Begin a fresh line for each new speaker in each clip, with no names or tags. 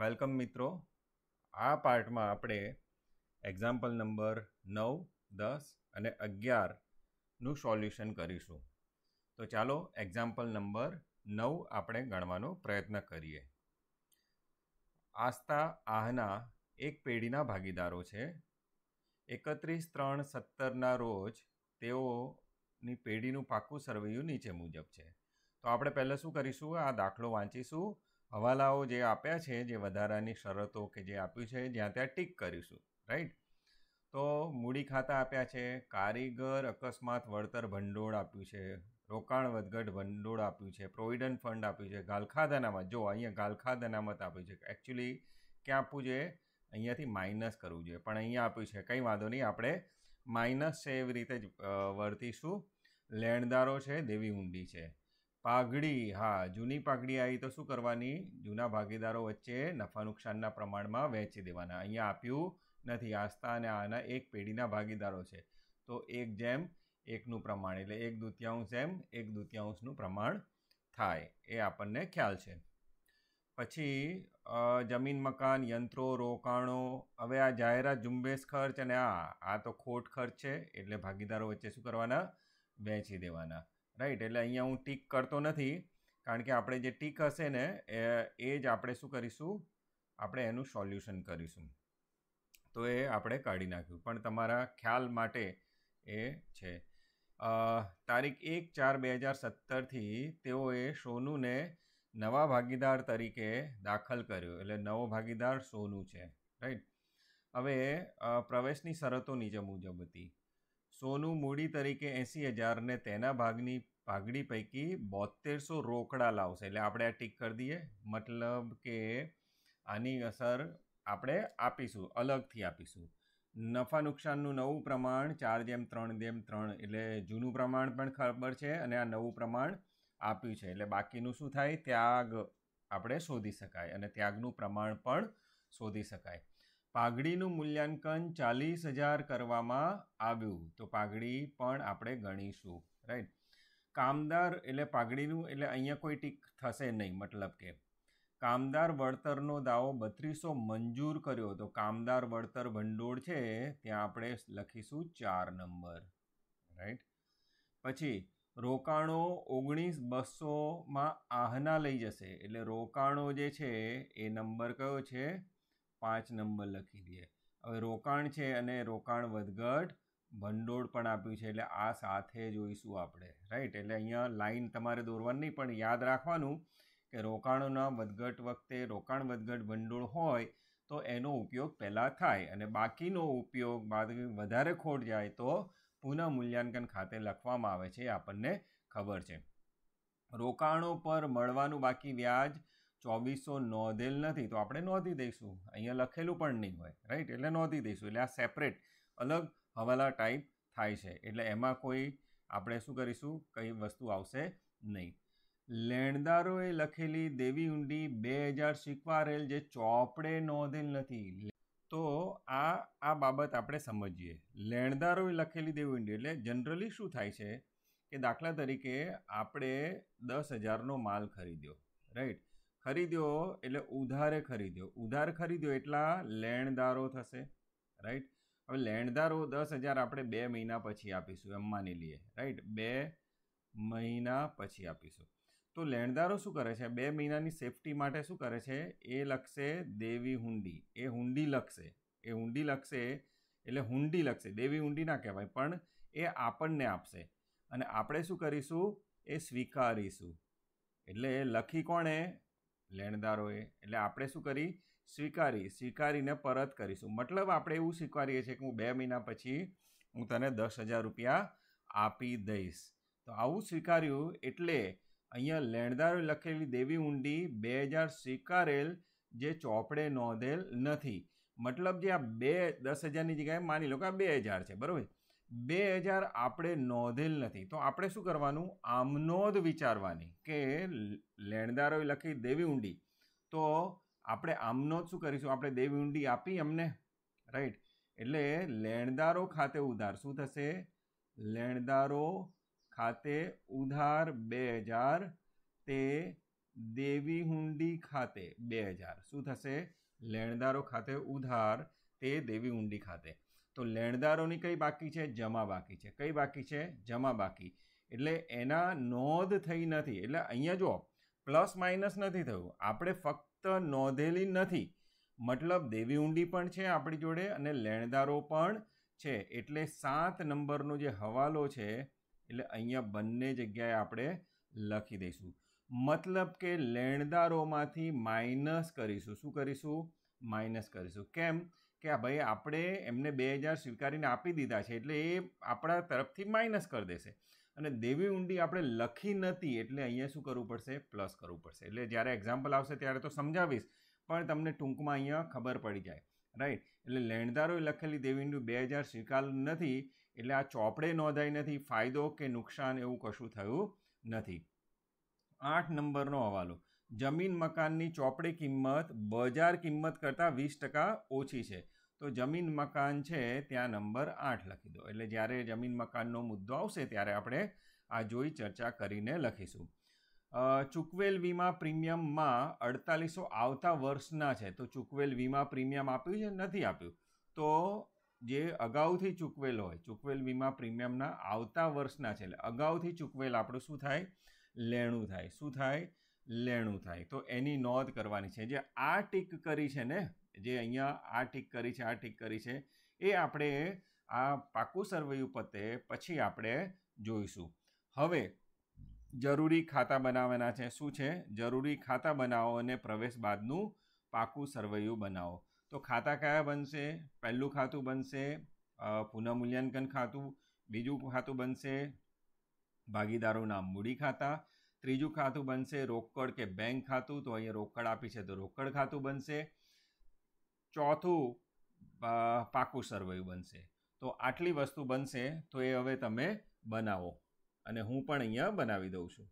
welcome મિત્રો આ પાર્ટમાં આપણે એક્ઝામ્પલ નંબર નવ દસ અને અગિયારનું સોલ્યુશન કરીશું તો ચાલો એક્ઝામ્પલ નંબર નવ આપણે ગણવાનો પ્રયત્ન કરીએ આસ્તા આહના એક પેઢીના ભાગીદારો છે એકત્રીસ ત્રણ સત્તરના રોજ તેઓની પેઢીનું પાકું સરવૈયું નીચે મુજબ છે તો આપણે પહેલાં શું કરીશું આ દાખલો વાંચીશું હવાલાઓ જે આપ્યા છે જે વધારાની શરતો કે જે આપ્યું છે જ્યાં ત્યાં ટીક કરીશું રાઈટ તો મૂડી ખાતા આપ્યા છે કારીગર અકસ્માત વળતર ભંડોળ આપ્યું છે રોકાણ વધઘટ ભંડોળ આપ્યું છે પ્રોવિડન્ટ ફંડ આપ્યું છે ગાલખા અનામત જો અહીંયા ગાલખા અનામત આપ્યું છે એકચ્યુઅલી ક્યાં આપવું જોઈએ અહીંયાથી માઇનસ કરવું જોઈએ પણ અહીંયા આપ્યું છે કંઈ વાંધો નહીં આપણે માઇનસ છે એવી રીતે જ વર્તીશું લેણદારો છે દેવી ઊંડી છે પાઘડી હા જૂની પાઘડી આવી તો શું કરવાની જૂના ભાગીદારો વચ્ચે નફા નુકસાનના પ્રમાણમાં વહેંચી દેવાના અહીંયા આપ્યું નથી આસ્થા અને આના એક પેઢીના ભાગીદારો છે તો એક જેમ એકનું પ્રમાણ એટલે એક દુત્યાંશ એમ એક દુત્યાંશનું પ્રમાણ થાય એ આપણને ખ્યાલ છે પછી જમીન મકાન યંત્રો રોકાણો હવે આ જાહેરાત ઝુંબેશ ખર્ચ અને આ આ તો ખોટ ખર્ચ છે એટલે ભાગીદારો વચ્ચે શું કરવાના વહેંચી દેવાના રાઈટ એટલે અહીંયા હું ટીક કરતો નથી કારણ કે આપણે જે ટીક હશે ને એ જ આપણે શું કરીશું આપણે એનું સોલ્યુશન કરીશું તો એ આપણે કાઢી નાખ્યું પણ તમારા ખ્યાલ માટે એ છે તારીખ એક ચાર બે હજાર સત્તરથી તેઓએ સોનુને નવા ભાગીદાર તરીકે દાખલ કર્યો એટલે નવો ભાગીદાર સોનું છે રાઈટ હવે પ્રવેશની શરતો નીચે મુજબ હતી સોનું મૂડી તરીકે એંસી હજારને તેના ભાગની ભાગડી પૈકી બોતેરસો રોકડા લાવશે એટલે આપણે આ ટીક કરી દઈએ મતલબ કે આની અસર આપણે આપીશું અલગથી આપીશું નફા નુકસાનનું નવું પ્રમાણ ચાર જેમ ત્રણ જેમ ત્રણ એટલે જૂનું પ્રમાણ પણ ખબર છે અને આ નવું પ્રમાણ આપ્યું છે એટલે બાકીનું શું થાય ત્યાગ આપણે શોધી શકાય અને ત્યાગનું પ્રમાણ પણ શોધી શકાય પાઘડીનું મૂલ્યાંકન ચાલીસ હજાર કરવામાં આવ્યું તો પાઘડી પણ આપણે ગણીશું રાઈટ કામદાર એટલે પાઘડીનું એટલે અહીંયા કોઈ ટીક થશે નહીં મતલબ કે કામદાર વળતરનો દાવો બત્રીસો મંજૂર કર્યો તો કામદાર વળતર ભંડોળ છે ત્યાં આપણે લખીશું ચાર નંબર રાઈટ પછી રોકાણો ઓગણીસ બસોમાં આહના લઈ જશે એટલે રોકાણો જે છે એ નંબર કયો છે પાંચ નંબર લખી દઈએ હવે રોકાણ છે અને રોકાણ વધઘટ ભંડોળ પણ આપ્યું છે એટલે આ સાથે જોઈશું આપણે રાઈટ એટલે અહીંયા લાઈન તમારે દોરવાની નહીં પણ યાદ રાખવાનું કે રોકાણોના વધઘટ વખતે રોકાણ વધઘટ ભંડોળ હોય તો એનો ઉપયોગ પહેલાં થાય અને બાકીનો ઉપયોગ બાદ વધારે ખોટ જાય તો પુનઃ મૂલ્યાંકન ખાતે લખવામાં આવે છે આપણને ખબર છે રોકાણો પર મળવાનું બાકી વ્યાજ ચોવીસો નોંધેલ નથી તો આપણે નોંધી દઈશું અહીંયા લખેલું પણ નહીં હોય રાઈટ એટલે નોંધી દઈશું એટલે આ સેપરેટ અલગ હવાલા ટાઈપ થાય છે એટલે એમાં કોઈ આપણે શું કરીશું કઈ વસ્તુ આવશે નહીં લેણદારોએ લખેલી દેવી ઊંડી બે હજાર શીખવારેલ જે ચોપડે નોંધેલ નથી તો આ આ બાબત આપણે સમજીએ લેણદારોએ લખેલી દેવી ઊંડી એટલે જનરલી શું થાય છે કે દાખલા તરીકે આપણે દસ હજારનો માલ ખરીદ્યો રાઈટ ખરીદ્યો એટલે ઉધારે ખરીદ્યો ઉધાર ખરીદ્યો એટલા લેણદારો થશે રાઈટ હવે લેણદારો દસ હજાર આપણે બે મહિના પછી આપીશું એમ માની લઈએ રાઈટ બે મહિના પછી આપીશું તો લેણદારો શું કરે છે બે મહિનાની સેફટી માટે શું કરે છે એ લખશે દેવી હુંડી એ હુંડી લખશે એ હુંડી લખશે એટલે હુંડી લખશે દેવી હુંડી ના કહેવાય પણ એ આપણને આપશે અને આપણે શું કરીશું એ સ્વીકારીશું એટલે એ લખી કોણે લેણદારોએ એટલે આપણે શું કરી સ્વીકારી સ્વીકારીને પરત કરીશું મતલબ આપણે એવું સ્વીકારીએ છીએ કે હું બે મહિના પછી હું તને દસ હજાર રૂપિયા આપી દઈશ તો આવું સ્વીકાર્યું એટલે અહીંયા લેણદારોએ લખેલી દેવી ઊંડી બે હજાર સ્વીકારેલ જે ચોપડે નોંધેલ નથી મતલબ જે આ બે દસ હજારની જગ્યાએ માની લો કે આ બે હજાર છે બરાબર બે હજાર આપણે નોંધેલ નથી તો આપણે શું કરવાનું આમનોંધ વિચારવાની કે લેણદારોએ લખી દેવી ઊંડી તો આપણે આમનોંધ શું કરીશું આપણે દેવી ઊંડી આપી એમને રાઈટ એટલે લેણદારો ખાતે ઉધાર શું થશે લેણદારો ખાતે ઉધાર બે હજાર તે દેવી હુંડી ખાતે બે હજાર શું થશે લેણદારો ખાતે ઉધાર તે દેવી હુંડી ખાતે તો લેણદારોની કઈ બાકી છે જમા બાકી છે કઈ બાકી છે જમા બાકી એટલે એના નોંધ થઈ નથી એટલે અહીંયા જો પ્લસ માઇનસ નથી થયું આપણે ફક્ત નોંધેલી નથી મતલબ દેવી ઊંડી પણ છે આપણી જોડે અને લેણદારો પણ છે એટલે સાત નંબરનો જે હવાલો છે એટલે અહીંયા બંને જગ્યાએ આપણે લખી દઈશું મતલબ કે લેણદારોમાંથી માઇનસ કરીશું શું કરીશું માઇનસ કરીશું કેમ કે આ ભાઈ આપણે એમને બે હજાર સ્વીકારીને આપી દીધા છે એટલે એ આપણા તરફથી માઇનસ કરી દેશે અને દેવી ઊંડી આપણે લખી નથી એટલે અહીંયા શું કરવું પડશે પ્લસ કરવું પડશે એટલે જ્યારે એક્ઝામ્પલ આવશે ત્યારે તો સમજાવીશ પણ તમને ટૂંકમાં અહીંયા ખબર પડી જાય રાઈટ એટલે લેણદારોએ લખેલી દેવીંડુ બે હજાર સ્વીકાર નથી એટલે આ ચોપડે નોંધાઈ નથી ફાયદો કે નુકસાન એવું કશું થયું નથી આઠ નંબરનો હવાલો જમીન મકાનની ચોપડી કિંમત બજાર કિંમત કરતાં વીસ ટકા ઓછી છે તો જમીન મકાન છે ત્યાં નંબર આઠ લખી દો એટલે જ્યારે જમીન મકાનનો મુદ્દો આવશે ત્યારે આપણે આ જોઈ ચર્ચા કરીને લખીશું ચૂકવેલ વીમા પ્રીમિયમમાં અડતાલીસો આવતા વર્ષના છે તો ચૂકવેલ વીમા પ્રીમિયમ આપ્યું છે નથી આપ્યું તો જે અગાઉથી ચૂકવેલ હોય ચૂકવેલ વીમા પ્રીમિયમના આવતા વર્ષના છે એટલે અગાઉથી ચૂકવેલ આપણું શું થાય લેણું થાય શું થાય લેણું થાય તો એની નોંધ કરવાની છે જે આ ટીક કરી છે ને જે અહીંયા આ ટીક કરી છે આ ટીક કરી છે એ આપણે આ પાકું સરવૈયું પતે પછી આપણે જોઈશું હવે જરૂરી ખાતા બનાવવાના છે શું છે જરૂરી ખાતા બનાવો અને પ્રવેશ બાદનું પાકું સરવૈયું બનાવો તો ખાતા કયા બનશે પહેલું ખાતું બનશે પુનઃમૂલ્યાંકન ખાતું બીજું ખાતું બનશે ભાગીદારોના મૂડી ખાતા ત્રીજું ખાતું બનશે રોકડ કે બેંક ખાતું તો અહીંયા રોકડ આપી છે તો રોકડ ખાતું બનશે ચોથું પાકું સરવૈયું બનશે તો આટલી વસ્તુ બનશે તો એ હવે તમે બનાવો અને હું પણ અહીંયા બનાવી દઉં છું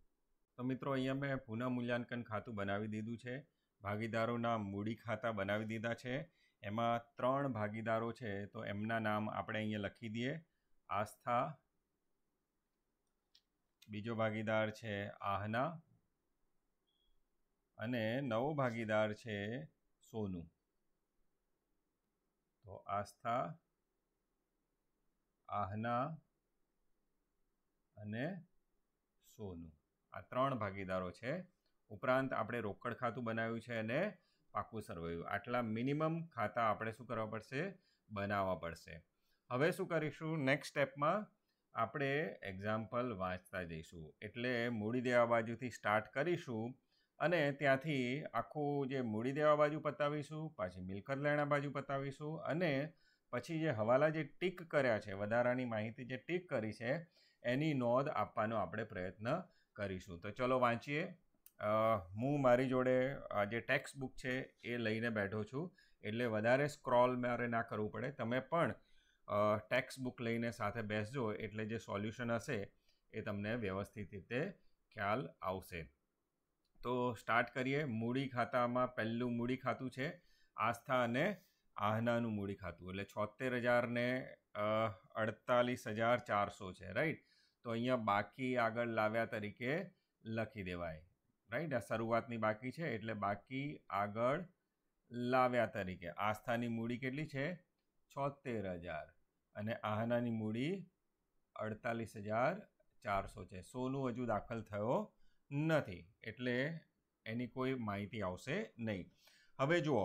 તો મિત્રો અહીંયા મેં પુનઃમૂલ્યાંકન ખાતું બનાવી દીધું છે ભાગીદારોના મૂડી ખાતા બનાવી દીધા છે એમાં ત્રણ ભાગીદારો છે તો એમના નામ આપણે અહીંયા લખી દઈએ આસ્થા બીજો ભાગીદાર છે આહના અને નવો ભાગીદાર છે સોનું તો આસ્થા આહના અને સોનું આ ત્રણ ભાગીદારો છે ઉપરાંત આપણે રોકડ ખાતું બનાવ્યું છે અને પાકું સરવાયું આટલા મિનિમમ ખાતા આપણે શું કરવા પડશે બનાવવા પડશે હવે શું કરીશું નેક્સ્ટ સ્ટેપમાં આપણે એક્ઝામ્પલ વાંચતા જઈશું એટલે મૂડી દેવા બાજુથી સ્ટાર્ટ કરીશું અને ત્યાંથી આખું જે મૂડી દેવા બાજુ પતાવીશું પાછી મિલકત લેણા બાજુ પતાવીશું અને પછી જે હવાલા જે ટીક કર્યા છે વધારાની માહિતી જે ટીક કરી છે એની નોંધ આપવાનો આપણે પ્રયત્ન કરીશું તો ચલો વાંચીએ હું મારી જોડે જે ટેક્સ્ટ બુક છે એ લઈને બેઠો છું એટલે વધારે સ્ક્રોલ મારે ના કરવું પડે તમે પણ ટેક્સ બુક લઈને સાથે બેસજો એટલે જે સોલ્યુશન હશે એ તમને વ્યવસ્થિત રીતે ખ્યાલ આવશે તો સ્ટાર્ટ કરીએ મૂડી ખાતામાં પહેલું મૂડી ખાતું છે આસ્થા અને આહનાનું મૂડી ખાતું એટલે છોતેર હજારને અડતાલીસ હજાર ચારસો છે રાઈટ તો અહીંયા બાકી આગળ લાવ્યા તરીકે લખી દેવાય રાઈટ આ શરૂઆતની બાકી છે એટલે બાકી આગળ લાવ્યા તરીકે આસ્થાની મૂડી કેટલી છે છોતેર હજાર અને આહનાની મૂડી અડતાલીસ હજાર ચારસો છે સોનું હજુ દાખલ થયો નથી એટલે એની કોઈ માહિતી આવશે નહીં હવે જુઓ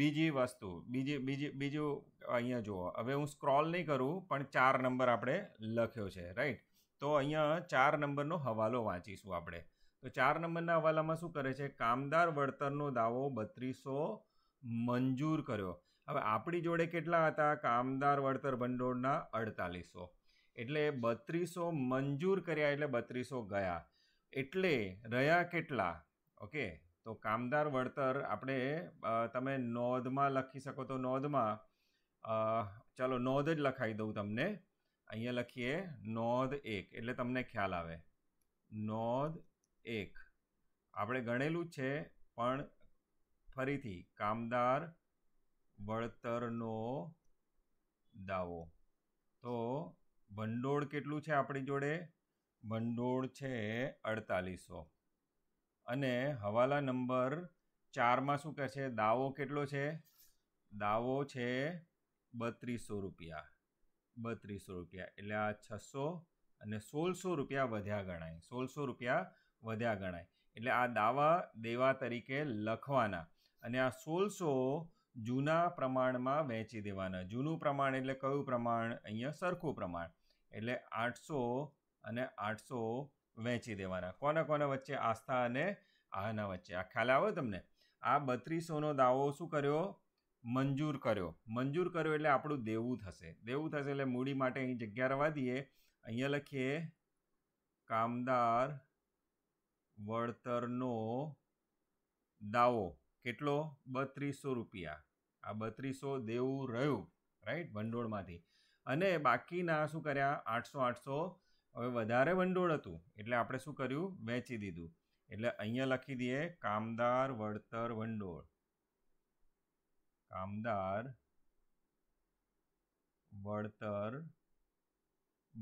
બીજી વસ્તુ બીજી બીજી બીજું અહીંયા જુઓ હવે હું સ્ક્રોલ નહીં કરું પણ ચાર નંબર આપણે લખ્યો છે રાઈટ તો અહીંયા ચાર નંબરનો હવાલો વાંચીશું આપણે તો ચાર નંબરના હવાલામાં શું કરે છે કામદાર વળતરનો દાવો બત્રીસો મંજૂર કર્યો હવે આપણી જોડે કેટલા હતા કામદાર વળતર ભંડોળના અડતાલીસો એટલે બત્રીસો મંજૂર કર્યા એટલે બત્રીસો ગયા એટલે રહ્યા કેટલા ઓકે તો કામદાર વળતર આપણે તમે નોંધમાં લખી શકો તો નોંધમાં ચાલો નોંધ જ લખાવી દઉં તમને અહીંયા લખીએ નોંધ એક એટલે તમને ખ્યાલ આવે નોંધ એક આપણે ગણેલું છે પણ ફરીથી કામદાર બળતરનો દાવો તો ભંડોળ કેટલું છે આપણી જોડે ભંડોળ છે અડતાલીસો અને હવાલા નંબર ચારમાં શું કહે છે દાવો કેટલો છે દાવો છે બત્રીસો રૂપિયા બત્રીસો રૂપિયા એટલે આ છસો અને સોળસો રૂપિયા વધ્યા ગણાય સોળસો રૂપિયા વધ્યા ગણાય એટલે આ દાવા દેવા તરીકે લખવાના અને આ સોળસો જૂના પ્રમાણમાં વહેંચી દેવાના જૂનું પ્રમાણ એટલે કયું પ્રમાણ અહીંયા સરખું પ્રમાણ એટલે આઠસો અને આઠસો વહેંચી દેવાના કોના કોના વચ્ચે આસ્થા અને આહના વચ્ચે આ ખ્યાલ આવે તમને આ બત્રીસોનો દાવો શું કર્યો મંજૂર કર્યો મંજૂર કર્યો એટલે આપણું દેવું થશે દેવું થશે એટલે મૂડી માટે અહીં જગ્યા રવા દઈએ અહીંયા લખીએ કામદાર વળતરનો દાવો કેટલો બત્રીસો રૂપિયા આ બત્રીસો દેવું રહ્યું રાઈટ ભંડોળમાંથી અને બાકીના શું કર્યા આઠસો આઠસો હવે વધારે ભંડોળ હતું એટલે આપણે શું કર્યું વેચી દીધું એટલે અહીંયા લખી દઈએ કામદાર વળતર ભંડોળ કામદાર વળતર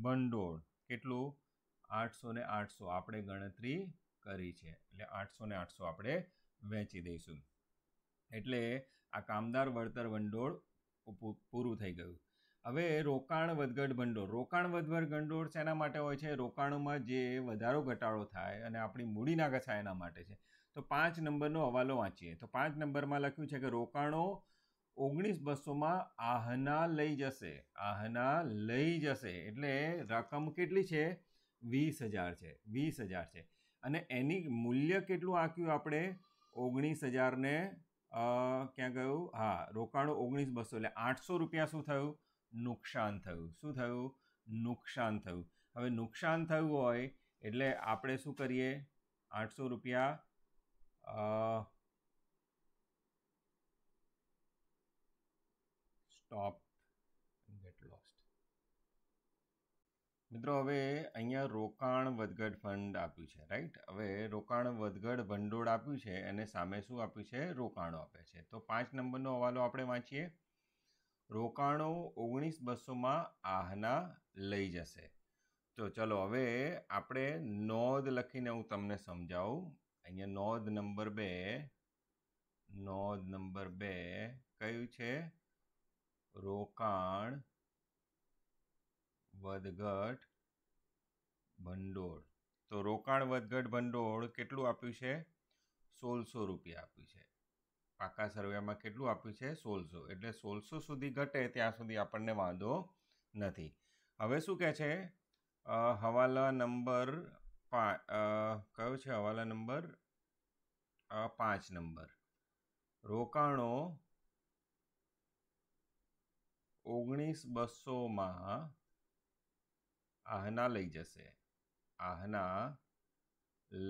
ભંડોળ કેટલું આઠસો ને આઠસો આપણે ગણતરી કરી છે એટલે આઠસો ને આઠસો આપણે વેચી દઈશું એટલે આ કામદાર વળતર ભંડોળ પૂરું થઈ ગયું હવે રોકાણ વધઘટ ભંડોળ રોકાણ વધઘટ ભંડોળ શેના માટે હોય છે રોકાણોમાં જે વધારો ઘટાડો થાય અને આપણી મૂડીના ના ઘસાય એના માટે છે તો પાંચ નંબરનો હવાલો વાંચીએ તો પાંચ નંબરમાં લખ્યું છે કે રોકાણો ઓગણીસ બસોમાં આહના લઈ જશે આહના લઈ જશે એટલે રકમ કેટલી છે વીસ હજાર છે વીસ હજાર છે અને એની મૂલ્ય કેટલું આંક્યું આપણે ઓગણીસ હજારને ક્યાં ગયું હા રોકાણો ઓગણીસ બસો એટલે આઠસો રૂપિયા શું થયું નુકસાન થયું શું થયું નુકસાન થયું હવે નુકસાન થયું હોય એટલે આપણે શું કરીએ આઠસો રૂપિયા સ્ટોપ મિત્રો હવે અહીંયા રોકાણ વધઘટ ફંડ આપ્યું છે રાઈટ હવે રોકાણ વધઘટ ભંડોળ આપ્યું છે અને સામે શું આપ્યું છે રોકાણો આપે છે તો પાંચ નંબરનો હવાલો આપણે વાંચીએ રોકાણો ઓગણીસ બસોમાં આહના લઈ જશે તો ચલો હવે આપણે નોંધ લખીને હું તમને સમજાવું અહીંયા નોંધ નંબર બે નોંધ નંબર બે કયું છે રોકાણ વધઘટ ભંડોળ તો રોકાણ વધઘટ ભંડોળ કેટલું આપ્યું છે સોળસો રૂપિયા આપ્યું છે પાકા સર્વેમાં કેટલું આપ્યું છે સોળસો એટલે સોળસો સુધી ઘટે ત્યાં સુધી આપણને વાંધો નથી હવે શું કહે છે હવાલા નંબર પા કયો છે હવાલા નંબર પાંચ નંબર રોકાણો ઓગણીસ બસોમાં આહના લઈ જશે આહના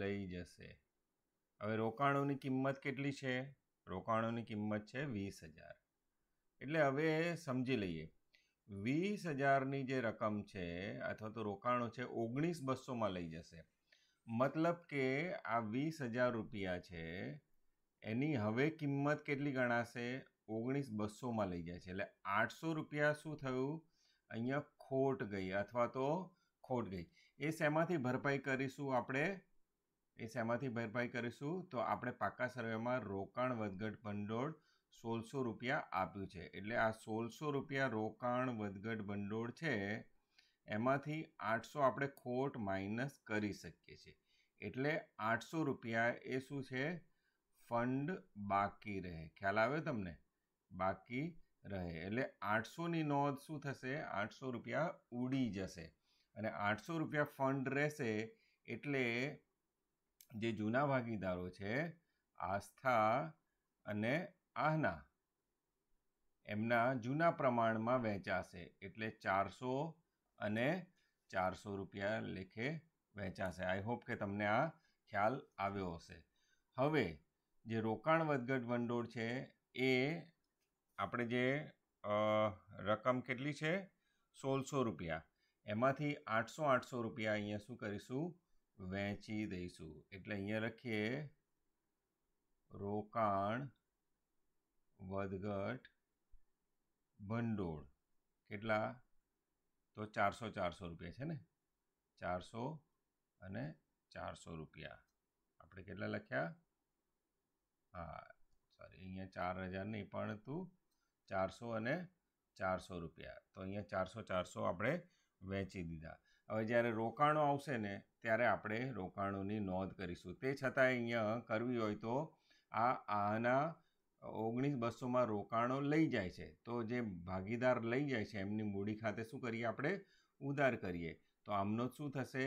લઈ જશે હવે રોકાણોની કિંમત કેટલી છે રોકાણોની કિંમત છે વીસ હજાર એટલે હવે સમજી લઈએ વીસ હજારની જે રકમ છે અથવા તો રોકાણો છે ઓગણીસ બસોમાં લઈ જશે મતલબ કે આ વીસ હજાર રૂપિયા છે એની હવે કિંમત કેટલી ગણાશે ઓગણીસ બસોમાં લઈ જાય છે એટલે આઠસો રૂપિયા શું થયું અહીંયા ખોટ ગઈ અથવા તો ખોટ ગઈ એ શેમાંથી ભરપાઈ કરીશું આપણે એ શેમાંથી ભરપાઈ કરીશું તો આપણે પાકા સર્વેમાં રોકાણ વધઘટ ભંડોળ સોળસો રૂપિયા આપ્યું છે એટલે આ સોળસો રૂપિયા રોકાણ વધઘટ ભંડોળ છે એમાંથી આઠસો આપણે ખોટ માઇનસ કરી શકીએ છીએ એટલે આઠસો રૂપિયા એ શું છે ફંડ બાકી રહે ખ્યાલ આવે તમને બાકી રહે એટલે આઠસોની નોંધ શું થશે આઠસો રૂપિયા ઉડી જશે અને આઠસો રૂપિયા ફંડ રહેશે એટલે જે જૂના ભાગીદારો છે આસ્થા અને આહના એમના જૂના પ્રમાણમાં વહેંચાશે એટલે ચારસો અને ચારસો રૂપિયા લેખે વહેંચાશે આઈ હોપ કે તમને આ ખ્યાલ આવ્યો હશે હવે જે રોકાણ વધઘટ ભંડોળ છે એ આપણે જે રકમ કેટલી છે સોળસો રૂપિયા એમાંથી આઠસો આઠસો રૂપિયા અહીંયા શું કરીશું વહેંચી દઈશું એટલે અહીંયા લખીએ રોકાણ વધઘટ ભંડોળ કેટલા તો ચારસો ચારસો રૂપિયા છે ને ચારસો અને ચારસો રૂપિયા આપણે કેટલા લખ્યા હા સોરી અહીંયા ચાર હજાર નહીં પણ તું ચારસો અને ચારસો રૂપિયા તો અહીંયા ચારસો ચારસો આપણે વહેંચી દીધા હવે જ્યારે રોકાણો આવશે ને ત્યારે આપણે રોકાણોની નોંધ કરીશું તે છતાં અહીંયા કરવી હોય તો આ આના ઓગણીસ બસોમાં રોકાણો લઈ જાય છે તો જે ભાગીદાર લઈ જાય છે એમની મૂડી ખાતે શું કરીએ આપણે ઉધાર કરીએ તો આમનો જ શું થશે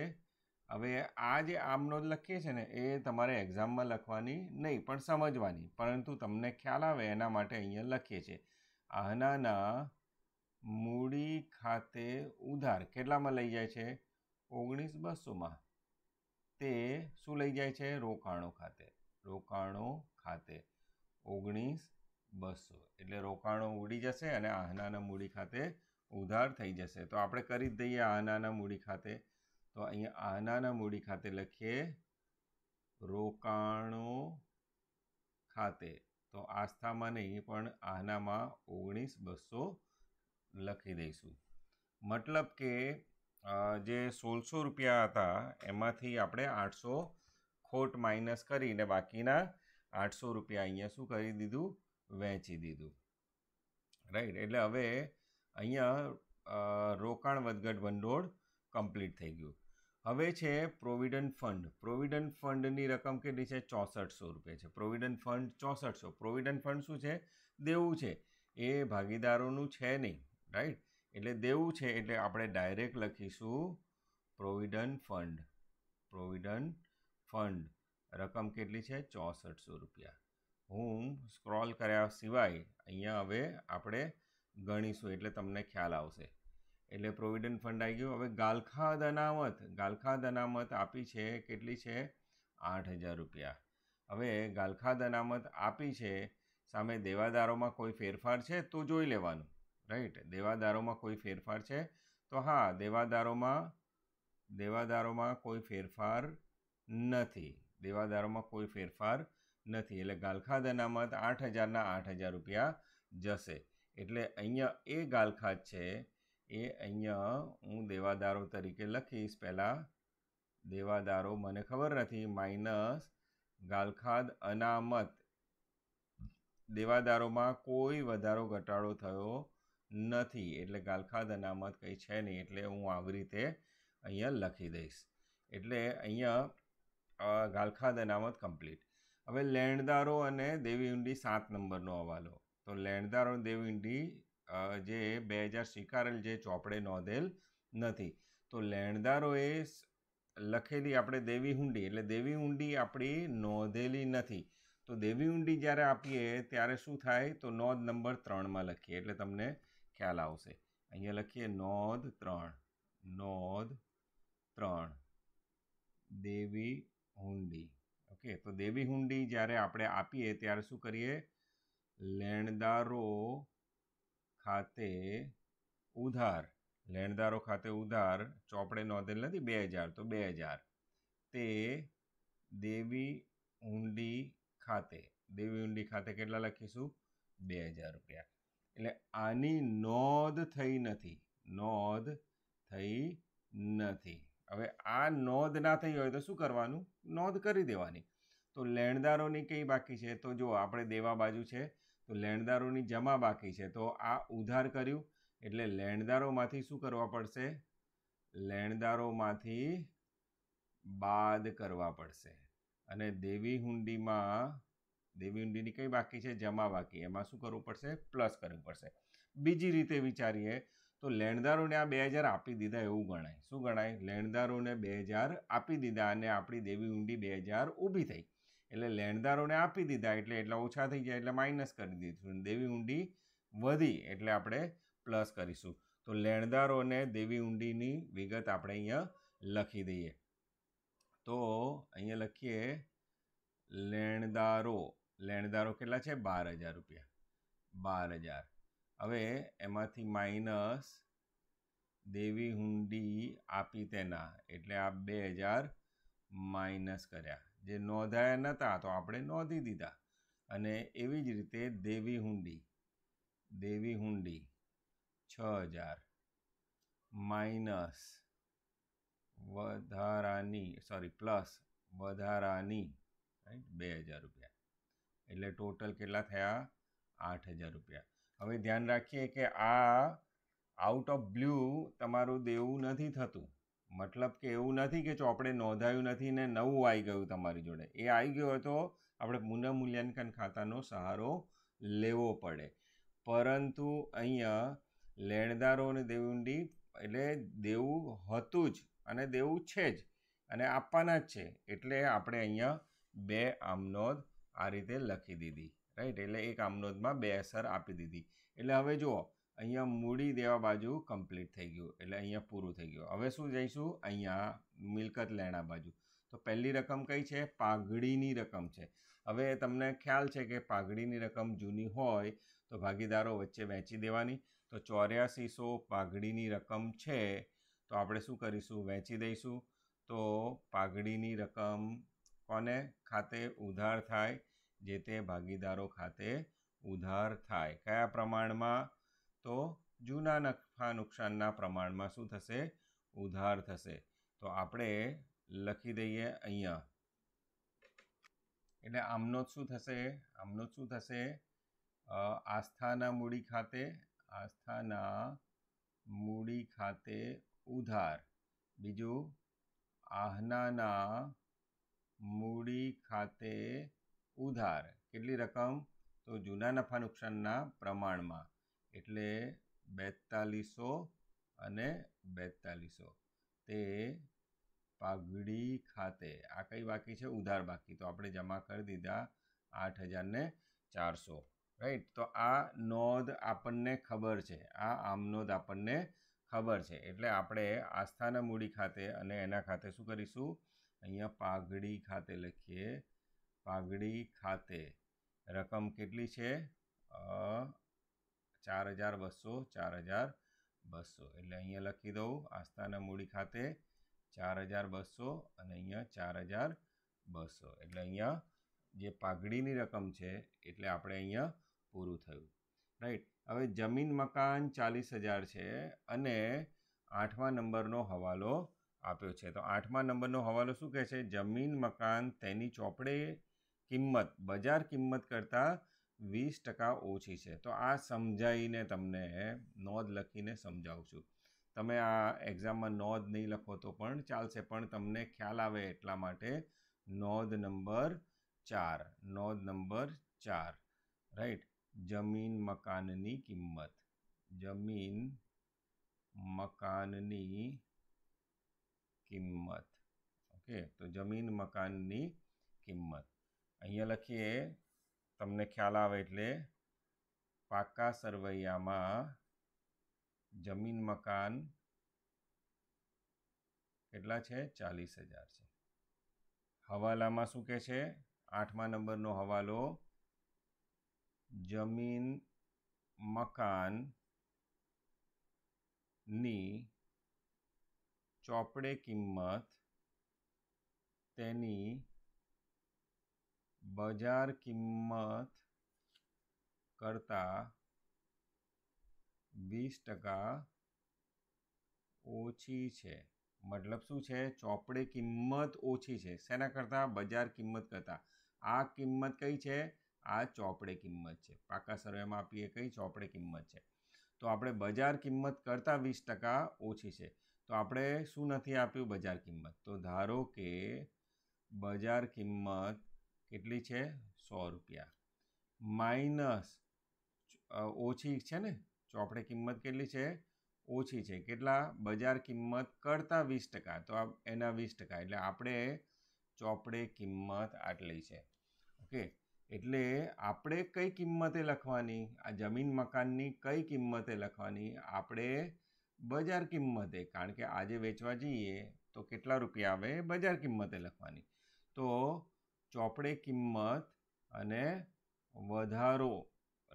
હવે આ જે આમનો જ લખીએ છીએ ને એ તમારે એક્ઝામમાં લખવાની નહીં પણ સમજવાની પરંતુ તમને ખ્યાલ આવે એના માટે અહીંયા લખીએ છીએ આહનાના મૂડી ખાતે ઉધાર કેટલામાં લઈ જાય છે ઓગણીસ બસોમાં તે શું લઈ જાય છે રોકાણો ખાતે રોકાણો ખાતે ઓગણીસ બસો એટલે રોકાણો ઉડી જશે અને આહનાના મૂડી ખાતે ઉધાર થઈ જશે તો આપણે કરી જ દઈએ આહનાના મૂડી ખાતે તો અહીંયા આહનાના મૂડી ખાતે લખીએ રોકાણો ખાતે તો આસ્થામાં નહીં પણ આનામાં ઓગણીસ બસો લખી દઈશું મતલબ કે જે સોળસો રૂપિયા હતા એમાંથી આપણે આઠસો ખોટ માઇનસ કરીને બાકીના આઠસો રૂપિયા અહીંયા શું કરી દીધું વેચી દીધું રાઈટ એટલે હવે અહીંયા રોકાણ વધઘટ ભંડોળ કમ્પ્લીટ થઈ ગયું હવે છે પ્રોવિડન્ટ ફંડ પ્રોવિડન્ટ ફંડની રકમ કેટલી છે ચોસઠસો રૂપિયા છે પ્રોવિડન્ટ ફંડ ચોસઠસો પ્રોવિડન્ટ ફંડ શું છે દેવું છે એ ભાગીદારોનું છે નહીં રાઈટ એટલે દેવું છે એટલે આપણે ડાયરેક્ટ લખીશું પ્રોવિડન્ટ ફંડ પ્રોવિડન્ટ ફંડ રકમ કેટલી છે ચોસઠસો રૂપિયા હું સ્ક્રોલ કર્યા સિવાય અહીંયા હવે આપણે ગણીશું એટલે તમને ખ્યાલ આવશે એટલે પ્રોવિડન્ટ ફંડ આવી ગયું હવે ગાલખાદ અનામત ગાલખાદ અનામત આપી છે કેટલી છે આઠ હજાર રૂપિયા હવે ગાલખાદ અનામત આપી છે સામે દેવાદારોમાં કોઈ ફેરફાર છે તો જોઈ લેવાનું રાઈટ દેવાદારોમાં કોઈ ફેરફાર છે તો હા દેવાદારોમાં દેવાદારોમાં કોઈ ફેરફાર નથી દેવાદારોમાં કોઈ ફેરફાર નથી એટલે ગાલખાદ અનામત આઠ હજારના આઠ હજાર રૂપિયા જશે એટલે અહીંયા એ ગાલખાદ છે એ અહીંયા હું દેવાદારો તરીકે લખીશ પહેલાં દેવાદારો મને ખબર નથી માઇનસ ગાલખાદ અનામત દેવાદારોમાં કોઈ વધારો ઘટાડો થયો નથી એટલે ગાલખાદ અનામત કંઈ છે નહીં એટલે હું આવી રીતે અહીંયા લખી દઈશ એટલે અહીંયા ગાલખાદ અનામત કમ્પ્લીટ હવે લેણદારો અને દેવી ઊંડી સાત નંબરનો હવાલો તો લેણદારો દેવી ઊંડી જે બે હજાર સ્વીકારેલ જે ચોપડે નોંધેલ નથી તો લેણદારોએ લખેલી આપણે દેવી હુંડી એટલે દેવી હુંડી આપણી નોંધેલી નથી તો દેવી હુંડી જ્યારે આપીએ ત્યારે શું થાય તો નોંધ નંબર ત્રણમાં લખીએ એટલે તમને ખ્યાલ આવશે અહીંયા લખીએ નોંધ ત્રણ નોંધ ત્રણ દેવી હુંડી ઓકે તો દેવી હુંડી જ્યારે આપણે આપીએ ત્યારે શું કરીએ લેણદારો ખાતે ઉધાર લેણદારો ખાતે ઉધાર ચોપડે નોંધેલ નથી બે હજાર તો બે હજાર તે દેવી ઊંડી ખાતે દેવી ઊંડી ખાતે કેટલા લખીશું બે હજાર રૂપિયા એટલે આની નોંધ થઈ નથી નોંધ થઈ નથી હવે આ નોંધ ના થઈ હોય તો શું કરવાનું નોંધ કરી દેવાની તો લેણદારોની કઈ બાકી છે તો જો આપણે દેવા બાજુ છે તો લેણદારોની જમા બાકી છે તો આ ઉધાર કર્યું એટલે લેણદારોમાંથી શું કરવા પડશે લેણદારોમાંથી બાદ કરવા પડશે અને દેવી હુંડીમાં દેવી હુંડીની કઈ બાકી છે જમા બાકી એમાં શું કરવું પડશે પ્લસ કરવું પડશે બીજી રીતે વિચારીએ તો લેણદારોને આ બે હજાર આપી દીધા એવું ગણાય શું ગણાય લેણદારોને બે હજાર આપી દીધા અને આપણી દેવી ઊંડી બે હજાર ઊભી થઈ એટલે લેણદારોને આપી દીધા એટલે એટલા ઓછા થઈ જાય એટલે માઇનસ કરી દીધું દેવી ઊંડી વધી એટલે આપણે પ્લસ કરીશું તો લેણદારોને દેવી ઊંડીની વિગત આપણે અહીંયા લખી દઈએ તો અહીંયા લખીએ લેણદારો લેણદારો કેટલા છે બાર હજાર રૂપિયા બાર હજાર હવે એમાંથી માઇનસ દેવી હુંડી આપી તેના એટલે આ બે હજાર માઇનસ કર્યા જે નોંધાયા નહોતા તો આપણે નોંધી દીધા અને એવી જ રીતે દેવી હુંડી દેવી હુંડી છ હજાર માઇનસ વધારાની સોરી પ્લસ વધારાની રાઈટ બે હજાર રૂપિયા એટલે ટોટલ કેટલા થયા આઠ હજાર રૂપિયા હવે ધ્યાન રાખીએ કે આ આઉટ ઓફ બ્લ્યુ તમારું દેવું નથી થતું મતલબ કે એવું નથી કે ચોપડે નોંધાયું નથી ને નવું આવી ગયું તમારી જોડે એ આવી ગયો હોય તો આપણે પુનઃમૂલ્યાંકન ખાતાનો સહારો લેવો પડે પરંતુ અહીંયા લેણદારો અને દેવુંડી એટલે દેવું હતું જ અને દેવું છે જ અને આપવાના જ છે એટલે આપણે અહીંયા બે આમનોદ આ રીતે લખી દીધી રાઈટ એટલે એક આમનોદમાં બે અસર આપી દીધી એટલે હવે જુઓ અહીંયા મૂડી દેવા બાજુ કમ્પ્લીટ થઈ ગયું એટલે અહીંયા પૂરું થઈ ગયું હવે શું જઈશું અહીંયા મિલકત લેણા બાજુ તો પહેલી રકમ કઈ છે પાઘડીની રકમ છે હવે તમને ખ્યાલ છે કે પાઘડીની રકમ જૂની હોય તો ભાગીદારો વચ્ચે વેચી દેવાની તો ચોર્યાસીસો પાઘડીની રકમ છે તો આપણે શું કરીશું વેચી દઈશું તો પાઘડીની રકમ કોને ખાતે ઉધાર થાય જે તે ભાગીદારો ખાતે ઉધાર થાય કયા પ્રમાણમાં તો જૂના નફા નુકસાનના પ્રમાણમાં શું થશે ઉધાર થશે તો આપણે લખી દઈએ અહીંયા એટલે આમનો જ શું થશે આમનો જ શું થશે આસ્થાના મૂડી ખાતે આસ્થાના મૂડી ખાતે ઉધાર બીજું આહનાના મૂડી ખાતે ઉધાર કેટલી રકમ તો જૂના નફા નુકસાનના પ્રમાણમાં એટલે બેતાલીસો અને બેતાલીસો તે પાઘડી ખાતે આ કઈ બાકી છે ઉધાર બાકી તો આપણે જમા કરી દીધા આઠ હજારને ચારસો રાઈટ તો આ નોંધ આપણને ખબર છે આ આમ નોંધ આપણને ખબર છે એટલે આપણે આસ્થાના મૂડી ખાતે અને એના ખાતે શું કરીશું અહીંયા પાઘડી ખાતે લખીએ પાઘડી ખાતે રકમ કેટલી છે ચાર હજાર બસો ચાર હજાર બસો એટલે અહીંયા લખી દઉં આસ્થાના મૂડી ખાતે ચાર હજાર બસો અને અહીંયા ચાર હજાર બસો એટલે અહીંયા જે પાઘડીની રકમ છે એટલે આપણે અહીંયા પૂરું થયું રાઈટ હવે જમીન મકાન ચાલીસ હજાર છે અને આઠમા નંબરનો હવાલો આપ્યો છે તો આઠમા નંબરનો હવાલો શું કહે છે જમીન મકાન તેની ચોપડે કિંમત બજાર કિંમત કરતાં વીસ ટકા ઓછી છે તો આ સમજાવીને તમને નોંધ લખીને સમજાવું છું તમે આ એક્ઝામમાં નોંધ નહીં લખો તો પણ ચાલશે પણ તમને ખ્યાલ આવે એટલા માટે નોંધ નંબર ચાર નોંધ નંબર ચાર રાઈટ જમીન મકાનની કિંમત જમીન મકાનની કિંમત ઓકે તો જમીન મકાનની કિંમત અહીંયા લખીએ તમને ખ્યાલ આવે એટલે પાકા સરવૈયામાં જમીન મકાન કેટલા છે ચાલીસ હજાર છે હવાલામાં શું કહે છે આઠમા નંબરનો હવાલો જમીન મકાન ની ચોપડે કિંમત તેની બજાર કિંમત કરતાં વીસ ટકા ઓછી છે મતલબ શું છે ચોપડે કિંમત ઓછી છે શેના કરતાં બજાર કિંમત કરતાં આ કિંમત કઈ છે આ ચોપડે કિંમત છે પાકા સર્વેમાં આપીએ કઈ ચોપડે કિંમત છે તો આપણે બજાર કિંમત કરતાં વીસ ટકા ઓછી છે તો આપણે શું નથી આપ્યું બજાર કિંમત તો ધારો કે બજાર કિંમત કેટલી છે સો રૂપિયા માઇનસ ઓછી છે ને ચોપડે કિંમત કેટલી છે ઓછી છે કેટલા બજાર કિંમત કરતાં વીસ ટકા તો આ એના વીસ ટકા એટલે આપણે ચોપડે કિંમત આટલી છે ઓકે એટલે આપણે કઈ કિંમતે લખવાની આ જમીન મકાનની કઈ કિંમતે લખવાની આપણે બજાર કિંમતે કારણ કે આજે વેચવા જઈએ તો કેટલા રૂપિયા આવે બજાર કિંમતે લખવાની તો ચોપડે કિંમત અને વધારો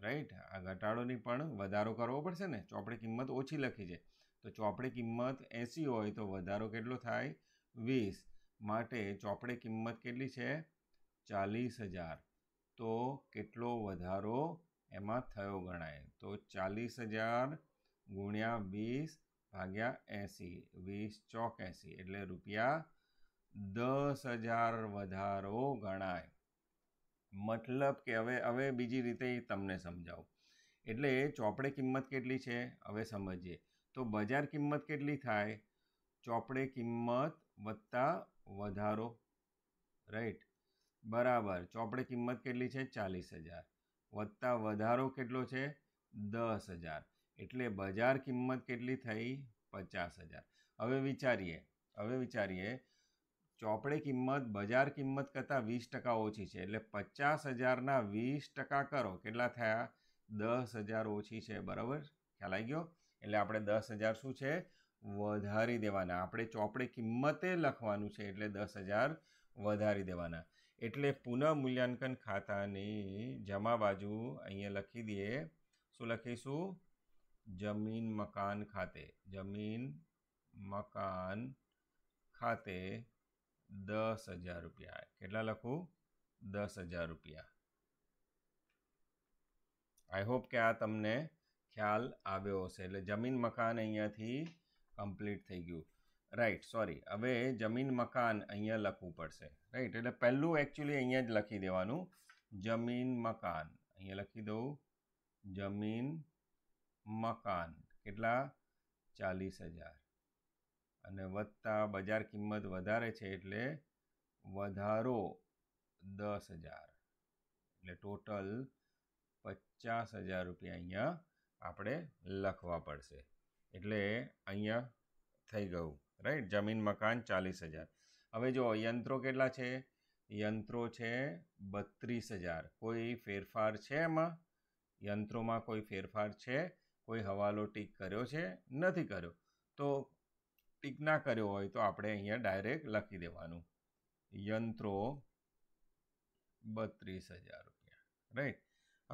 રાઈટ આ ઘટાડોની પણ વધારો કરવો પડશે ને ચોપડે કિંમત ઓછી લખી છે તો ચોપડે કિંમત એંસી હોય તો વધારો કેટલો થાય વીસ માટે ચોપડે કિંમત કેટલી છે ચાલીસ હજાર તો કેટલો વધારો એમાં થયો ગણાય તો ચાલીસ હજાર ગુણ્યા વીસ ભાગ્યા એંસી વીસ ચોક એંસી એટલે રૂપિયા દસ હજાર વધારો ગણાય મતલબ કે હવે હવે બીજી રીતે તમને સમજાવું એટલે ચોપડે કિંમત કેટલી છે હવે સમજીએ તો બજાર કિંમત કેટલી થાય ચોપડે કિંમત વત્તા વધારો રાઈટ બરાબર ચોપડે કિંમત કેટલી છે ચાલીસ હજાર વત્તા વધારો કેટલો છે દસ હજાર એટલે બજાર કિંમત કેટલી થઈ પચાસ હજાર હવે વિચારીએ હવે વિચારીએ ચોપડે કિંમત બજાર કિંમત કરતાં વીસ ટકા ઓછી છે એટલે પચાસ હજારના વીસ ટકા કરો કેટલા થયા દસ હજાર ઓછી છે બરાબર ખ્યાલ આવી ગયો એટલે આપણે દસ હજાર શું છે વધારી દેવાના આપણે ચોપડે કિંમતે લખવાનું છે એટલે દસ હજાર વધારી દેવાના એટલે પુનઃ મૂલ્યાંકન ખાતાની જમા બાજુ અહીંયા લખી દઈએ શું લખીશું જમીન મકાન ખાતે જમીન મકાન ખાતે દસ હજાર રૂપિયા કેટલા લખું દસ હજાર રૂપિયા આઈ હોપ કે આ તમને ખ્યાલ આવ્યો હશે એટલે જમીન મકાન અહીંયાથી કમ્પ્લીટ થઈ ગયું રાઈટ સોરી હવે જમીન મકાન અહીંયા લખવું પડશે રાઈટ એટલે પહેલું એકચ્યુઅલી અહીંયા જ લખી દેવાનું જમીન મકાન અહીંયા લખી દઉં જમીન મકાન કેટલા ચાલીસ હજાર અને વધતા બજાર કિંમત વધારે છે એટલે વધારો દસ હજાર એટલે ટોટલ પચાસ હજાર રૂપિયા અહીંયા આપણે લખવા પડશે એટલે અહીંયા થઈ ગયું રાઈટ જમીન મકાન ચાલીસ હજાર હવે જો યંત્રો કેટલા છે યંત્રો છે બત્રીસ હજાર કોઈ ફેરફાર છે એમાં યંત્રોમાં કોઈ ફેરફાર છે કોઈ હવાલો ટીક કર્યો છે નથી કર્યો તો ટીક ના કર્યો હોય તો આપણે અહીંયા ડાયરેક્ટ લખી દેવાનું યંત્રો બત્રીસ હજાર રૂપિયા રાઈટ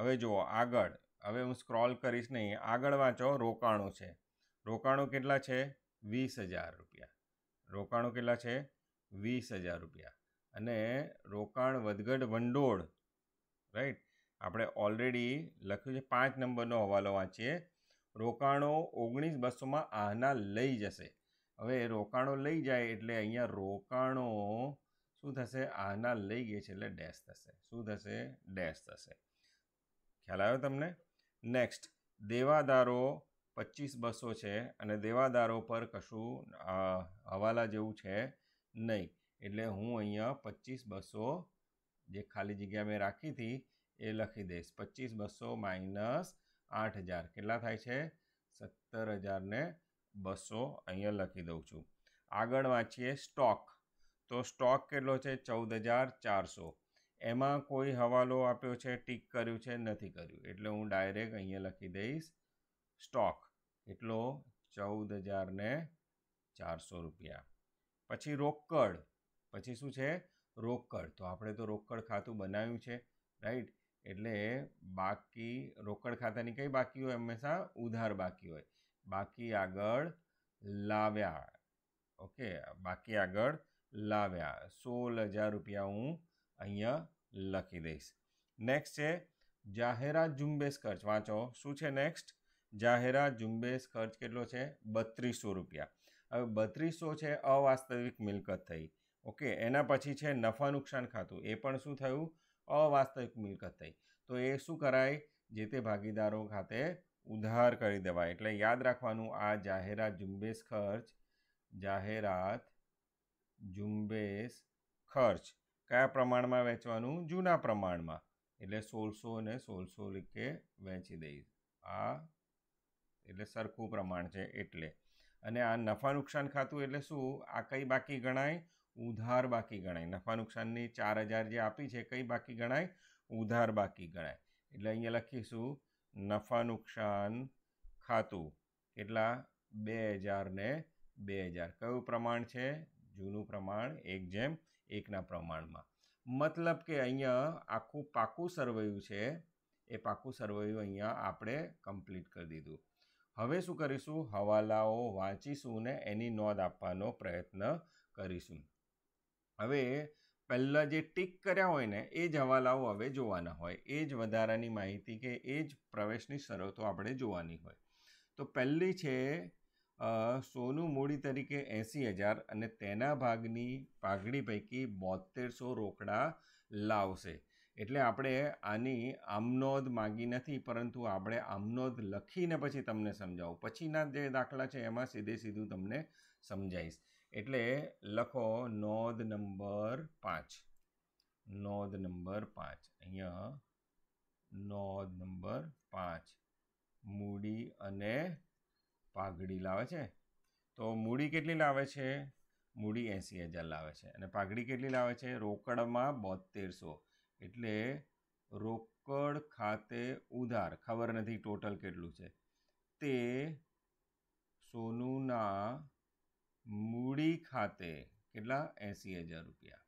હવે જુઓ આગળ હવે હું સ્ક્રોલ કરીશ નહીં આગળ વાંચો રોકાણો છે રોકાણો કેટલા છે વીસ હજાર રૂપિયા રોકાણો કેટલા છે વીસ હજાર રૂપિયા અને રોકાણ વધઘટ ભંડોળ રાઈટ આપણે ઓલરેડી લખ્યું છે પાંચ નંબરનો હવાલો વાંચીએ રોકાણો ઓગણીસ બસોમાં આના લઈ જશે હવે એ રોકાણો લઈ જાય એટલે અહીંયા રોકાણો શું થશે આના લઈ ગઈ છે એટલે ડેશ થશે શું થશે ડેશ થશે ખ્યાલ આવ્યો તમને નેક્સ્ટ દેવાદારો પચીસ બસો છે અને દેવાદારો પર કશું હવાલા જેવું છે નહીં એટલે હું અહીંયા પચીસ બસો જે ખાલી જગ્યા મેં રાખી હતી એ લખી દઈશ પચીસ બસો માઇનસ આઠ હજાર કેટલા થાય છે સત્તર હજારને બસો અહીંયા લખી દઉં છું આગળ વાંચીએ સ્ટોક તો સ્ટોક કેટલો છે ચૌદ હજાર ચારસો એમાં કોઈ હવાલો આપ્યો છે ટીક કર્યું છે નથી કર્યું એટલે હું ડાયરેક્ટ અહીંયા લખી દઈશ સ્ટોક એટલો ચૌદ હજારને ચારસો રૂપિયા પછી રોકડ પછી શું છે રોકડ તો આપણે તો રોકડ ખાતું બનાવ્યું છે રાઈટ એટલે બાકી રોકડ ખાતાની કઈ બાકી હોય હંમેશા ઉધાર બાકી હોય બાકી આગળ લાવ્યા ઓકે બાકી આગળ લાવ્યા સોળ હજાર રૂપિયા હું અહીંયા લખી દઈશ નેક્સ્ટ છે જાહેરાત ઝુંબેશ ખર્ચ વાંચો શું છે નેક્સ્ટ જાહેરાત ઝુંબેશ ખર્ચ કેટલો છે બત્રીસો રૂપિયા હવે બત્રીસો છે અવાસ્તવિક મિલકત થઈ ઓકે એના પછી છે નફા નુકસાન ખાતું એ પણ શું થયું અવાસ્તવિક મિલકત થઈ તો એ શું કરાય જે તે ભાગીદારો ખાતે ઉધાર કરી દેવાય એટલે યાદ રાખવાનું આ જાહેરાત ઝુંબેશ ખર્ચ જાહેરાત ઝુંબેશ ખર્ચ કયા પ્રમાણમાં વેચવાનું જૂના પ્રમાણમાં એટલે સોળસો ને સોળસો લીકે વેચી દઈશ આ એટલે સરખું પ્રમાણ છે એટલે અને આ નફા નુકસાન ખાતું એટલે શું આ કઈ બાકી ગણાય ઉધાર બાકી ગણાય નફા નુકસાનની ચાર હજાર જે આપી છે કઈ બાકી ગણાય ઉધાર બાકી ગણાય એટલે અહીંયા લખીશું નફા નુકસાન ખાતું કેટલા બે હજાર ને બે હજાર કયું પ્રમાણ છે જૂનું પ્રમાણ એક જેમ એકના પ્રમાણમાં મતલબ કે અહીંયા આખું પાકું સરવૈયું છે એ પાકું સરવૈયું અહીંયા આપણે કમ્પ્લીટ કરી દીધું હવે શું કરીશું હવાલાઓ વાંચીશું ને એની નોંધ આપવાનો પ્રયત્ન કરીશું હવે પહેલાં જે ટીક કર્યા હોય ને એ જ હવાલાઓ હવે જોવાના હોય એ જ વધારાની માહિતી કે એ જ પ્રવેશની શરતો આપણે જોવાની હોય તો પહેલી છે સોનું મૂડી તરીકે એંસી હજાર અને તેના ભાગની પાઘડી પૈકી બોતેરસો રોકડા લાવશે એટલે આપણે આની આમનોંધ માગી નથી પરંતુ આપણે આમનોંધ લખીને પછી તમને સમજાવું પછીના જે દાખલા છે એમાં સીધે સીધું તમને સમજાવીશ એટલે લખો નોંધ નંબર પાંચ નોંધ નંબર પાંચ અહીંયા નોંધ નંબર પાંચ મૂડી અને પાઘડી લાવે છે તો મૂડી કેટલી લાવે છે મૂડી એંસી હજાર લાવે છે અને પાઘડી કેટલી લાવે છે રોકડમાં બોતેરસો એટલે રોકડ ખાતે ઉધાર ખબર નથી ટોટલ કેટલું છે તે સોનુના મૂડી ખાતે કેટલા એંસી હજાર રૂપિયા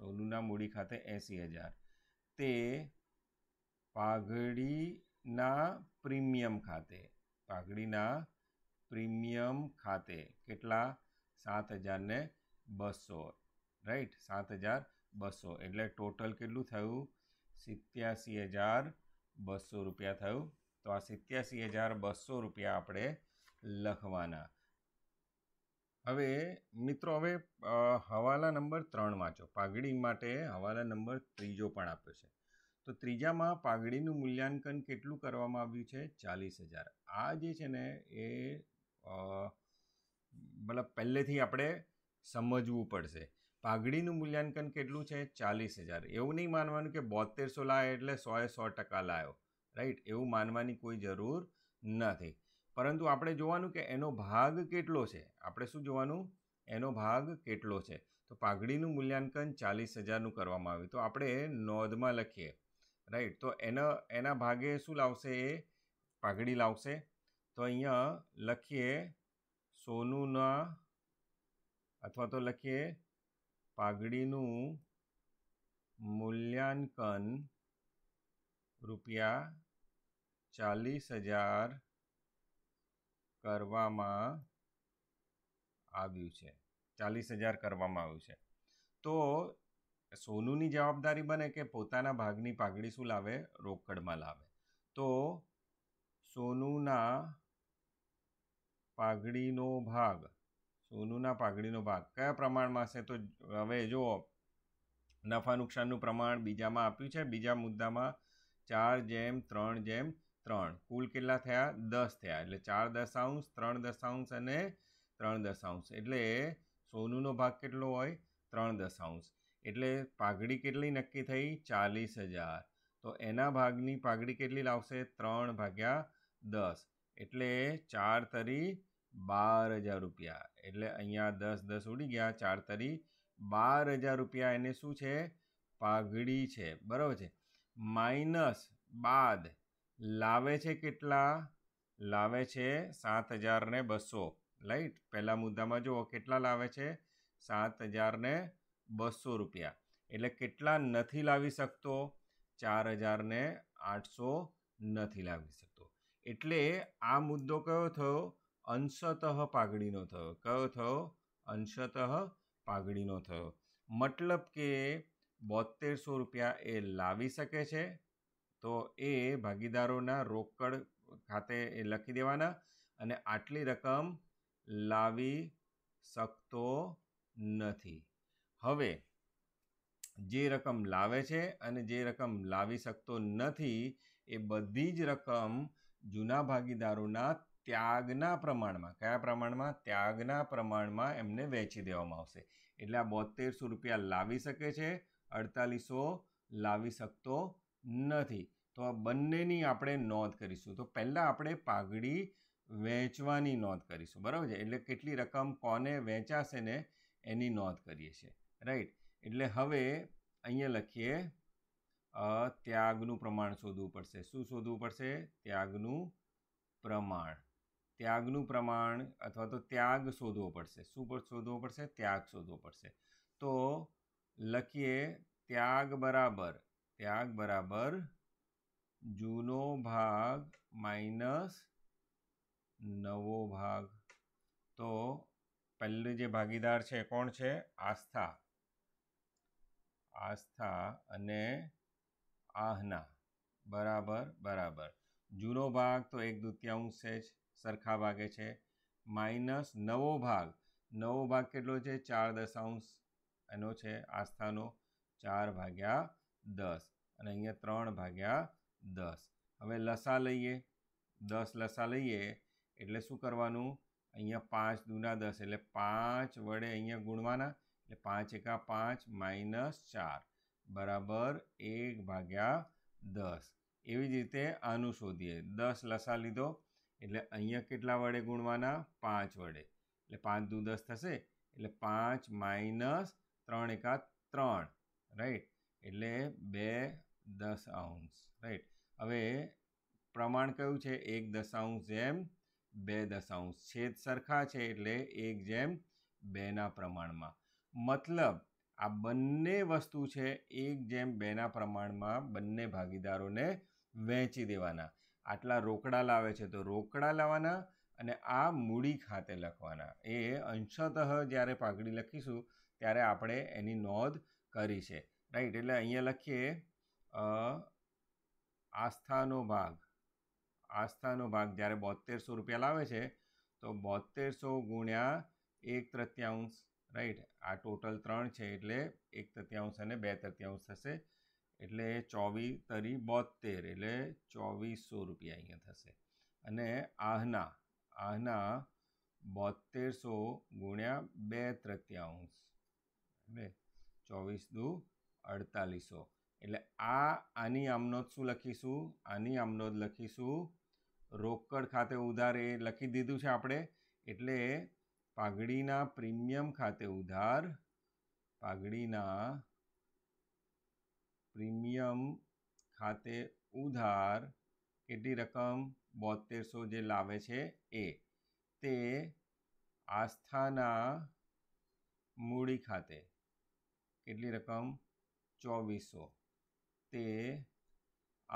સોનુના મૂડી ખાતે એંસી હજાર તે પાઘડીના પ્રીમિયમ ખાતે પાઘડીના પ્રીમિયમ ખાતે કેટલા સાત હજારને બસો રાઈટ સાત હજાર બસો એટલે ટોટલ કેટલું થયું સિત્યાસી હજાર બસો રૂપિયા થયું તો આ સિત્યાસી હજાર બસો રૂપિયા આપણે લખવાના હવે મિત્રો હવે હવાલા નંબર ત્રણ વાંચો પાઘડી માટે હવાલા નંબર ત્રીજો પણ આપ્યો છે તો ત્રીજામાં પાઘડીનું મૂલ્યાંકન કેટલું કરવામાં આવ્યું છે ચાલીસ હજાર આ જે છે ને એ મતલબ પહેલેથી આપણે સમજવું પડશે પાઘડીનું મૂલ્યાંકન કેટલું છે ચાલીસ હજાર એવું નહીં માનવાનું કે બોતેરસો લાવે એટલે સોએ સો ટકા લાવ્યો રાઈટ એવું માનવાની કોઈ જરૂર નથી પરંતુ આપણે જોવાનું કે એનો ભાગ કેટલો છે આપણે શું જોવાનું એનો ભાગ કેટલો છે તો પાઘડીનું મૂલ્યાંકન ચાલીસ હજારનું કરવામાં આવ્યું તો આપણે નોંધમાં લખીએ રાઈટ તો એના એના ભાગે શું લાવશે એ પાઘડી લાવશે તો અહીંયા લખીએ સોનુંના અથવા તો લખીએ પાઘડીનું મૂલ્યાંકન રૂપિયા ચાલીસ હજાર કરવામાં આવ્યું છે ચાલીસ હજાર કરવામાં આવ્યું છે તો સોનુની જવાબદારી બને કે પોતાના ભાગની પાઘડી શું લાવે રોકડમાં લાવે તો સોનુના પાઘડીનો ભાગ સોનુના પાઘડીનો ભાગ કયા પ્રમાણમાં હશે તો હવે જો નફા નુકસાનનું પ્રમાણ બીજામાં આપ્યું છે બીજા મુદ્દામાં ચાર જેમ ત્રણ જેમ ત્રણ કુલ કેટલા થયા દસ થયા એટલે ચાર દશાંશ ત્રણ દશાંશ અને ત્રણ દશાંશ એટલે સોનુનો ભાગ કેટલો હોય ત્રણ દશાંશ એટલે પાઘડી કેટલી નક્કી થઈ ચાલીસ હજાર તો એના ભાગની પાઘડી કેટલી લાવશે ત્રણ ભાગ્યા દસ એટલે ચાર તરી બાર હજાર રૂપિયા એટલે અહીંયા દસ દસ ઉડી ગયા ચાર તરી બાર હજાર રૂપિયા એને શું છે પાઘડી છે બરાબર છે માઇનસ બાદ લાવે છે કેટલા લાવે છે સાત હજાર ને બસો રાઈટ પહેલાં મુદ્દામાં જુઓ કેટલા લાવે છે સાત હજાર ને બસો રૂપિયા એટલે કેટલા નથી લાવી શકતો ચાર હજાર ને આઠસો નથી લાવી શકતો એટલે આ મુદ્દો કયો થયો અંશતઃ પાઘડીનો થયો કયો થયો અંશતઃ પાઘડીનો થયો મતલબ કે બોતેરસો રૂપિયા એ લાવી શકે છે તો એ ભાગીદારોના રોકડ ખાતે એ લખી દેવાના અને આટલી રકમ લાવી શકતો નથી હવે જે રકમ લાવે છે અને જે રકમ લાવી શકતો નથી એ બધી જ રકમ જૂના ભાગીદારોના ત્યાગના પ્રમાણમાં કયા પ્રમાણમાં ત્યાગના પ્રમાણમાં એમને વહેંચી દેવામાં આવશે એટલે આ બોતેરસો રૂપિયા લાવી શકે છે અડતાલીસો લાવી શકતો નથી તો આ બંનેની આપણે નોંધ કરીશું તો પહેલાં આપણે પાઘડી વહેંચવાની નોંધ કરીશું બરાબર છે એટલે કેટલી રકમ કોને વહેંચાશે ને એની નોંધ કરીએ છીએ રાઈટ એટલે હવે અહીંયા લખીએ ત્યાગનું પ્રમાણ શોધવું પડશે શું શોધવું પડશે ત્યાગનું પ્રમાણ ત્યાગનું પ્રમાણ અથવા તો ત્યાગ શોધવો પડશે શું શોધવો પડશે ત્યાગ શોધવો પડશે તો લખીએ ત્યાગ બરાબર ત્યાગ બરાબર જૂનો ભાગ માઇનસ નવો ભાગ તો પહેલું જે ભાગીદાર છે કોણ છે આસ્થા આસ્થા અને આહના બરાબર બરાબર જૂનો ભાગ તો એક દુત્યાંશ છે જ સરખા ભાગે છે માઇનસ નવો ભાગ નવો ભાગ કેટલો છે ચાર દશાંશ એનો છે આસ્થાનો ચાર ભાગ્યા દસ અને અહીંયા ત્રણ ભાગ્યા દસ હવે લસા લઈએ દસ લસા લઈએ એટલે શું કરવાનું અહીંયા પાંચ દૂના દસ એટલે પાંચ વડે અહીંયા ગુણવાના એટલે પાંચ એકા પાંચ માઇનસ ચાર બરાબર એક ભાગ્યા દસ એવી જ રીતે આનું શોધીએ દસ લસા લીધો એટલે અહીંયા કેટલા વડે ગુણવાના પાંચ વડે એટલે પાંચ દુ દસ થશે એટલે પાંચ માઇનસ ત્રણ એકા ત્રણ રાઈટ એટલે બે દસ આઉન્સ રાઈટ હવે પ્રમાણ કયું છે એક દશાંશ જેમ બે દશાંશ છેદ સરખા છે એટલે એક જેમ બેના પ્રમાણમાં મતલબ આ બંને વસ્તુ છે એક જેમ બેના પ્રમાણમાં બંને ભાગીદારોને વહેંચી દેવાના આટલા રોકડા લાવે છે તો રોકડા લાવવાના અને આ મૂડી ખાતે લખવાના એ અંશતઃ જ્યારે પાઘડી લખીશું ત્યારે આપણે એની નોંધ કરી છે રાઈટ એટલે અહીંયા લખીએ આસ્થાનો ભાગ આસ્થાનો ભાગ જ્યારે બોતેરસો રૂપિયા લાવે છે તો બોતેરસો ગુણ્યા એક તૃત્યાંશ રાઈટ આ ટોટલ ત્રણ છે એટલે એક તૃત્યાંશ અને બે તૃત્યાંશ થશે એટલે ચોવીસ તરી બોતેર એટલે ચોવીસો રૂપિયા અહીંયા થશે અને આહના આહના બોતેરસો ગુણ્યા બે તૃત્યાંશ એટલે ચોવીસ દુ અડતાલીસો એટલે આ આની આમનોદ શું લખીશું આની આમનોદ લખીશું રોકડ ખાતે ઉધાર એ લખી દીધું છે આપણે એટલે પાઘડીના પ્રીમિયમ ખાતે ઉધાર પાઘડીના પ્રીમિયમ ખાતે ઉધાર કેટલી રકમ બોતેરસો જે લાવે છે એ તે આસ્થાના મૂડી ખાતે કેટલી રકમ ચોવીસો તે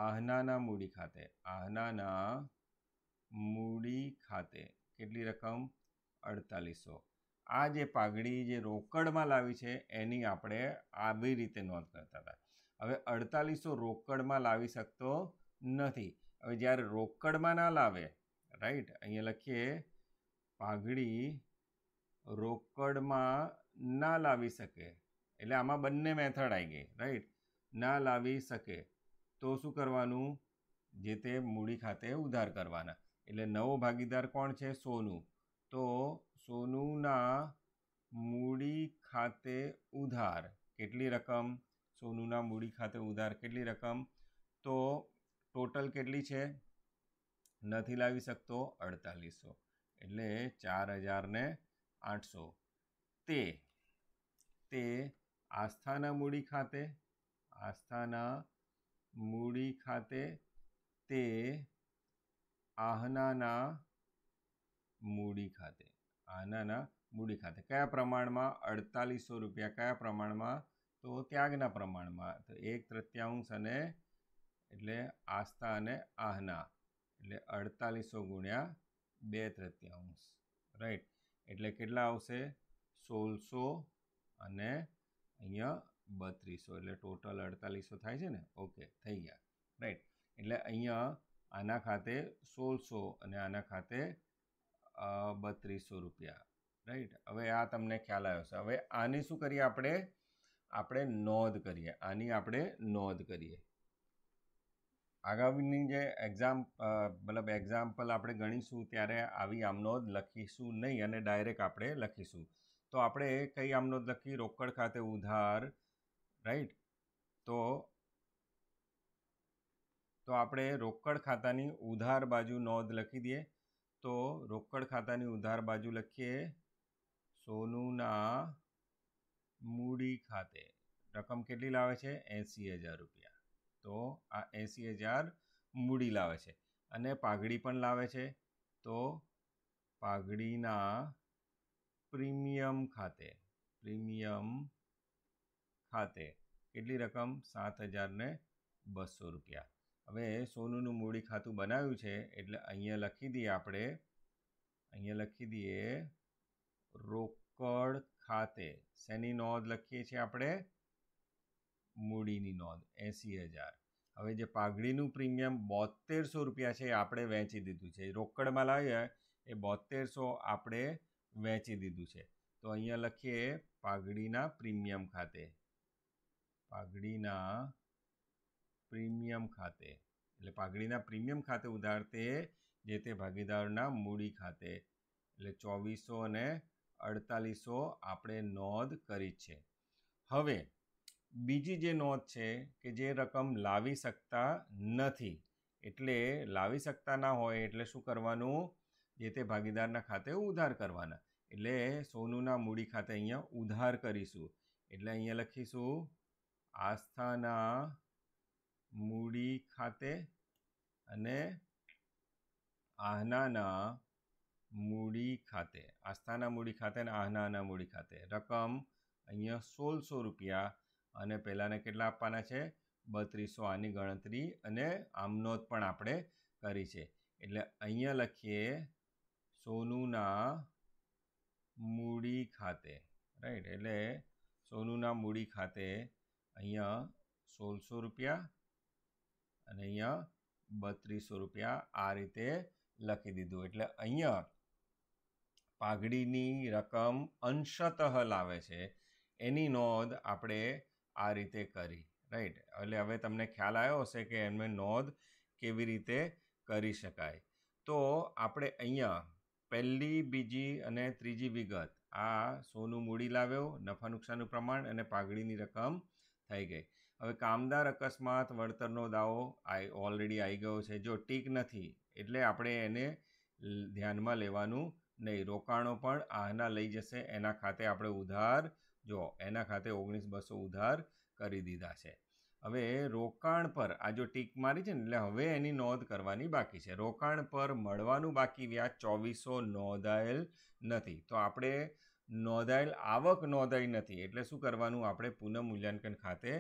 આહનાના મૂડી ખાતે આહનાના મૂડી ખાતે કેટલી રકમ અડતાલીસો આ જે પાઘડી જે રોકડમાં લાવી છે એની આપણે આવી રીતે નોંધ કરતા હતા હવે અડતાલીસો રોકડમાં લાવી શકતો નથી હવે જ્યારે રોકડમાં ના લાવે રાઈટ અહીંયા લખીએ પાઘડી રોકડમાં ના લાવી શકે એટલે આમાં બંને મેથડ આવી ગઈ રાઈટ ના લાવી શકે તો શું કરવાનું જે તે મૂડી ખાતે ઉધાર કરવાના એટલે નવો ભાગીદાર કોણ છે સોનું તો સોનુના મૂડી ખાતે ઉધાર કેટલી રકમ સોનુના મૂડી ખાતે ઉધાર કેટલી રકમ તો ટોટલ કેટલી છે નથી લાવી શકતો અડતાલીસો એટલે ચાર હજારને આઠસો તે તે આસ્થાના મૂડી ખાતે આસ્થાના મૂડી ખાતે તે આહનાના મૂડી ખાતે આહનાના મૂડી ખાતે કયા પ્રમાણમાં અડતાલીસો રૂપિયા કયા પ્રમાણમાં તો ત્યાગના પ્રમાણમાં તો એક તૃત્યાંશ અને એટલે આસ્થા અને આહના એટલે અડતાલીસો ગુણ્યા બે તૃત્યાંશ રાઈટ એટલે કેટલા આવશે સોળસો અને અહીંયા બત્રીસો એટલે ટોટલ અડતાલીસો થાય છે ને ઓકે થઈ ગયા રાઈટ એટલે અહીંયા આના ખાતે સોળસો અને આના ખાતે બત્રીસો રૂપિયા રાઈટ હવે આ તમને ખ્યાલ આવ્યો છે હવે આની શું કરીએ આપણે આપણે નોંધ કરીએ આની આપણે નોંધ કરીએ આગામીની જે એક્ઝામ મતલબ એક્ઝામ્પલ આપણે ગણીશું ત્યારે આવી આમનોંધ લખીશું નહીં અને ડાયરેક્ટ આપણે લખીશું તો આપણે કઈ આમનોદ લખી રોકડ ખાતે ઉધાર રાઈટ તો તો આપણે રોકડ ખાતાની ઉધાર બાજુ નોંધ લખી દઈએ તો રોકડ ખાતાની ઉધાર બાજુ લખીએ સોનુના મૂડી ખાતે રકમ કેટલી લાવે છે એંસી હજાર રૂપિયા તો આ એંસી હજાર મૂડી લાવે છે અને પાઘડી પણ લાવે છે તો પાઘડીના પ્રીમિયમ ખાતે પ્રીમિયમ ખાતે કેટલી રકમ સાત હજારને બસો રૂપિયા હવે સોનુનું મૂડી ખાતું બનાવ્યું છે એટલે અહીંયા લખી દઈએ આપણે અહીંયા લખી દઈએ રોકડ ખાતે શેની નોંધ લખીએ છીએ આપણે મૂડીની નોંધ એંસી હજાર હવે જે પાઘડીનું પ્રીમિયમ બોતેરસો રૂપિયા છે એ આપણે વેચી દીધું છે રોકડમાં લાવીએ એ બોતેરસો આપણે વેચી દીધું છે તો અહીંયા લખીએ પાઘડીના પ્રીમિયમ ખાતે પાઘડીના પ્રીમિયમ ખાતે એટલે પાઘડીના પ્રીમિયમ ખાતે ઉધાર તે જે તે ભાગીદારના મૂડી ખાતે એટલે ચોવીસો અને અડતાલીસો આપણે નોંધ કરી છે હવે બીજી જે નોંધ છે કે જે રકમ લાવી શકતા નથી એટલે લાવી શકતા ના હોય એટલે શું કરવાનું જે તે ભાગીદારના ખાતે ઉધાર કરવાના એટલે સોનુના મૂડી ખાતે અહીંયા ઉધાર કરીશું એટલે અહીંયા લખીશું આસ્થાના મૂડી ખાતે અને આહનાના મૂડી ખાતે આસ્થાના મૂડી ખાતે અને આહનાના મૂડી ખાતે રકમ અહીંયા સોળસો રૂપિયા અને પહેલાંને કેટલા આપવાના છે બત્રીસો આની ગણતરી અને આમનોત પણ આપણે કરી છે એટલે અહીંયા લખીએ સોનુના મૂડી ખાતે રાઈટ એટલે સોનુના મૂડી ખાતે અહીંયા સોળસો રૂપિયા અને અહીંયા બત્રીસો રૂપિયા આ રીતે લખી દીધું એટલે અહીંયા પાઘડીની રકમ અંશતઃ લાવે છે એની નોંધ આપણે આ રીતે કરી રાઈટ એટલે હવે તમને ખ્યાલ આવ્યો હશે કે એમને નોંધ કેવી રીતે કરી શકાય તો આપણે અહીંયા પહેલી બીજી અને ત્રીજી વિગત આ સોનું મૂડી લાવ્યો નફા નુકસાનનું પ્રમાણ અને પાઘડીની રકમ થઈ ગઈ હવે કામદાર અકસ્માત વળતરનો દાવો આ ઓલરેડી આવી ગયો છે જો ટીક નથી એટલે આપણે એને ધ્યાનમાં લેવાનું નહીં રોકાણો પણ આના લઈ જશે એના ખાતે આપણે ઉધાર જો એના ખાતે ઓગણીસ બસો ઉધાર કરી દીધા છે હવે રોકાણ પર આ જો ટીક મારી છે ને એટલે હવે એની નોંધ કરવાની બાકી છે રોકાણ પર મળવાનું બાકી વ્યાજ ચોવીસો નોંધાયેલ નથી તો આપણે નોંધાયેલ આવક નોંધાઈ નથી એટલે શું કરવાનું આપણે પુનઃમૂલ્યાંકન ખાતે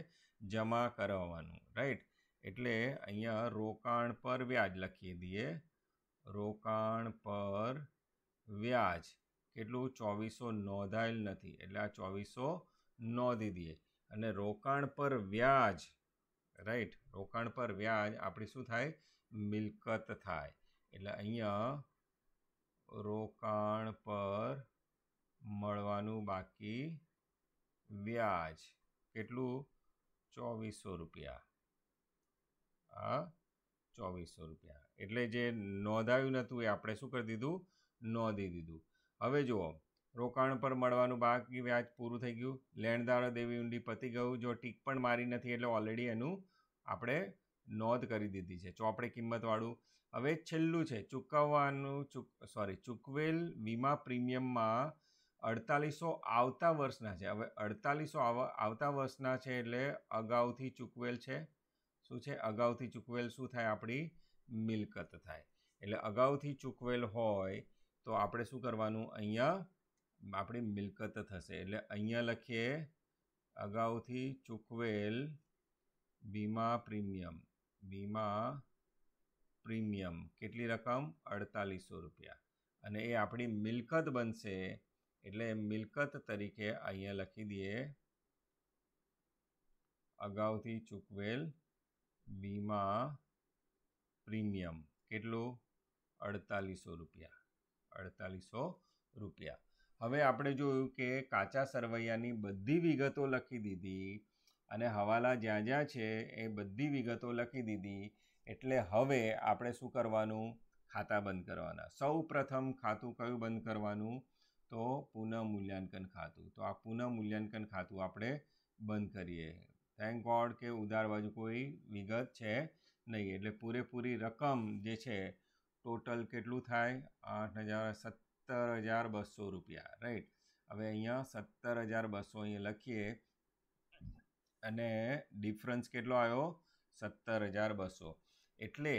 જમા કરાવવાનું રાઈટ એટલે અહીંયા રોકાણ પર વ્યાજ લખી દઈએ રોકાણ પર વ્યાજ કેટલું ચોવીસો નોંધાયેલ નથી એટલે આ ચોવીસો નોંધી દઈએ અને રોકાણ પર વ્યાજ રાઈટ રોકાણ પર વ્યાજ આપણી શું થાય મિલકત થાય એટલે અહીંયા રોકાણ પર મળવાનું બાકી વ્યાજ કેટલું ચોવીસો રૂપિયા આ ચોવીસો રૂપિયા એટલે જે નોંધાયું નહોતું એ આપણે શું કરી દીધું નોંધી દીધું હવે જુઓ રોકાણ પર મળવાનું બાકી વ્યાજ પૂરું થઈ ગયું લેણદારો દેવી ઊંડી પતી ગયું જો ટીક પણ મારી નથી એટલે ઓલરેડી એનું આપણે નોંધ કરી દીધી છે ચોપડે કિંમતવાળું હવે છેલ્લું છે ચૂકવવાનું ચૂક સોરી ચૂકવેલ વીમા પ્રીમિયમમાં અડતાલીસો આવતા વર્ષના છે હવે અડતાલીસો આવતા વર્ષના છે એટલે અગાઉથી ચૂકવેલ છે શું છે અગાઉથી ચૂકવેલ શું થાય આપણી મિલકત થાય એટલે અગાઉથી ચૂકવેલ હોય તો આપણે શું કરવાનું અહીંયા આપણી મિલકત થશે એટલે અહીંયા લખીએ અગાઉથી ચૂકવેલ વીમા પ્રીમિયમ વીમા પ્રીમિયમ કેટલી રકમ અડતાલીસો રૂપિયા અને એ આપણી મિલકત બનશે એટલે મિલકત તરીકે અહીંયા લખી દઈએ અગાઉથી ચૂકવેલ વીમા પ્રીમિયમ કેટલું અડતાલીસો રૂપિયા અડતાલીસો રૂપિયા હવે આપણે જોયું કે કાચા સરવૈયાની બધી વિગતો લખી દીધી અને હવાલા જ્યાં જ્યાં છે એ બધી વિગતો લખી દીધી એટલે હવે આપણે શું કરવાનું ખાતા બંધ કરવાના સૌ પ્રથમ ખાતું કયું બંધ કરવાનું તો પુનઃ મૂલ્યાંકન ખાતું તો આ પુનઃ મૂલ્યાંકન ખાતું આપણે બંધ કરીએ થેન્ક ગોડ કે ઉધાર બાજુ કોઈ વિગત છે નહીં એટલે પૂરેપૂરી રકમ જે છે ટોટલ કેટલું થાય આઠ હજાર સત્તર હજાર બસો રૂપિયા રાઈટ હવે અહીંયા સત્તર હજાર બસો અહીંયા લખીએ અને ડિફરન્સ કેટલો આવ્યો સત્તર હજાર બસો એટલે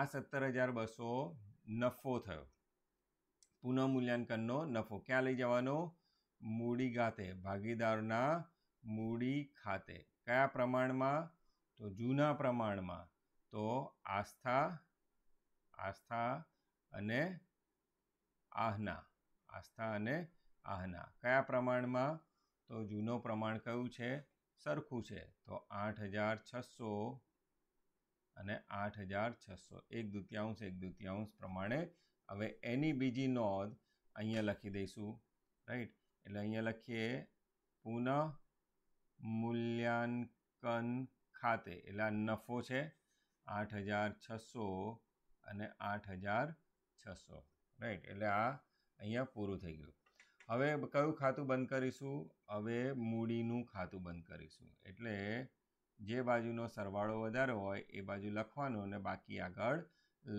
આ સત્તર હજાર બસો નફો થયો પુનઃમૂલ્યાંકનનો નફો ક્યાં લઈ જવાનો મૂડી ખાતે ભાગીદારના મૂડી ખાતે કયા પ્રમાણમાં તો જૂના પ્રમાણમાં તો આસ્થા આસ્થા અને આહના આસ્થા અને આહના કયા પ્રમાણમાં તો જૂનો પ્રમાણ કયું છે સરખું છે તો આઠ હજાર છસો અને આઠ હજાર છસો એક દૃત્યાંશ એક દૃત્યાંશ પ્રમાણે હવે એની બીજી નોંધ અહીંયા લખી દઈશું રાઈટ એટલે અહીંયા લખીએ પુનઃ મૂલ્યાંકન ખાતે એટલે આ નફો છે આઠ હજાર છસો અને આઠ હજાર છસો રાઈટ એટલે આ અહીંયા પૂરું થઈ ગયું હવે કયું ખાતું બંધ કરીશું હવે મૂડીનું ખાતું બંધ કરીશું એટલે જે બાજુનો સરવાળો વધારે હોય એ બાજુ લખવાનું અને બાકી આગળ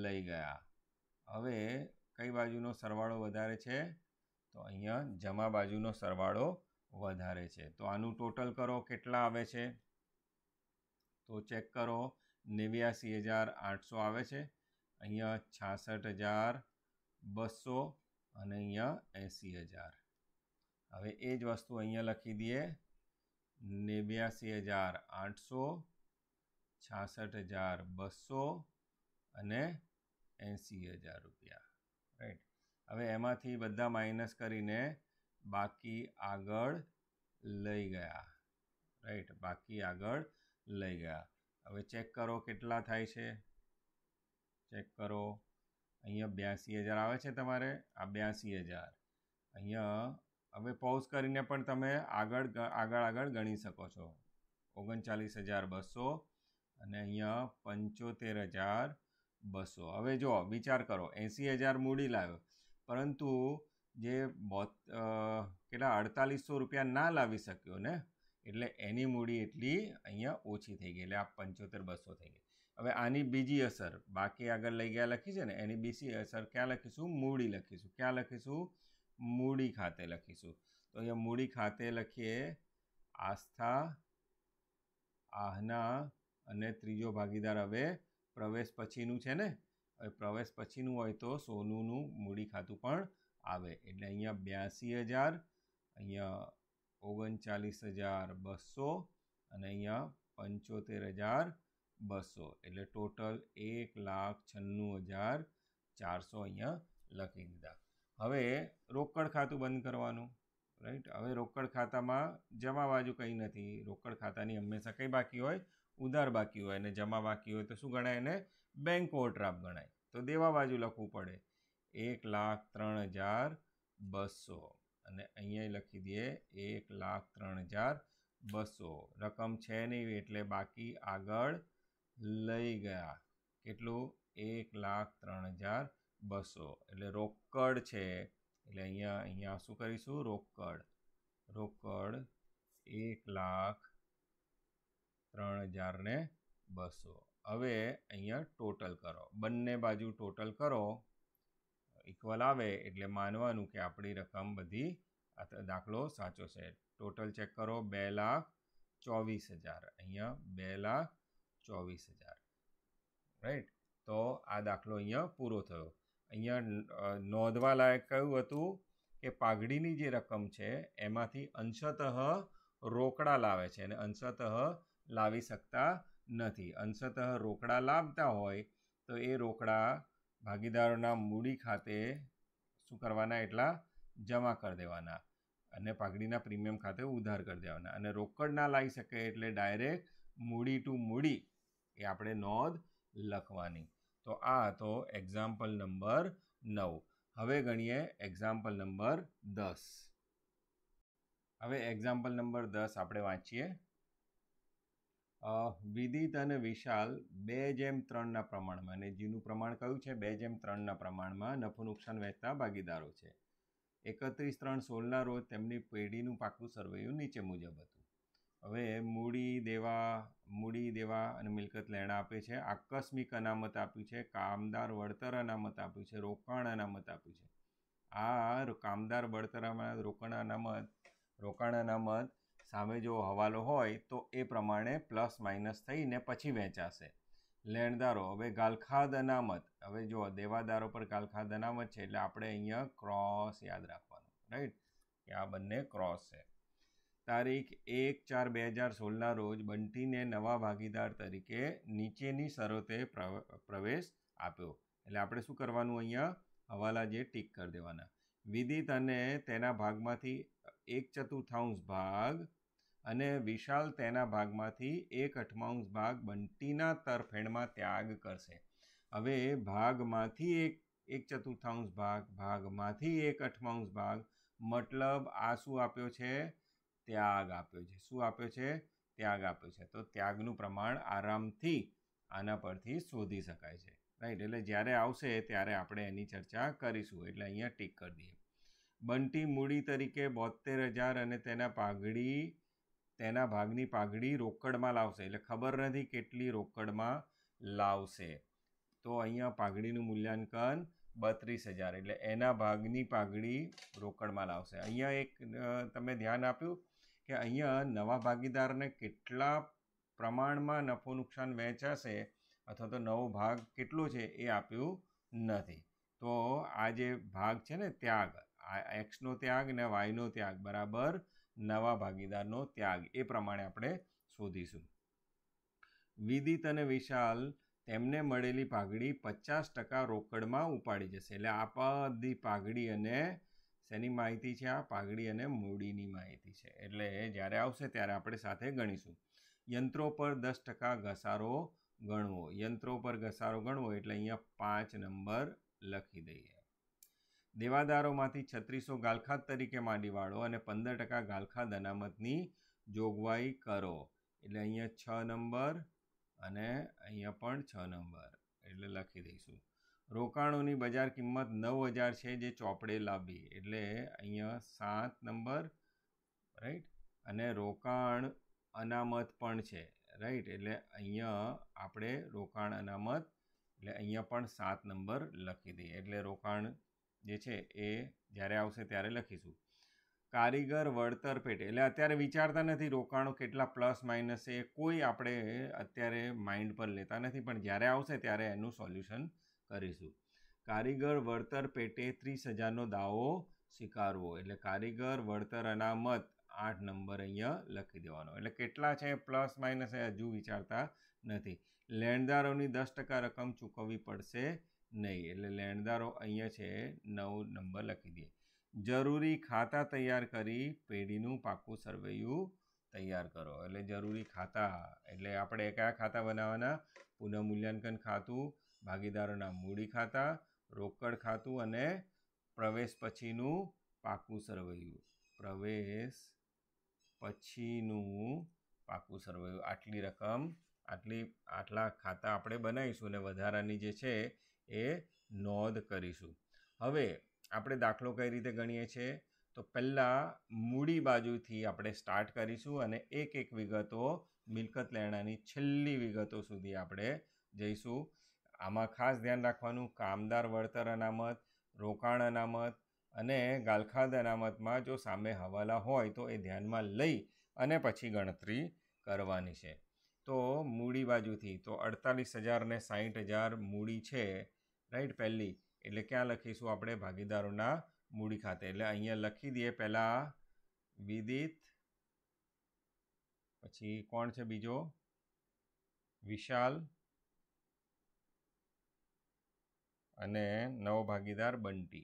લઈ ગયા હવે કઈ બાજુનો સરવાળો વધારે છે તો અહીંયા જમા બાજુનો સરવાળો વધારે છે તો આનું ટોટલ કરો કેટલા આવે છે તો ચેક કરો નેવ્યાસી હજાર આઠસો આવે છે અહીંયા છાસઠ હજાર બસો અને અહીંયા એંસી હજાર હવે એ જ વસ્તુ અહીંયા લખી દઈએ નેવ્યાસી હજાર આઠસો છાસઠ હજાર બસો અને એંસી હજાર રૂપિયા રાઈટ હવે એમાંથી બધા માઇનસ કરીને બાકી આગળ લઈ ગયા રાઈટ બાકી આગળ લઈ ગયા હવે ચેક કરો કેટલા થાય છે ચેક કરો અહીંયા બ્યાસી હજાર આવે છે તમારે આ બ્યાસી હજાર અહીંયા હવે પોઝ કરીને પણ તમે આગળ આગળ આગળ ગણી શકો છો ઓગણચાલીસ હજાર બસો અને અહીંયા પંચોતેર હજાર બસો હવે જો વિચાર કરો એંસી હજાર મૂડી લાવ્યો પરંતુ જે બોત કેટલા અડતાલીસો રૂપિયા ના લાવી શક્યો ને એટલે એની મૂડી એટલી અહીંયા ઓછી થઈ ગઈ એટલે આ પંચોતેર બસો થઈ ગઈ હવે આની બીજી અસર બાકી આગળ લઈ ગયા લખી છે ને એની બીજી અસર ક્યાં લખીશું મૂડી લખીશું ક્યાં લખીશું મૂડી ખાતે લખીશું તો અહીંયા મૂડી ખાતે લખીએ આસ્થા આહના અને ત્રીજો ભાગીદાર હવે પ્રવેશ પછીનું છે ને પ્રવેશ પછીનું હોય તો સોનુનું મૂડી ખાતું પણ આવે એટલે અહીંયા બ્યાસી હજાર અહીંયા ઓગણચાલીસ હજાર બસો અને અહીંયા પંચોતેર હજાર બસો એટલે ટોટલ એક લાખ છન્નું હજાર ચારસો અહીંયા લખી દીધા હવે રોકડ ખાતું બંધ કરવાનું રાઈટ હવે રોકડ ખાતામાં જમા બાજુ કંઈ નથી રોકડ ખાતાની હંમેશા કંઈ બાકી હોય ઉધાર બાકી હોય અને જમા બાકી હોય તો શું ગણાય એને બેંક ઓવરડ્રાફ્ટ ગણાય તો દેવા બાજુ લખવું પડે એક લાખ ત્રણ હજાર બસો અને અહીંયા લખી દઈએ એક લાખ ત્રણ હજાર બસો રકમ છે નહીં એટલે બાકી આગળ લઈ ગયા કેટલું એક લાખ ત્રણ હજાર બસો એટલે રોકડ છે એટલે અહીંયા અહીંયા શું કરીશું રોકડ રોકડ એક લાખ ત્રણ હજારને બસો હવે અહીંયા ટોટલ કરો બંને બાજુ ટોટલ કરો ઇક્વલ આવે એટલે માનવાનું કે આપણી રકમ બધી દાખલો સાચો છે ટોટલ ચેક કરો બે લાખ ચોવીસ હજાર અહીંયા બે લાખ ચોવીસ હજાર રાઈટ તો આ દાખલો અહીંયા પૂરો થયો અહીંયા નોંધવા લાયક કયું હતું કે પાઘડીની જે રકમ છે એમાંથી અંશતઃ રોકડા લાવે છે અને અંશતઃ લાવી શકતા નથી અંશતઃ રોકડા લાવતા હોય તો એ રોકડા ભાગીદારોના મૂડી ખાતે શું કરવાના એટલા જમા કરી દેવાના અને પાઘડીના પ્રીમિયમ ખાતે ઉધાર કરી દેવાના અને રોકડ ના લાવી શકે એટલે ડાયરેક્ટ મૂડી ટુ મૂડી એ આપણે નોંધ લખવાની તો આ હતો એક્ઝામ્પલ નંબર નવ હવે ગણીએ એક્ઝામ્પલ નંબર દસ હવે એક્ઝામ્પલ નંબર દસ આપણે વાંચીએ વિદિત અને વિશાલ બે જેમ ત્રણના પ્રમાણમાં અને જીનું પ્રમાણ કયું છે બે જેમ ત્રણના પ્રમાણમાં નફો નુકસાન વહેતા ભાગીદારો છે એકત્રીસ ત્રણ સોળના રોજ તેમની પેઢીનું પાકું સરવૈયું નીચે મુજબ હતું હવે મૂડી દેવા મૂડી દેવા અને મિલકત લેણા આપે છે આકસ્મિક અનામત આપ્યું છે કામદાર વળતર અનામત આપ્યું છે રોકાણ અનામત આપ્યું છે આ કામદાર બળતરામાં રોકાણ અનામત રોકાણ અનામત સામે જો હવાલો હોય તો એ પ્રમાણે પ્લસ માઇનસ થઈને પછી વેચાશે લેણદારો હવે ગાલખાદ અનામત હવે જો દેવાદારો પર ગાલખાદ અનામત છે એટલે આપણે અહીંયા ક્રોસ યાદ રાખવાનું રાઈટ કે આ બંને ક્રોસ છે તારીખ એક ચાર બે હજાર સોળના રોજ બંટીને નવા ભાગીદાર તરીકે નીચેની શરતે પ્રવેશ આપ્યો એટલે આપણે શું કરવાનું અહીંયા હવાલા જે ટીક કરી દેવાના વિદિત અને તેના ભાગમાંથી એક ચતુર્થાંશ ભાગ અને વિશાલ તેના ભાગમાંથી એક અઠમાંશ ભાગ બંટીના તરફેણમાં ત્યાગ કરશે હવે ભાગમાંથી એક એક ચતુર્થાંશ ભાગ ભાગમાંથી એક અઠમાંશ ભાગ મતલબ આ શું આપ્યો છે ત્યાગ આપ્યો છે શું આપ્યો છે ત્યાગ આપ્યો છે તો ત્યાગનું પ્રમાણ આરામથી આના પરથી શોધી શકાય છે રાઈટ એટલે જ્યારે આવશે ત્યારે આપણે એની ચર્ચા કરીશું એટલે અહીંયા ટીક કરી દઈએ બંટી મૂડી તરીકે બોતેર હજાર અને તેના પાઘડી તેના ભાગની પાઘડી રોકડમાં લાવશે એટલે ખબર નથી કેટલી રોકડમાં લાવશે તો અહીંયા પાઘડીનું મૂલ્યાંકન બત્રીસ હજાર એટલે એના ભાગની પાઘડી રોકડમાં લાવશે અહીંયા એક તમે ધ્યાન આપ્યું કે અહીંયા નવા ભાગીદારને કેટલા પ્રમાણમાં નફો નુકસાન વહેંચાશે અથવા તો નવો ભાગ કેટલો છે એ આપ્યું નથી તો આ જે ભાગ છે ને ત્યાગ આ એક્સનો ત્યાગ ને વાયનો ત્યાગ બરાબર નવા ભાગીદારનો ત્યાગ એ પ્રમાણે આપણે શોધીશું વિદિત અને વિશાલ તેમને મળેલી પાઘડી પચાસ ટકા રોકડમાં ઉપાડી જશે એટલે આ બધી પાઘડી અને શેની માહિતી છે આ પાઘડી અને મૂડીની માહિતી છે એટલે જ્યારે આવશે ત્યારે આપણે સાથે ગણીશું યંત્રો પર દસ ટકા ઘસારો ગણવો યંત્રો પર ઘસારો ગણવો એટલે અહીંયા પાંચ નંબર લખી દઈએ દેવાદારોમાંથી છત્રીસો ગાલખાત તરીકે માંડી વાળો અને પંદર ટકા ગાલખાત અનામતની જોગવાઈ કરો એટલે અહીંયા છ નંબર અને અહીંયા પણ છ નંબર એટલે લખી દઈશું રોકાણોની બજાર કિંમત નવ હજાર છે જે ચોપડે લાવી એટલે અહીંયા સાત નંબર રાઈટ અને રોકાણ અનામત પણ છે રાઈટ એટલે અહીંયા આપણે રોકાણ અનામત એટલે અહીંયા પણ સાત નંબર લખી દઈએ એટલે રોકાણ જે છે એ જ્યારે આવશે ત્યારે લખીશું કારીગર વળતર પેટે એટલે અત્યારે વિચારતા નથી રોકાણો કેટલા પ્લસ માઇનસ એ કોઈ આપણે અત્યારે માઇન્ડ પર લેતા નથી પણ જ્યારે આવશે ત્યારે એનું સોલ્યુશન કરીશું કારીગર વળતર પેટે ત્રીસ હજારનો દાવો સ્વીકારવો એટલે કારીગર વળતર અનામત આઠ નંબર અહીંયા લખી દેવાનો એટલે કેટલા છે પ્લસ માઇનસ એ હજુ વિચારતા નથી લેણદારોની દસ ટકા રકમ ચૂકવવી પડશે નહીં એટલે લેણદારો અહીંયા છે નવ નંબર લખી દે જરૂરી ખાતા તૈયાર કરી પેઢીનું પાકું સરવૈયું તૈયાર કરો એટલે જરૂરી ખાતા એટલે આપણે કયા ખાતા બનાવવાના પુનઃમૂલ્યાંકન ખાતું ભાગીદારોના મૂડી ખાતા રોકડ ખાતું અને પ્રવેશ પછીનું પાકું સરવૈયું પ્રવેશ પછીનું પાકું સરવૈયું આટલી રકમ આટલી આટલા ખાતા આપણે બનાવીશું અને વધારાની જે છે એ નોંધ કરીશું હવે આપણે દાખલો કઈ રીતે ગણીએ છીએ તો પહેલાં મૂડી બાજુથી આપણે સ્ટાર્ટ કરીશું અને એક એક વિગતો મિલકત લેણાની છેલ્લી વિગતો સુધી આપણે જઈશું આમાં ખાસ ધ્યાન રાખવાનું કામદાર વળતર અનામત રોકાણ અનામત અને ગાલખાદ અનામતમાં જો સામે હવાલા હોય તો એ ધ્યાનમાં લઈ અને પછી ગણતરી કરવાની છે તો મૂડી બાજુથી તો અડતાલીસ હજાર ને સાહીઠ હજાર મૂડી છે રાઈટ પહેલી એટલે ક્યાં લખીશું આપણે ભાગીદારોના મૂડી ખાતે એટલે અહીંયા લખી દઈએ પહેલાં વિદિત પછી કોણ છે બીજો વિશાલ અને નવો ભાગીદાર બંટી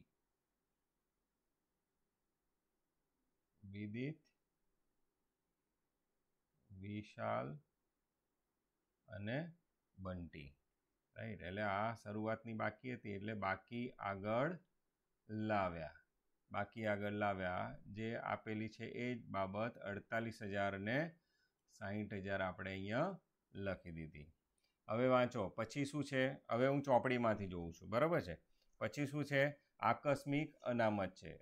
વિદિત વિશાલ અને બંટી રાઈટ એટલે આ શરૂઆતની બાકી હતી એટલે બાકી આગળ લાવ્યા બાકી આગળ લાવ્યા જે આપેલી છે એ જ બાબત અડતાલીસ હજારને સાહીઠ હજાર આપણે અહીંયા લખી દીધી હવે વાંચો પછી શું છે હવે હું ચોપડીમાંથી જોઉં છું બરાબર છે પછી શું છે આકસ્મિક અનામત છે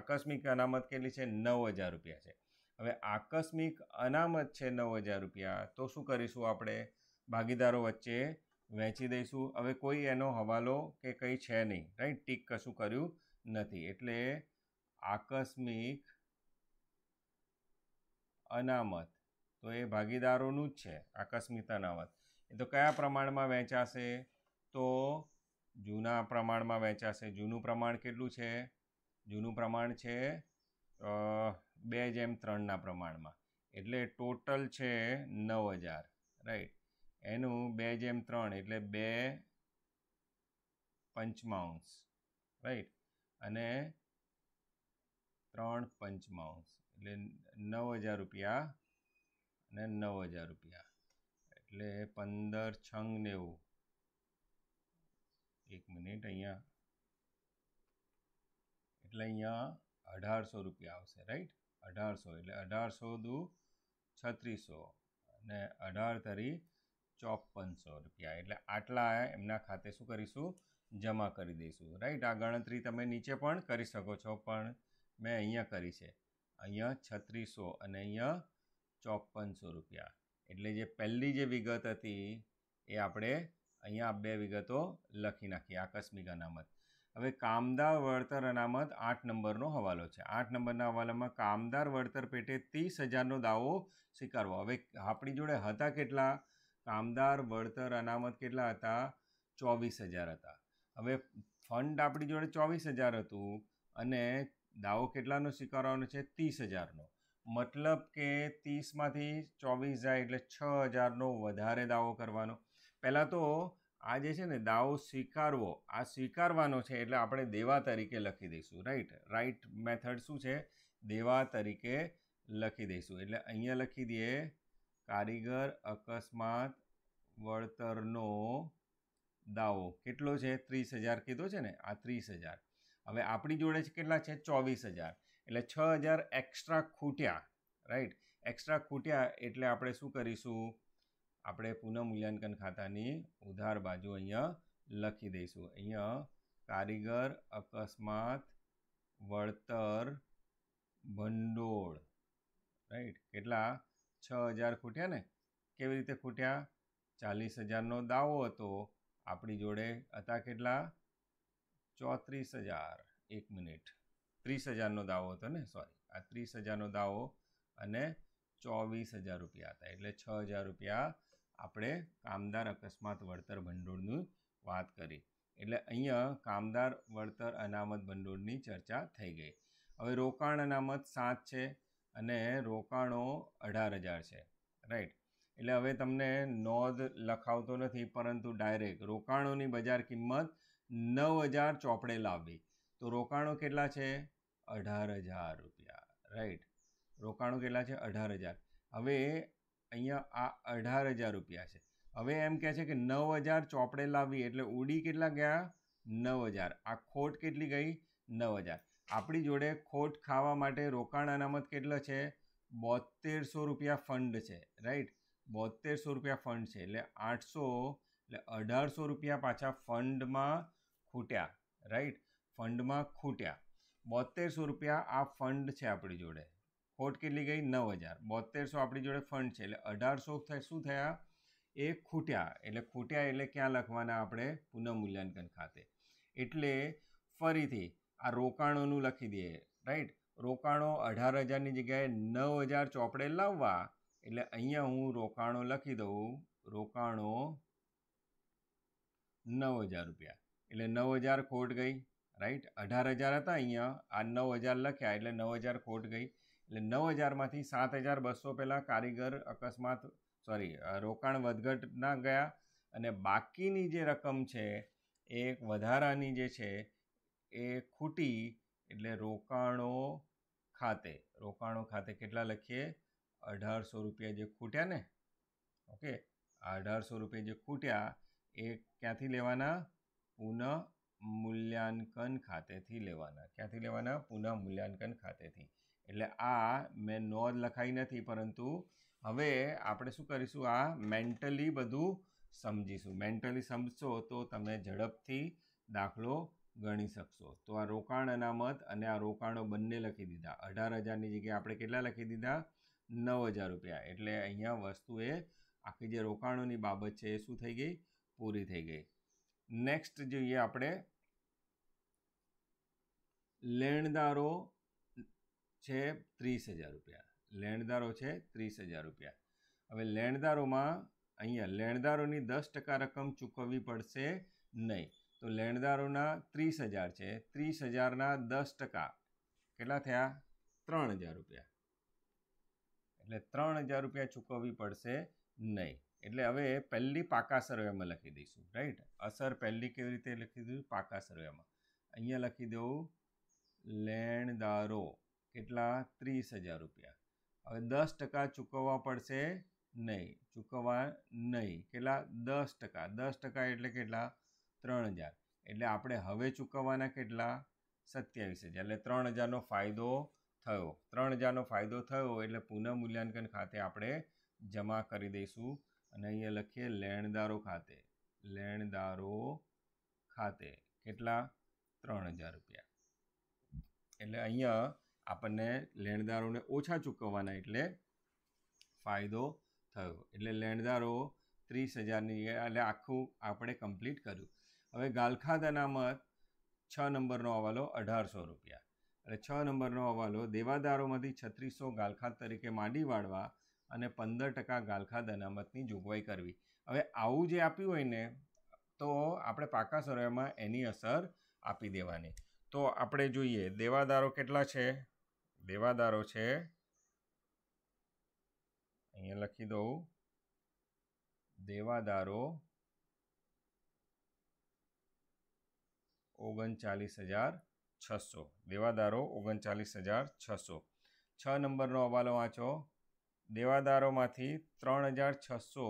આકસ્મિક અનામત કેટલી છે નવ હજાર રૂપિયા છે હવે આકસ્મિક અનામત છે નવ હજાર રૂપિયા તો શું કરીશું આપણે ભાગીદારો વચ્ચે વહેંચી દઈશું હવે કોઈ એનો હવાલો કે કંઈ છે નહીં રાઈટ ટીક કશું કર્યું નથી એટલે આકસ્મિક અનામત તો એ ભાગીદારોનું જ છે આકસ્મિક અનામત એ તો કયા પ્રમાણમાં વેચાશે તો જૂના પ્રમાણમાં વેચાશે જૂનું પ્રમાણ કેટલું છે જૂનું પ્રમાણ છે બે જેમ ત્રણના પ્રમાણમાં એટલે ટોટલ છે નવ હજાર રાઈટ એનું બે જેમ ત્રણ એટલે બે પંચમાંશ રાઈટ અને ત્રણ પંચમાંશ એટલે નવ હજાર રૂપિયા અને નવ હજાર રૂપિયા એટલે પંદર છંગ નેવું એક મિનિટ અહીંયા એટલે અહીંયા અઢારસો રૂપિયા આવશે રાઈટ અઢારસો એટલે અઢારસો દુ છત્રીસો અને અઢાર તરી ચોપનસો રૂપિયા એટલે આટલા એમના ખાતે શું કરીશું જમા કરી દઈશું રાઈટ આ ગણતરી તમે નીચે પણ કરી શકો છો પણ મેં અહીંયા કરી છે અહીંયા છત્રીસો અને અહીંયા ચોપનસો રૂપિયા એટલે જે પહેલી જે વિગત હતી એ આપણે અહીંયા બે વિગતો લખી નાખી આકસ્મિક અનામત હવે કામદાર વળતર અનામત આઠ નંબરનો હવાલો છે આઠ નંબરના હવાલામાં કામદાર વળતર પેટે ત્રીસ હજારનો દાવો સ્વીકારવો હવે આપણી જોડે હતા કેટલા કામદાર વળતર અનામત કેટલા હતા ચોવીસ હજાર હતા હવે ફંડ આપણી જોડે ચોવીસ હજાર હતું અને દાવો કેટલાનો સ્વીકારવાનો છે ત્રીસ હજારનો મતલબ કે ત્રીસમાંથી ચોવીસ જાય એટલે છ હજારનો વધારે દાવો કરવાનો પહેલાં તો આ જે છે ને દાવો સ્વીકારવો આ સ્વીકારવાનો છે એટલે આપણે દેવા તરીકે લખી દઈશું રાઈટ રાઈટ મેથડ શું છે દેવા તરીકે લખી દઈશું એટલે અહીંયા લખી દઈએ કારીગર અકસ્માત વળતરનો દાવો કેટલો છે ત્રીસ હજાર કીધો છે ને આ ત્રીસ હજાર હવે આપણી જોડે કેટલા છે ચોવીસ હજાર એટલે છ હજાર એક્સ્ટ્રા ખૂટ્યા રાઈટ એક્સ્ટ્રા ખૂટ્યા એટલે આપણે શું કરીશું આપણે પુનઃમૂલ્યાંકન ખાતાની ઉધાર બાજુ અહીંયા લખી દઈશું અહીંયા કારીગર અકસ્માત વળતર ભંડોળ રાઈટ કેટલા છ હજાર ખૂટ્યા ને કેવી રીતે ખૂટ્યા ચાલીસ હજારનો દાવો હતો આપણી જોડે હતા કેટલા ચોત્રીસ હજાર એક મિનિટ ત્રીસ હજારનો દાવો હતો ને સોરી આ ત્રીસ હજારનો દાવો અને ચોવીસ હજાર રૂપિયા હતા એટલે છ હજાર રૂપિયા આપણે કામદાર અકસ્માત વળતર ભંડોળની વાત કરી એટલે અહીંયા કામદાર વળતર અનામત ભંડોળની ચર્ચા થઈ ગઈ હવે રોકાણ અનામત સાત છે અને રોકાણો અઢાર હજાર છે રાઈટ એટલે હવે તમને નોંધ લખાવતો નથી પરંતુ ડાયરેક્ટ રોકાણોની બજાર કિંમત નવ હજાર ચોપડે લાવવી તો રોકાણો કેટલા છે અઢાર હજાર રૂપિયા રાઈટ રોકાણો કેટલા છે અઢાર હજાર હવે અહીંયા આ અઢાર હજાર રૂપિયા છે હવે એમ કહે છે કે નવ હજાર ચોપડે લાવવી એટલે ઉડી કેટલા ગયા નવ હજાર આ ખોટ કેટલી ગઈ નવ હજાર આપણી જોડે ખોટ ખાવા માટે રોકાણ અનામત કેટલો છે બોતેરસો રૂપિયા ફંડ છે રાઈટ બોતેરસો રૂપિયા ફંડ છે એટલે આઠસો એટલે અઢારસો રૂપિયા પાછા ફંડમાં ખૂટ્યા રાઈટ ફંડમાં ખૂટ્યા બોતેરસો રૂપિયા આ ફંડ છે આપણી જોડે ખોટ કેટલી ગઈ નવ હજાર બોતેરસો આપણી જોડે ફંડ છે એટલે અઢારસો શું થયા એ ખૂટ્યા એટલે ખૂટ્યા એટલે ક્યાં લખવાના આપણે પુનઃમૂલ્યાંકન ખાતે એટલે ફરીથી આ રોકાણોનું લખી દઈએ રાઈટ રોકાણો અઢાર હજારની જગ્યાએ નવ હજાર ચોપડે લાવવા એટલે અહીંયા હું રોકાણો લખી દઉં રોકાણો નવ હજાર રૂપિયા એટલે નવ હજાર ખોટ ગઈ રાઈટ અઢાર હજાર હતા અહીંયા આ નવ હજાર લખ્યા એટલે નવ હજાર ખોટ ગઈ એટલે નવ હજારમાંથી સાત હજાર બસો પહેલાં કારીગર અકસ્માત સોરી રોકાણ વધઘટના ગયા અને બાકીની જે રકમ છે એ વધારાની જે છે એ ખૂટી એટલે રોકાણો ખાતે રોકાણો ખાતે કેટલા લખીએ અઢારસો રૂપિયા જે ખૂટ્યા ને ઓકે અઢારસો રૂપિયા જે ખૂટ્યા એ ક્યાંથી લેવાના પુનઃ મૂલ્યાંકન ખાતેથી લેવાના ક્યાંથી લેવાના પુનઃ મૂલ્યાંકન ખાતેથી એટલે આ મેં નોંધ લખાઈ નથી પરંતુ હવે આપણે શું કરીશું આ મેન્ટલી બધું સમજીશું મેન્ટલી સમજશો તો તમે ઝડપથી દાખલો ગણી શકશો તો આ રોકાણ અનામત અને આ રોકાણો બંને લખી દીધા અઢાર હજારની જગ્યાએ આપણે કેટલા લખી દીધા નવ હજાર રૂપિયા એટલે અહીંયા વસ્તુ એ આખી જે રોકાણોની બાબત છે એ શું થઈ ગઈ પૂરી થઈ ગઈ નેક્સ્ટ જોઈએ આપણે લેણદારો છે ત્રીસ હજાર રૂપિયા લેણદારો છે ત્રીસ હજાર રૂપિયા હવે લેણદારોમાં અહીંયા લેણદારોની દસ ટકા રકમ ચૂકવવી પડશે નહીં તો લેણદારોના ત્રીસ હજાર છે ત્રીસ હજારના દસ ટકા કેટલા થયા ત્રણ હજાર રૂપિયા એટલે ત્રણ હજાર રૂપિયા ચૂકવવી પડશે નહીં એટલે હવે પહેલી પાકા સર્વેમાં લખી દઈશું રાઈટ અસર પહેલી કેવી રીતે લખી દઈશું પાકા સર્વેમાં અહીંયા લખી દઉં લેણદારો કેટલા ત્રીસ હજાર રૂપિયા હવે દસ ટકા ચૂકવવા પડશે નહીં ચૂકવવા નહીં કેટલા દસ ટકા દસ ટકા એટલે કેટલા ત્રણ હજાર એટલે આપણે હવે ચૂકવવાના કેટલા સત્યાવીસ હજાર એટલે ત્રણ હજારનો ફાયદો થયો ત્રણ હજારનો ફાયદો થયો એટલે પુનઃ મૂલ્યાંકન ખાતે આપણે જમા કરી દઈશું અને અહીંયા લખીએ લેણદારો ખાતે લેણદારો ખાતે કેટલા ત્રણ હજાર રૂપિયા એટલે અહીંયા આપણને લેણદારોને ઓછા ચૂકવવાના એટલે ફાયદો થયો એટલે લેણદારો ત્રીસ હજારની એટલે આખું આપણે કમ્પ્લીટ કર્યું હવે ગાલખાદ અનામત છ નંબરનો હવાલો અઢારસો રૂપિયા એટલે છ નંબરનો હવાલો દેવાદારોમાંથી છત્રીસો ગાલખાદ તરીકે માંડી વાળવા અને પંદર ટકા ગાલખાદ અનામતની જોગવાઈ કરવી હવે આવું જે આપ્યું હોય ને તો આપણે પાકા સર્વેમાં એની અસર આપી દેવાની તો આપણે જોઈએ દેવાદારો કેટલા છે દેવાદારો છે અહીંયા લખી દઉં દેવાદારો ઓગણચાલીસ હજાર છસો દેવાદારો ઓગણચાલીસ હજાર છસો છ નંબરનો હવાલો વાંચો દેવાદારોમાંથી ત્રણ હજાર છસો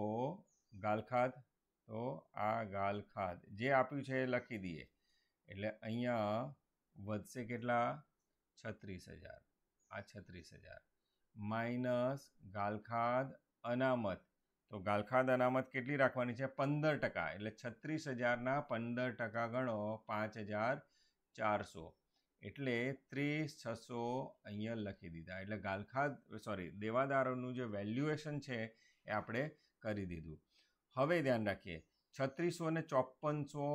ગાલખાદ તો આ ગાલખાદ જે આપ્યું છે એ લખી દઈએ એટલે અહીંયા વધશે કેટલા છત્રીસ હજાર આ છત્રીસ હજાર માઇનસ ગાલખાદ અનામત તો ગાલખાંદ અનામત કેટલી રાખવાની છે પંદર ટકા એટલે છત્રીસ હજારના પંદર ટકા ગણો પાંચ હજાર ચારસો એટલે ત્રીસ છસો અહીંયા લખી દીધા એટલે ગાલખાદ સોરી દેવાદારોનું જે વેલ્યુએશન છે એ આપણે કરી દીધું હવે ધ્યાન રાખીએ છત્રીસો ને ચોપનસો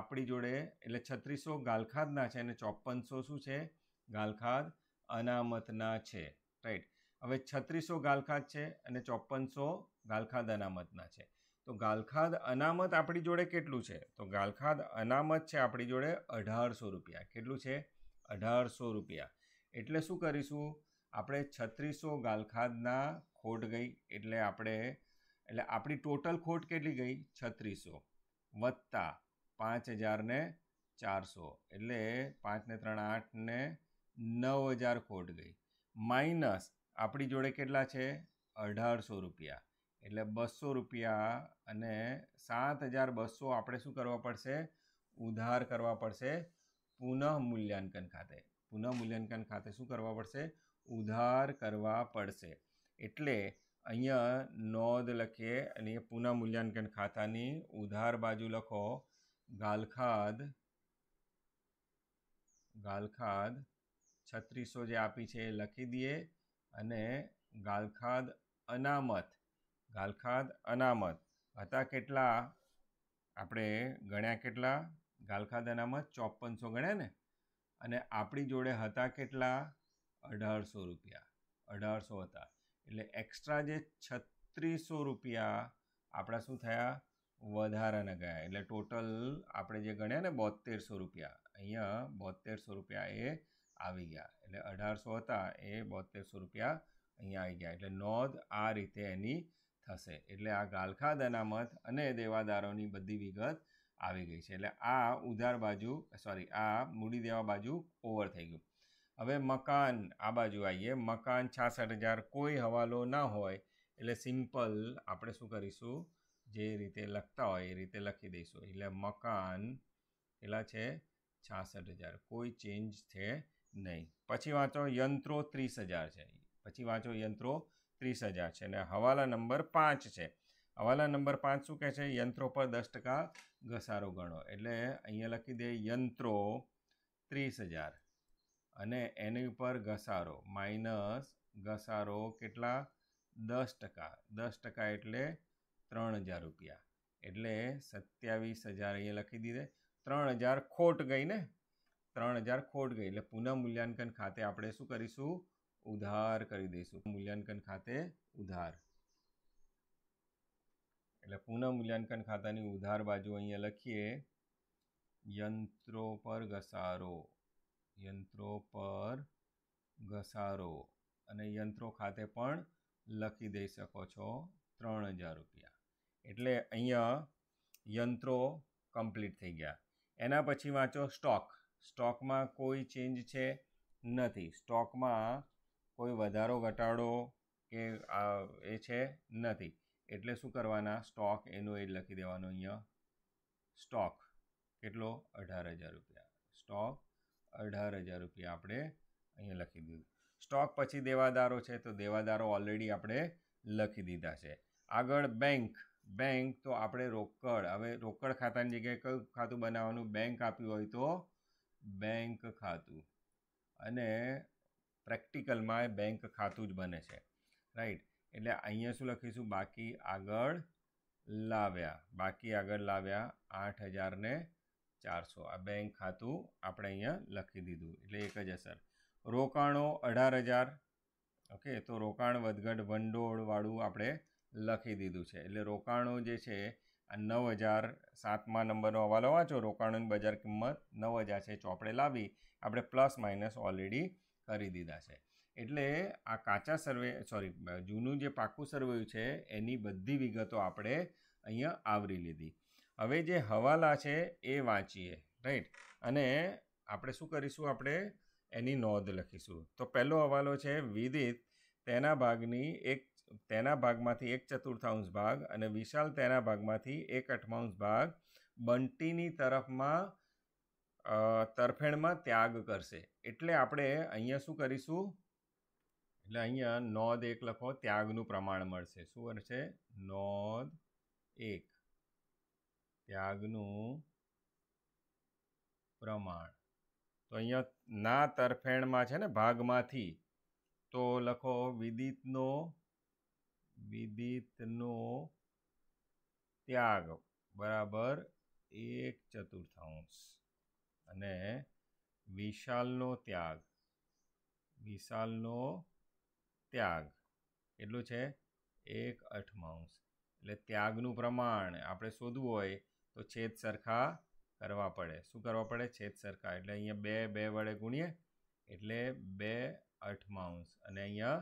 આપણી જોડે એટલે છત્રીસો ગાલખાદના છે અને ચોપનસો શું છે ગાલખાદ અનામતના છે રાઈટ હવે છત્રીસો ગાલખાદ છે અને ચોપનસો ગાલખાદ અનામતના છે તો ગાલખાદ અનામત આપણી જોડે કેટલું છે તો ગાલખાદ અનામત છે આપણી જોડે અઢારસો રૂપિયા કેટલું છે અઢારસો રૂપિયા એટલે શું કરીશું આપણે છત્રીસો ગાલખાદના ખોટ ગઈ એટલે આપણે એટલે આપણી ટોટલ ખોટ કેટલી ગઈ છત્રીસો વત્તા પાંચ હજારને ચારસો એટલે પાંચને ત્રણ આઠને નવ હજાર ખોટ ગઈ માઇનસ આપણી જોડે કેટલા છે અઢારસો રૂપિયા એટલે બસો રૂપિયા અને સાત હજાર બસો આપણે શું કરવા પડશે ઉધાર કરવા પડશે પુનઃ મૂલ્યાંકન ખાતે પુનઃ મૂલ્યાંકન ખાતે શું કરવા પડશે ઉધાર કરવા પડશે એટલે અહીંયા નોંધ લખીએ અને એ પુનઃ મૂલ્યાંકન ખાતાની ઉધાર બાજુ લખો ગાલખાદ ગાલખાદ છત્રીસો જે આપી છે એ લખી દઈએ અને ગાલખાદ અનામત ગાલખાદ અનામત હતા કેટલા આપણે ગણ્યા કેટલા ગાલખાદ અનામત ચોપનસો ગણ્યા ને અને આપણી જોડે હતા કેટલા અઢારસો રૂપિયા અઢારસો હતા એટલે એક્સ્ટ્રા જે છત્રીસો રૂપિયા આપણા શું થયા વધારાના ગયા એટલે ટોટલ આપણે જે ગણ્યા ને બોતેરસો રૂપિયા અહીંયા બોતેરસો રૂપિયા એ આવી ગયા એટલે અઢારસો હતા એ બોતેરસો રૂપિયા અહીંયા આવી ગયા એટલે નોંધ આ રીતે એની થશે એટલે આ ગાલખાદ અનામત અને દેવાદારોની બધી વિગત આવી ગઈ છે એટલે આ ઉધાર બાજુ સોરી આ મૂડી દેવા બાજુ ઓવર થઈ ગયું હવે મકાન આ બાજુ આવીએ મકાન છાસઠ હજાર કોઈ હવાલો ના હોય એટલે સિમ્પલ આપણે શું કરીશું જે રીતે લખતા હોય એ રીતે લખી દઈશું એટલે મકાન કેટલા છે છાસઠ હજાર કોઈ ચેન્જ છે નહીં પછી વાંચો યંત્રો ત્રીસ હજાર છે પછી વાંચો યંત્રો ત્રીસ હજાર છે અને હવાલા નંબર પાંચ છે હવાલા નંબર પાંચ શું કહે છે યંત્રો પર દસ ટકા ઘસારો ગણો એટલે અહીંયા લખી દે યંત્રો ત્રીસ હજાર અને એની ઉપર ઘસારો માઇનસ ઘસારો કેટલા દસ ટકા દસ ટકા એટલે ત્રણ હજાર રૂપિયા એટલે સત્યાવીસ હજાર અહીંયા લખી દીધે ત્રણ હજાર ખોટ ગઈ ને ત્રણ હજાર ખોટ ગઈ એટલે પુનઃ મૂલ્યાંકન ખાતે આપણે શું કરીશું ઉધાર કરી દઈશું મૂલ્યાંકન ખાતે ઉધાર એટલે પુનઃ મૂલ્યાંકન ખાતાની ઉધાર બાજુ અહીંયા લખીએ યંત્રો પર ઘસારો યંત્રો પર ઘસારો અને યંત્રો ખાતે પણ લખી દઈ શકો છો ત્રણ હજાર રૂપિયા એટલે અહીંયા યંત્રો કમ્પ્લીટ થઈ ગયા એના પછી વાંચો સ્ટોક સ્ટોકમાં કોઈ ચેન્જ છે નથી સ્ટોકમાં કોઈ વધારો ઘટાડો કે એ છે નથી એટલે શું કરવાના સ્ટોક એનો એ લખી દેવાનો અહીંયા સ્ટોક કેટલો અઢાર હજાર રૂપિયા સ્ટોક અઢાર હજાર રૂપિયા આપણે અહીંયા લખી દીધું સ્ટોક પછી દેવાદારો છે તો દેવાદારો ઓલરેડી આપણે લખી દીધા છે આગળ બેંક બેંક તો આપણે રોકડ હવે રોકડ ખાતાની જગ્યાએ કયું ખાતું બનાવવાનું બેંક આપ્યું હોય તો બેંક ખાતું અને પ્રેક્ટિકલમાં એ બેંક ખાતું જ બને છે રાઈટ એટલે અહીંયા શું લખીશું બાકી આગળ લાવ્યા બાકી આગળ લાવ્યા આઠ હજારને ચારસો આ બેંક ખાતું આપણે અહીંયા લખી દીધું એટલે એક જ અસર રોકાણો અઢાર હજાર ઓકે તો રોકાણ વધઘટ ભંડોળવાળું આપણે લખી દીધું છે એટલે રોકાણો જે છે આ નવ હજાર સાતમા નંબરનો હવાલો વાંચો રોકાણોની બજાર કિંમત નવ હજાર છે ચોપડે લાવી આપણે પ્લસ માઇનસ ઓલરેડી કરી દીધા છે એટલે આ કાચા સર્વે સોરી જૂનું જે પાકું સર્વેયું છે એની બધી વિગતો આપણે અહીંયા આવરી લીધી હવે જે હવાલા છે એ વાંચીએ રાઈટ અને આપણે શું કરીશું આપણે એની નોંધ લખીશું તો પહેલો હવાલો છે વિદિત તેના ભાગની એક તેના ભાગમાંથી એક ચતુર્થાંશ ભાગ અને વિશાલ તેના ભાગમાંથી એક અઠમાંશ ભાગ બંટીની તરફમાં તરફેણમાં ત્યાગ કરશે એટલે આપણે અહીંયા શું કરીશું એટલે અહીંયા નોંધ એક લખો ત્યાગનું પ્રમાણ મળશે શું મળશે નોંધ એક ત્યાગનું પ્રમાણ તો અહીંયા ના તરફેણમાં છે ને ભાગમાંથી તો લખો વિદિતનો વિદિતનો ત્યાગ બરાબર એક ચતુર્થાંશ અને વિશાલનો ત્યાગ વિશાલનો ત્યાગ કેટલું છે એક અઠમાંશ એટલે ત્યાગનું પ્રમાણ આપણે શોધવું હોય તો છેદ સરખા કરવા પડે શું કરવા પડે છેદ સરખા એટલે અહીંયા બે બે વડે ગુણીએ એટલે બે અઠમાંશ અને અહીંયા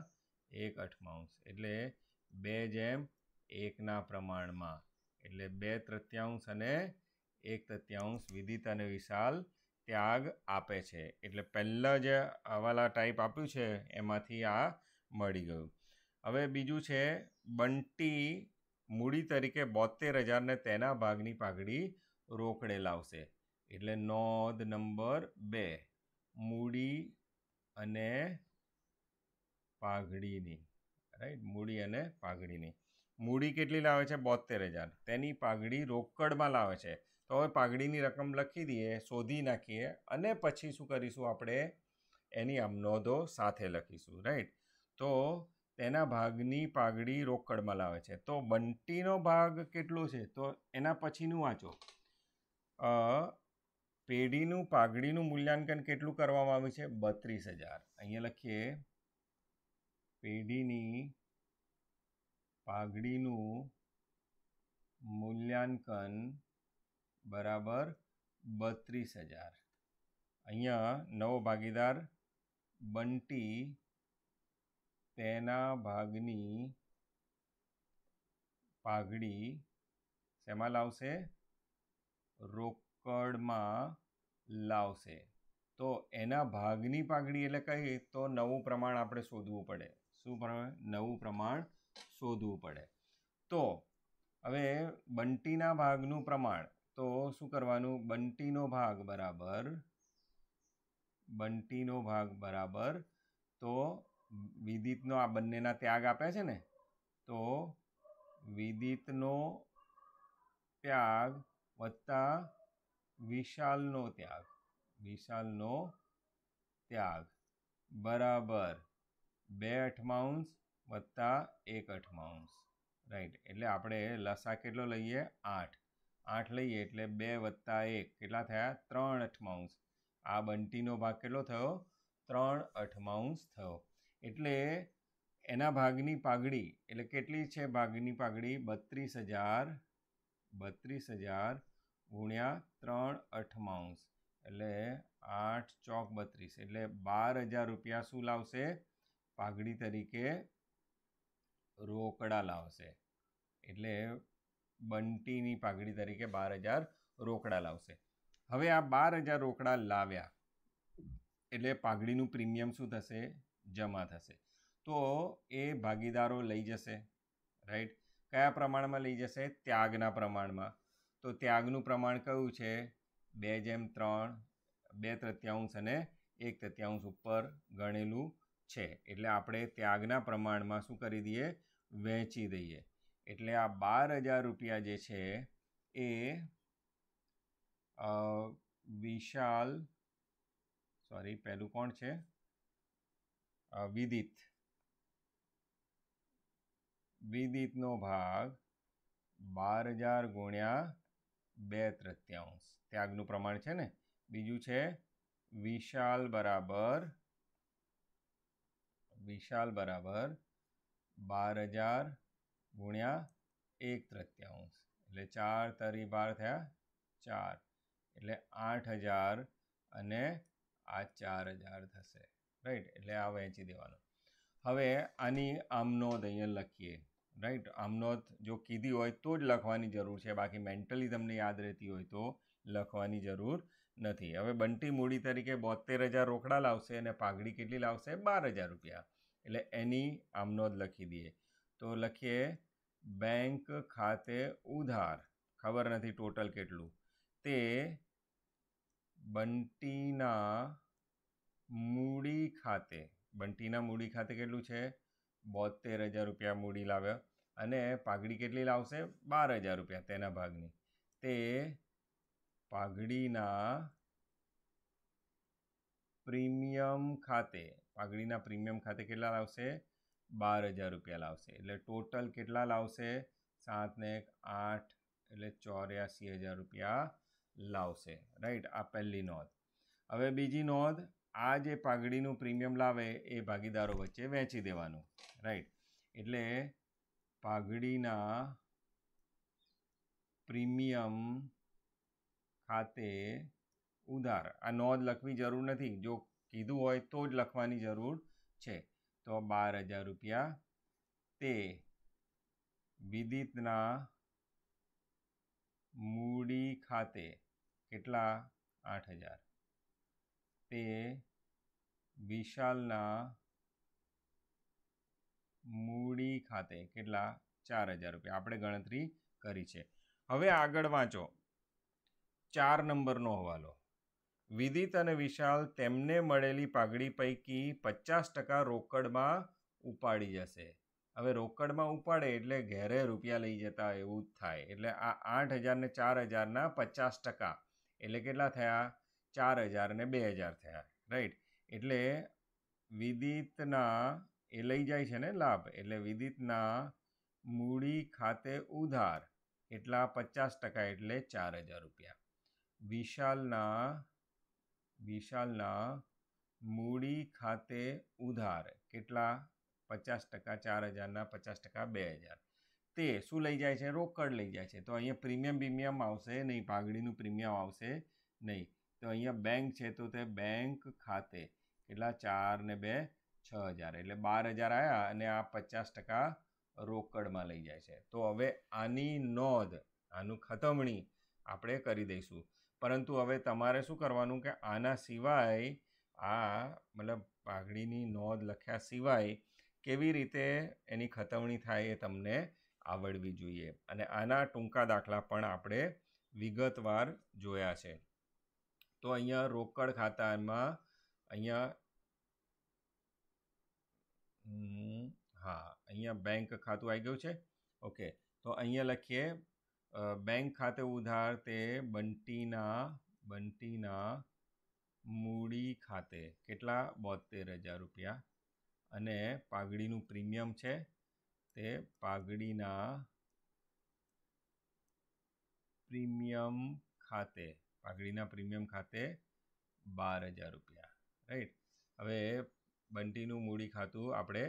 એક અઠમાંશ એટલે બે જેમ એકના પ્રમાણમાં એટલે બે તૃત્યાંશ અને એક તૃત્યાંશ વિદિત અને વિશાલ ત્યાગ આપે છે એટલે પહેલાં જે હવાલા ટાઈપ આપ્યું છે એમાંથી આ મળી ગયું હવે બીજું છે બંટી મૂડી તરીકે બોતેર હજારને તેના ભાગની પાઘડી રોકડે લાવશે એટલે નોંધ નંબર બે મૂડી અને પાઘડીની રાઈટ મૂડી અને પાઘડીની મૂડી કેટલી લાવે છે બોતેર હજાર તેની પાઘડી રોકડમાં લાવે છે તો હવે પાઘડીની રકમ લખી દઈએ શોધી નાખીએ અને પછી શું કરીશું આપણે એની આમ નોંધો સાથે લખીશું રાઈટ તો તેના ભાગની પાઘડી રોકડમાં લાવે છે તો બંટીનો ભાગ કેટલો છે તો એના પછીનું વાંચો પેઢીનું પાઘડીનું મૂલ્યાંકન કેટલું કરવામાં આવ્યું છે બત્રીસ હજાર અહીંયા લખીએ પેઢીની પાઘડીનું મૂલ્યાંકન બરાબર બત્રીસ હજાર અહીંયા નવો ભાગીદાર બંટી તેના ભાગની પાઘડી શેમાં લાવશે રોકડમાં લાવશે તો એના ભાગની પાઘડી એટલે કહીએ તો નવું પ્રમાણ આપણે શોધવું પડે શું પ્રમાણ નવું પ્રમાણ શોધવું પડે તો હવે બંટીના ભાગનું પ્રમાણ તો શું કરવાનું બંટીનો ભાગ બરાબર બંટીનો ભાગ બરાબર તો વિદિતનો આ બંનેના ત્યાગ આપે છે ને તો વિદિતનો ત્યાગ વત્તા વિશાલનો ત્યાગ વિશાલનો ત્યાગ બરાબર બે અઠમાઉન્સ વત્તા એક અઠમાઉન્સ રાઈટ એટલે આપણે લસા કેટલો લઈએ આઠ આઠ લઈએ એટલે બે વત્તા એક કેટલા થયા ત્રણ અઠમાઉન્સ આ બંટીનો ભાગ કેટલો થયો ત્રણ અઠમાઉન્સ થયો એટલે એના ભાગની પાઘડી એટલે કેટલી છે ભાગની પાઘડી બત્રીસ હજાર બત્રીસ હજાર ગુણ્યા ત્રણ અઠમાઉન્સ એટલે આઠ ચોક બત્રીસ એટલે બાર હજાર રૂપિયા શું લાવશે પાઘડી તરીકે રોકડા લાવશે એટલે બંટીની પાઘડી તરીકે બાર હજાર રોકડા લાવશે હવે આ બાર હજાર રોકડા લાવ્યા એટલે પાઘડીનું પ્રીમિયમ શું થશે જમા થશે તો એ ભાગીદારો લઈ જશે રાઈટ કયા પ્રમાણમાં લઈ જશે ત્યાગના પ્રમાણમાં તો ત્યાગનું પ્રમાણ કયું છે બે જેમ ત્રણ બે તૃત્યાંશ અને એક તૃત્યાંશ ઉપર ગણેલું છે એટલે આપણે ત્યાગના પ્રમાણમાં શું કરી દઈએ વહેંચી દઈએ એટલે આ બાર હજાર રૂપિયા જે છે એ વિશાલ સોરી પહેલું કોણ છે વિદિત વિદિતનો ભાગ બાર હજાર ગુણ્યા બે તૃત્યાંશ ત્યાગનું પ્રમાણ છે ને બીજું છે વિશાલ બરાબર વિશાલ બરાબર બાર હજાર ગુણ્યા એક તૃત્યાંશ એટલે ચાર તરી બાર થયા ચાર એટલે આઠ હજાર અને આ ચાર હજાર થશે રાઈટ એટલે આ વહેંચી દેવાનું હવે આની આમનોદ અહીંયા લખીએ રાઈટ આમનોદ જો કીધી હોય તો જ લખવાની જરૂર છે બાકી મેન્ટલી તમને યાદ રહેતી હોય તો લખવાની જરૂર નથી હવે બંટી મૂડી તરીકે બોતેર હજાર રોકડા લાવશે અને પાઘડી કેટલી લાવશે બાર હજાર રૂપિયા એટલે એની આમનોદ લખી દઈએ તો લખીએ બેંક ખાતે ઉધાર ખબર નથી ટોટલ કેટલું તે બંટીના મૂડી ખાતે બંટીના મૂડી ખાતે કેટલું છે બોતેર હજાર રૂપિયા મૂડી લાવ્યા અને પાઘડી કેટલી લાવશે બાર હજાર રૂપિયા તેના ભાગની તે પાઘડીના પ્રીમિયમ ખાતે પાઘડીના પ્રીમિયમ ખાતે કેટલા લાવશે બાર હજાર રૂપિયા લાવશે એટલે ટોટલ કેટલા લાવશે સાત ને એક આઠ એટલે ચોર્યાસી હજાર રૂપિયા લાવશે રાઈટ આ પહેલી નોંધ હવે બીજી નોંધ આ જે પાઘડીનું પ્રીમિયમ લાવે એ ભાગીદારો વચ્ચે વહેંચી દેવાનું રાઈટ એટલે પાઘડીના પ્રીમિયમ ખાતે ઉધાર આ નોંધ લખવી જરૂર નથી જો કીધું હોય તો જ લખવાની જરૂર છે તો બાર હજાર રૂપિયા તે વિદિતના મૂડી ખાતે કેટલા આઠ હજાર તે વિશાલના મૂડી ખાતે કેટલા ચાર હજાર રૂપિયા આપણે ગણતરી કરી છે હવે આગળ વાંચો ચાર નંબરનો હવાલો વિદિત અને વિશાલ તેમને મળેલી પાઘડી પૈકી પચાસ ટકા રોકડમાં ઉપાડી જશે હવે રોકડમાં ઉપાડે એટલે ઘેરે રૂપિયા લઈ જતા એવું જ થાય એટલે આ આઠ હજારને ચાર હજારના પચાસ ટકા એટલે કેટલા થયા ચાર હજાર ને બે હજાર થયા રાઈટ એટલે વિદિતના એ લઈ જાય છે ને લાભ એટલે વિદિતના મૂડી ખાતે ઉધાર એટલા પચાસ ટકા એટલે ચાર હજાર રૂપિયા વિશાલના વિશાલના મૂડી ખાતે ઉધાર કેટલા પચાસ ટકા ચાર હજારના પચાસ ટકા બે હજાર તે શું લઈ જાય છે રોકડ લઈ જાય છે તો અહીંયા પ્રીમિયમ પ્રીમિયમ આવશે નહીં પાઘડીનું પ્રીમિયમ આવશે નહીં તો અહીંયા બેંક છે તો તે બેંક ખાતે કેટલા ચાર ને બે છ હજાર એટલે બાર હજાર આવ્યા અને આ પચાસ ટકા રોકડમાં લઈ જાય છે તો હવે આની નોંધ આનું ખતમણી આપણે કરી દઈશું પરંતુ હવે તમારે શું કરવાનું કે આના સિવાય આ મતલબ પાઘડીની નોંધ લખ્યા સિવાય કેવી રીતે એની ખતવણી થાય એ તમને આવડવી જોઈએ અને આના ટૂંકા દાખલા પણ આપણે વિગતવાર જોયા છે તો અહીંયા રોકડ ખાતામાં અહીંયા હા અહીંયા બેંક ખાતું આવી ગયું છે ઓકે તો અહીંયા લખીએ બેંક ખાતે ઉધાર તે બંટીના બંટીના મૂડી ખાતે કેટલા બોતેર હજાર રૂપિયા અને પાઘડીનું પ્રીમિયમ છે તે પાઘડીના પ્રીમિયમ ખાતે પાઘડીના પ્રીમિયમ ખાતે બાર હજાર રૂપિયા રાઈટ હવે બંટીનું મૂડી ખાતું આપણે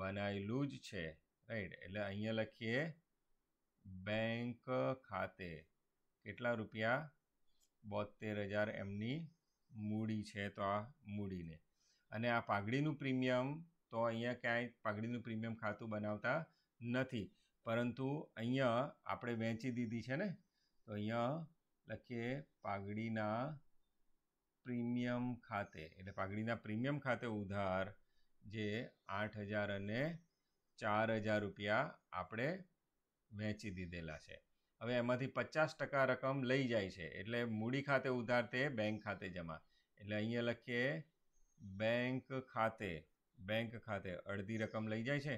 બનાવેલું જ છે રાઈટ એટલે અહીંયા લખીએ બેંક ખાતે કેટલા રૂપિયા બોતેર હજાર એમની મૂડી છે તો આ મૂડીને અને આ પાઘડીનું પ્રીમિયમ તો અહીંયા ક્યાંય પાઘડીનું પ્રીમિયમ ખાતું બનાવતા નથી પરંતુ અહીંયા આપણે વેચી દીધી છે ને તો અહીંયા લખીએ પાઘડીના પ્રીમિયમ ખાતે એટલે પાઘડીના પ્રીમિયમ ખાતે ઉધાર જે આઠ હજાર અને ચાર હજાર રૂપિયા આપણે વહેંચી દીધેલા છે હવે એમાંથી પચાસ ટકા રકમ લઈ જાય છે એટલે મૂડી ખાતે ઉધાર તે બેંક ખાતે જમા એટલે અહીંયા લખીએ બેંક ખાતે બેંક ખાતે અડધી રકમ લઈ જાય છે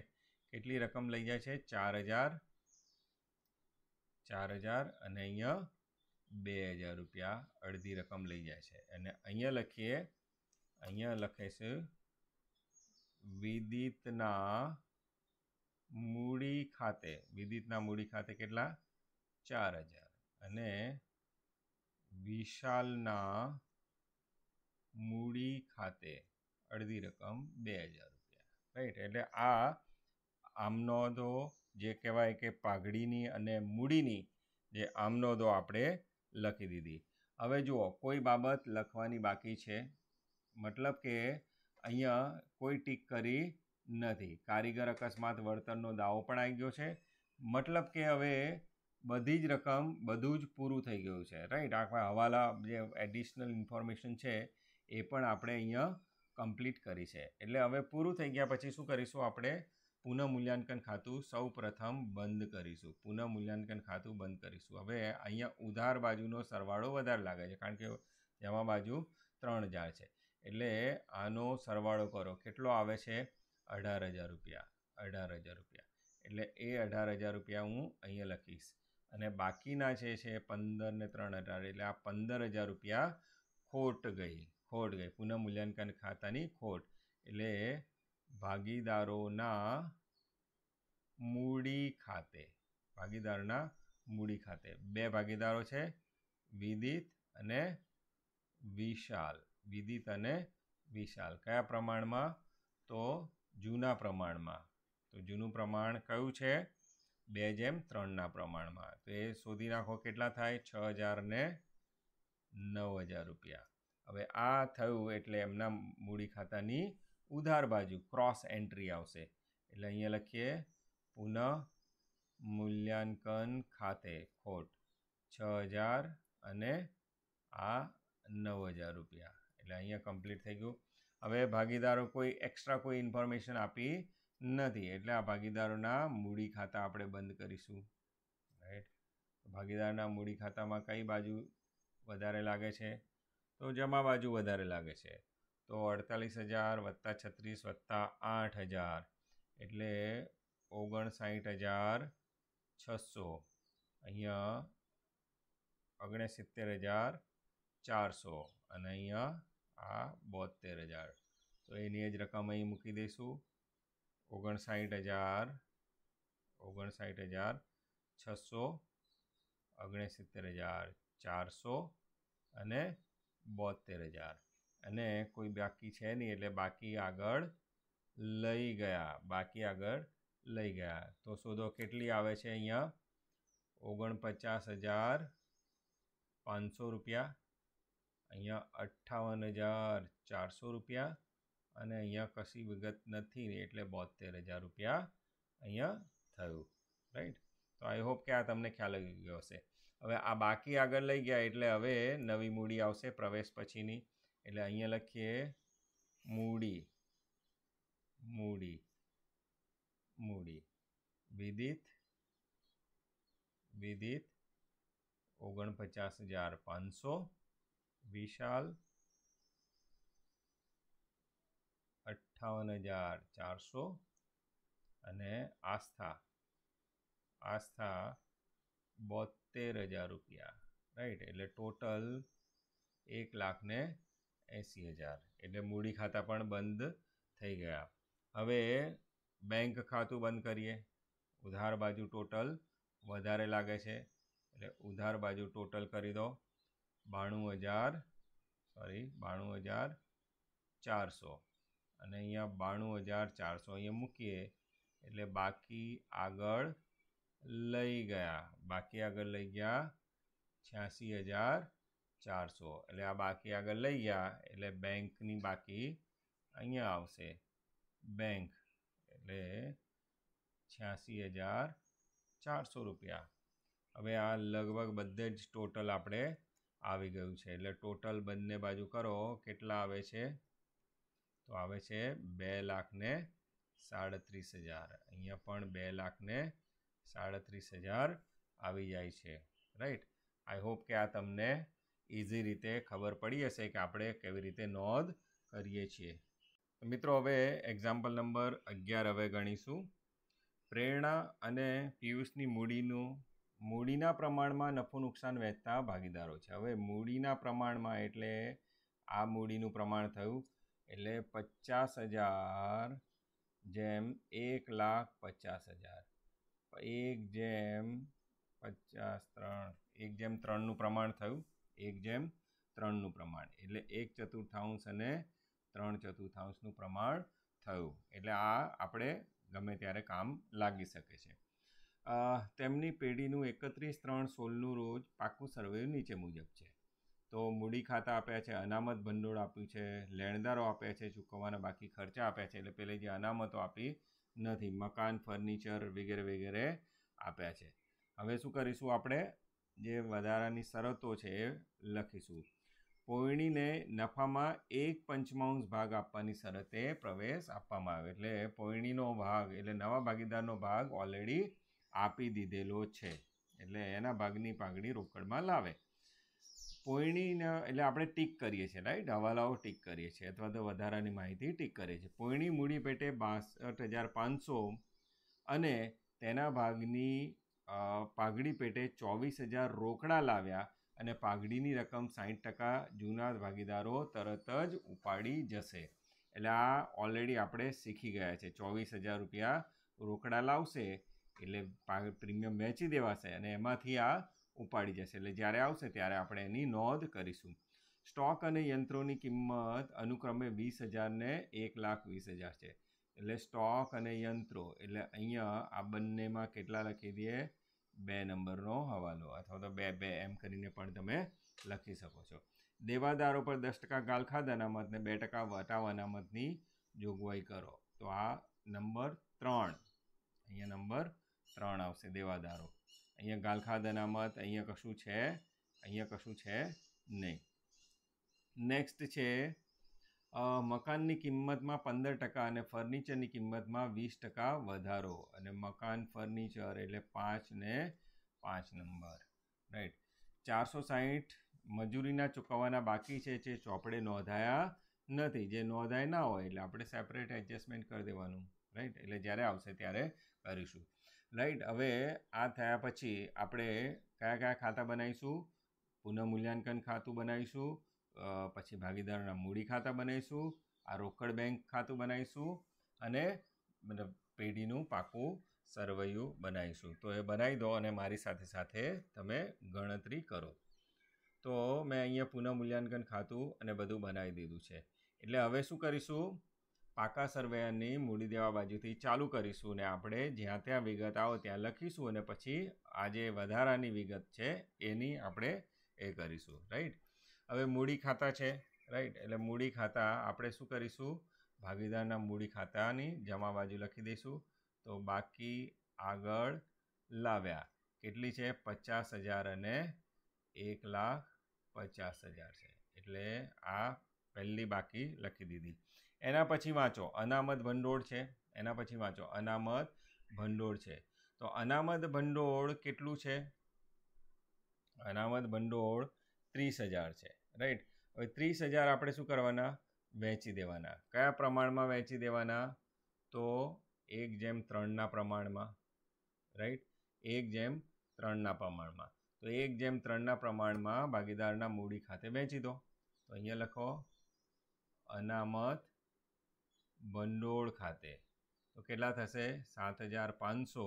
કેટલી રકમ લઈ જાય છે ચાર હજાર ચાર હજાર અને અહીંયા બે હજાર રૂપિયા અડધી રકમ લઈ જાય છે અને અહીંયા લખીએ અહીંયા લખે છે વિદિતના મૂડી ખાતે વિદિતના મૂડી ખાતે કેટલા ચાર હજાર અને વિશાલના મૂડી ખાતે અડધી રકમ બે હજાર રૂપિયા રાઈટ એટલે આ આમનો તો જે કહેવાય કે પાઘડીની અને મૂડીની જે આમનો તો આપણે લખી દીધી હવે જુઓ કોઈ બાબત લખવાની બાકી છે મતલબ કે અહીંયા કોઈ ટીક કરી નથી કારીગર અકસ્માત વળતરનો દાવો પણ આવી ગયો છે મતલબ કે હવે બધી જ રકમ બધું જ પૂરું થઈ ગયું છે રાઈટ આપણા હવાલા જે એડિશનલ ઇન્ફોર્મેશન છે એ પણ આપણે અહીંયા કમ્પ્લીટ કરી છે એટલે હવે પૂરું થઈ ગયા પછી શું કરીશું આપણે પુનઃમૂલ્યાંકન ખાતું સૌ પ્રથમ બંધ કરીશું પુનઃમૂલ્યાંકન ખાતું બંધ કરીશું હવે અહીંયા ઉધાર બાજુનો સરવાળો વધારે લાગે છે કારણ કે જમા બાજુ ત્રણ હજાર છે એટલે આનો સરવાળો કરો કેટલો આવે છે અઢાર હજાર રૂપિયા અઢાર હજાર રૂપિયા એટલે એ અઢાર હજાર રૂપિયા હું અહીંયા લખીશ અને બાકીના છે છે પંદર ને ત્રણ અઢાર એટલે આ પંદર હજાર રૂપિયા ખોટ ગઈ ખોટ ગઈ પુનઃમૂલ્યાંકન ખાતાની ખોટ એટલે ભાગીદારોના મૂડી ખાતે ભાગીદારના મૂડી ખાતે બે ભાગીદારો છે વિદિત અને વિશાલ વિદિત અને વિશાલ કયા પ્રમાણમાં તો જૂના પ્રમાણમાં તો જૂનું પ્રમાણ કયું છે બે જેમ ત્રણના પ્રમાણમાં તો એ શોધી નાખો કેટલા થાય છ હજાર ને નવ હજાર રૂપિયા હવે આ થયું એટલે એમના મૂડી ખાતાની ઉધાર બાજુ ક્રોસ એન્ટ્રી આવશે એટલે અહીંયા લખીએ પુનઃ મૂલ્યાંકન ખાતે ખોટ છ હજાર અને આ નવ હજાર રૂપિયા એટલે અહીંયા કમ્પ્લીટ થઈ ગયું હવે ભાગીદારો કોઈ એક્સ્ટ્રા કોઈ ઇન્ફોર્મેશન આપી નથી એટલે આ ભાગીદારોના મૂડી ખાતા આપણે બંધ કરીશું રાઈટ ભાગીદારના મૂડી ખાતામાં કઈ બાજુ વધારે લાગે છે તો જમા બાજુ વધારે લાગે છે તો અડતાલીસ હજાર વત્તા છત્રીસ વત્તા આઠ હજાર એટલે ઓગણસાઠ હજાર છસો અહીંયા ઓગણસિત્તેર હજાર ચારસો અને અહીંયા આ બોતેર હજાર તો એની જ રકમ અહીં મૂકી દઈશું ઓગણસાઠ હજાર ઓગણસાઠ હજાર છસો ઓગણસિત્તેર હજાર ચારસો અને બોતેર હજાર અને કોઈ બાકી છે નહીં એટલે બાકી આગળ લઈ ગયા બાકી આગળ લઈ ગયા તો શોધો કેટલી આવે છે અહીંયા ઓગણપચાસ હજાર પાંચસો રૂપિયા અહીંયા અઠ્ઠાવન હજાર ચારસો રૂપિયા અને અહીંયા કશી વિગત નથી એટલે બોતેર હજાર રૂપિયા અહીંયા થયું રાઈટ તો આઈ હોપ કે આ તમને ખ્યાલ આવી ગયો હશે હવે આ બાકી આગળ લઈ ગયા એટલે હવે નવી મૂડી આવશે પ્રવેશ પછીની એટલે અહીંયા લખીએ મૂડી મૂડી મૂડી વિદિત વિદિત ઓગણપચાસ હજાર પાંચસો વિશાલ અઠ્ઠાવન હજાર ચારસો અને આસ્થા આસ્થા બોતેર હજાર રૂપિયા રાઈટ એટલે ટોટલ એક લાખ ને એંસી હજાર એટલે મૂડી ખાતા પણ બંધ થઈ ગયા હવે બેંક ખાતું બંધ કરીએ ઉધાર બાજુ ટોટલ વધારે લાગે છે એટલે ઉધાર બાજુ ટોટલ કરી દો બાણું હજાર સોરી બાણું હજાર ચારસો અને અહીંયા બાણું હજાર ચારસો અહીંયા મૂકીએ એટલે બાકી આગળ લઈ ગયા બાકી આગળ લઈ ગયા છ્યાસી હજાર ચારસો એટલે આ બાકી આગળ લઈ ગયા એટલે બેંકની બાકી અહીંયા આવશે બેંક એટલે છ્યાસી હજાર ચારસો રૂપિયા હવે આ લગભગ બધે જ ટોટલ આપણે આવી ગયું છે એટલે ટોટલ બંને બાજુ કરો કેટલા આવે છે તો આવે છે બે લાખને સાડત્રીસ હજાર અહીંયા પણ બે લાખને સાડત્રીસ હજાર આવી જાય છે રાઈટ આઈ હોપ કે આ તમને ઇઝી રીતે ખબર પડી હશે કે આપણે કેવી રીતે નોંધ કરીએ છીએ મિત્રો હવે એક્ઝામ્પલ નંબર અગિયાર હવે ગણીશું પ્રેરણા અને પિયુષની મૂડીનું મૂડીના પ્રમાણમાં નફો નુકસાન વહેતા ભાગીદારો છે હવે મૂડીના પ્રમાણમાં એટલે આ મૂડીનું પ્રમાણ થયું એટલે પચાસ હજાર જેમ એક લાખ પચાસ હજાર એક જેમ પચાસ ત્રણ એક જેમ ત્રણનું પ્રમાણ થયું એક જેમ ત્રણનું પ્રમાણ એટલે એક ચતુર્થાંશ અને ત્રણ ચતુર્થાંશનું પ્રમાણ થયું એટલે આ આપણે ગમે ત્યારે કામ લાગી શકે છે તેમની પેઢીનું એકત્રીસ ત્રણ સોલનું રોજ પાકું સર્વે નીચે મુજબ છે તો મૂડી ખાતા આપ્યા છે અનામત ભંડોળ આપ્યું છે લેણદારો આપ્યા છે ચૂકવવાના બાકી ખર્ચા આપ્યા છે એટલે પેલી જે અનામતો આપી નથી મકાન ફર્નિચર વગેરે વગેરે આપ્યા છે હવે શું કરીશું આપણે જે વધારાની શરતો છે એ લખીશું પોયણીને નફામાં એક પંચમાંશ ભાગ આપવાની શરતે પ્રવેશ આપવામાં આવે એટલે પોયણીનો ભાગ એટલે નવા ભાગીદારનો ભાગ ઓલરેડી આપી દીધેલો છે એટલે એના ભાગની પાઘડી રોકડમાં લાવે પોઈણીને એટલે આપણે ટીક કરીએ છીએ રાઈટ હવાલાઓ ટીક કરીએ છીએ અથવા તો વધારાની માહિતી ટીક કરીએ છીએ પોઈણી મૂડી પેટે બાસઠ હજાર પાંચસો અને તેના ભાગની પાઘડી પેટે ચોવીસ હજાર રોકડા લાવ્યા અને પાઘડીની રકમ સાઠ ટકા જૂના ભાગીદારો તરત જ ઉપાડી જશે એટલે આ ઓલરેડી આપણે શીખી ગયા છે ચોવીસ હજાર રૂપિયા રોકડા લાવશે એટલે પ્રીમિયમ વેચી દેવાશે અને એમાંથી આ ઉપાડી જશે એટલે જ્યારે આવશે ત્યારે આપણે એની નોંધ કરીશું સ્ટોક અને યંત્રોની કિંમત અનુક્રમે વીસ હજારને એક લાખ વીસ હજાર છે એટલે સ્ટોક અને યંત્રો એટલે અહીંયા આ બંનેમાં કેટલા લખી દઈએ બે નંબરનો હવાલો અથવા તો બે બે એમ કરીને પણ તમે લખી શકો છો દેવાદારો પર દસ ટકા ગાલખા અનામતને બે ટકા વટાવ અનામતની જોગવાઈ કરો તો આ નંબર ત્રણ અહીંયા નંબર ત્રણ આવશે દેવાદારો અહીંયા ગાલખાદ અનામત અહીંયા કશું છે અહીંયા કશું છે નહીં નેક્સ્ટ છે મકાનની કિંમતમાં પંદર ટકા અને ફર્નિચરની કિંમતમાં વીસ ટકા વધારો અને મકાન ફર્નિચર એટલે પાંચ ને પાંચ નંબર રાઈટ ચારસો સાહીઠ મજૂરીના ચૂકવવાના બાકી છે જે ચોપડે નોંધાયા નથી જે નોંધાય ના હોય એટલે આપણે સેપરેટ એડજસ્ટમેન્ટ કરી દેવાનું રાઈટ એટલે જ્યારે આવશે ત્યારે કરીશું રાઈટ હવે આ થયા પછી આપણે કયા કયા ખાતા બનાવીશું પુનઃમૂલ્યાંકન ખાતું બનાવીશું પછી ભાગીદારોના મૂડી ખાતા બનાવીશું આ રોકડ બેંક ખાતું બનાવીશું અને મતલબ પેઢીનું પાકું સરવૈયું બનાવીશું તો એ બનાવી દો અને મારી સાથે સાથે તમે ગણતરી કરો તો મેં અહીંયા પુનઃમૂલ્યાંકન ખાતું અને બધું બનાવી દીધું છે એટલે હવે શું કરીશું પાકા સર્વેની મૂડી દેવા બાજુથી ચાલુ કરીશું અને આપણે જ્યાં ત્યાં વિગત આવો ત્યાં લખીશું અને પછી આ જે વધારાની વિગત છે એની આપણે એ કરીશું રાઈટ હવે મૂડી ખાતા છે રાઈટ એટલે મૂડી ખાતા આપણે શું કરીશું ભાગીદારના મૂડી ખાતાની જમા બાજુ લખી દઈશું તો બાકી આગળ લાવ્યા કેટલી છે પચાસ હજાર અને એક લાખ પચાસ હજાર છે એટલે આ પહેલી બાકી લખી દીધી એના પછી વાંચો અનામત ભંડોળ છે એના પછી વાંચો અનામત ભંડોળ છે તો અનામત ભંડોળ કેટલું છે અનામત ભંડોળ ત્રીસ હજાર છે રાઈટ હવે ત્રીસ હજાર આપણે શું કરવાના વહેંચી દેવાના કયા પ્રમાણમાં વહેંચી દેવાના તો એક જેમ ત્રણના પ્રમાણમાં રાઈટ એક જેમ ત્રણના પ્રમાણમાં તો એક જેમ ત્રણના પ્રમાણમાં ભાગીદારના મૂડી ખાતે વહેંચી દો તો અહીંયા લખો અનામત ભંડોળ ખાતે તો કેટલા થશે સાત હજાર પાંચસો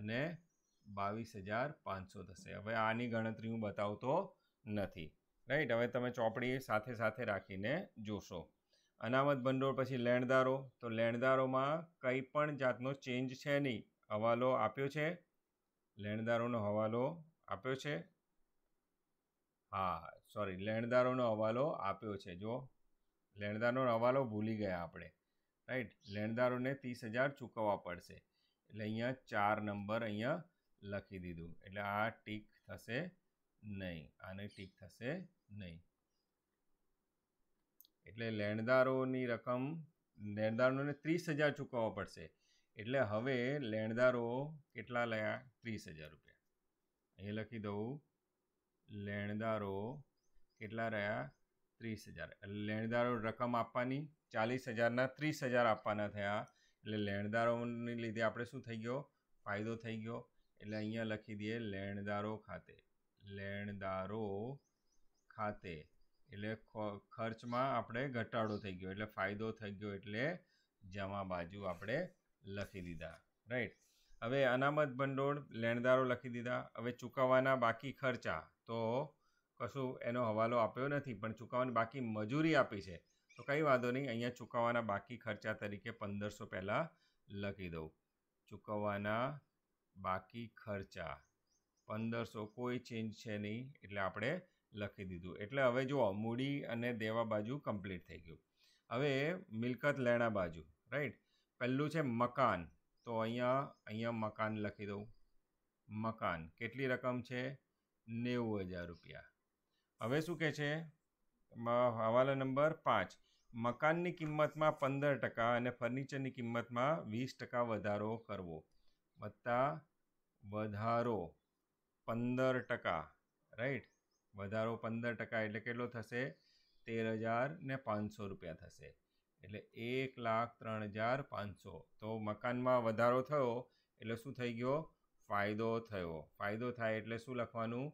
અને બાવીસ હજાર પાંચસો થશે હવે આની ગણતરી હું બતાવતો નથી રાઈટ હવે તમે ચોપડી સાથે સાથે રાખીને જોશો અનામત ભંડોળ પછી લેણદારો તો લેણદારોમાં કંઈ પણ જાતનો ચેન્જ છે નહીં હવાલો આપ્યો છે લેણદારોનો હવાલો આપ્યો છે હા સોરી લેણદારોનો હવાલો આપ્યો છે જો લેણદારનો હવાલો ભૂલી ગયા આપણે રાઈટ લેણદારોને ત્રીસ હજાર ચૂકવવા પડશે એટલે અહીંયા ચાર નંબર અહીંયા લખી દીધું એટલે આ ટીક થશે નહીં આને ટીક થશે નહીં એટલે લેણદારોની રકમ લેણદારોને ત્રીસ હજાર ચૂકવવા પડશે એટલે હવે લેણદારો કેટલા લયા ત્રીસ હજાર રૂપિયા અહીં લખી દઉં લેણદારો કેટલા રહ્યા ત્રીસ હજાર લેણદારો રકમ આપવાની ચાલીસ હજારના ત્રીસ હજાર આપવાના થયા એટલે લેણદારોને લીધે આપણે શું થઈ ગયો ફાયદો થઈ ગયો એટલે અહીંયા લખી દઈએ લેણદારો ખાતે લેણદારો ખાતે એટલે ખર્ચમાં આપણે ઘટાડો થઈ ગયો એટલે ફાયદો થઈ ગયો એટલે જમા બાજુ આપણે લખી દીધા રાઈટ હવે અનામત ભંડોળ લેણદારો લખી દીધા હવે ચૂકવવાના બાકી ખર્ચા તો કશું એનો હવાલો આપ્યો નથી પણ ચૂકવવાની બાકી મજૂરી આપી છે તો કંઈ વાંધો નહીં અહીંયા ચૂકવવાના બાકી ખર્ચા તરીકે પંદરસો પહેલાં લખી દઉં ચૂકવવાના બાકી ખર્ચા પંદરસો કોઈ ચેન્જ છે નહીં એટલે આપણે લખી દીધું એટલે હવે જુઓ મૂડી અને દેવા બાજુ કમ્પ્લીટ થઈ ગયું હવે મિલકત લેણા બાજુ રાઈટ પહેલું છે મકાન તો અહીંયા અહીંયા મકાન લખી દઉં મકાન કેટલી રકમ છે નેવું હજાર રૂપિયા હવે શું કહે છે હવાલા નંબર પાંચ મકાનની કિંમતમાં પંદર ટકા અને ફર્નિચરની કિંમતમાં વીસ ટકા વધારો કરવો વત્તા વધારો પંદર ટકા રાઈટ વધારો પંદર ટકા એટલે કેટલો થશે તેર હજાર ને પાંચસો રૂપિયા થશે એટલે એક લાખ ત્રણ હજાર પાંચસો તો મકાનમાં વધારો થયો એટલે શું થઈ ગયો ફાયદો થયો ફાયદો થાય એટલે શું લખવાનું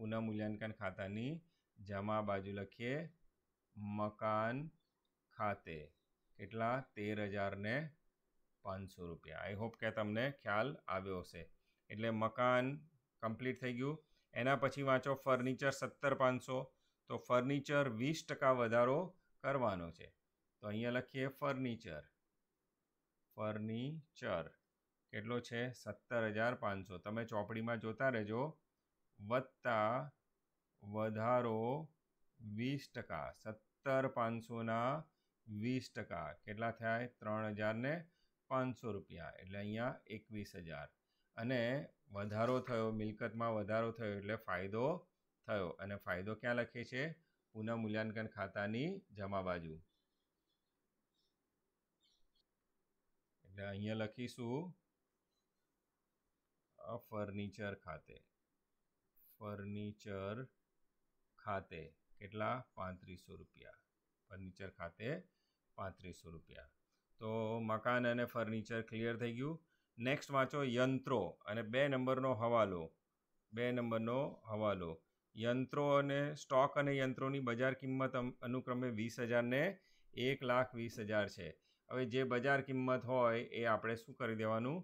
પુનઃમૂલ્યાંકન ખાતાની જમા બાજુ લખીએ મકાન ખાતે કેટલા તેર હજારને પાંચસો રૂપિયા આઈ હોપ કે તમને ખ્યાલ આવ્યો હશે એટલે મકાન કમ્પ્લીટ થઈ ગયું એના પછી વાંચો ફર્નિચર સત્તર પાંચસો તો ફર્નિચર વીસ ટકા વધારો કરવાનો છે તો અહીંયા લખીએ ફર્નિચર ફર્નિચર કેટલો છે સત્તર હજાર પાંચસો તમે ચોપડીમાં જોતા રહેજો વત્તા વધારો વીસ ટકા સત્તર પાંચસોના વીસ ટકા કેટલા થાય ત્રણ હજારને પાંચસો રૂપિયા એટલે અહીંયા એકવીસ હજાર અને વધારો થયો મિલકતમાં વધારો થયો એટલે ફાયદો થયો અને ફાયદો ક્યાં લખે છે પુનઃ ખાતાની જમા બાજુ એટલે અહીંયા લખીશું ફર્નિચર ખાતે ફર્નિચર ખાતે કેટલા પાંત્રીસો રૂપિયા ફર્નિચર ખાતે પાંત્રીસો રૂપિયા તો મકાન અને ફર્નિચર ક્લિયર થઈ ગયું નેક્સ્ટ વાંચો યંત્રો અને બે નંબરનો હવાલો બે નંબરનો હવાલો યંત્રો અને સ્ટોક અને યંત્રોની બજાર કિંમત અનુક્રમે વીસ હજારને એક લાખ વીસ હજાર છે હવે જે બજાર કિંમત હોય એ આપણે શું કરી દેવાનું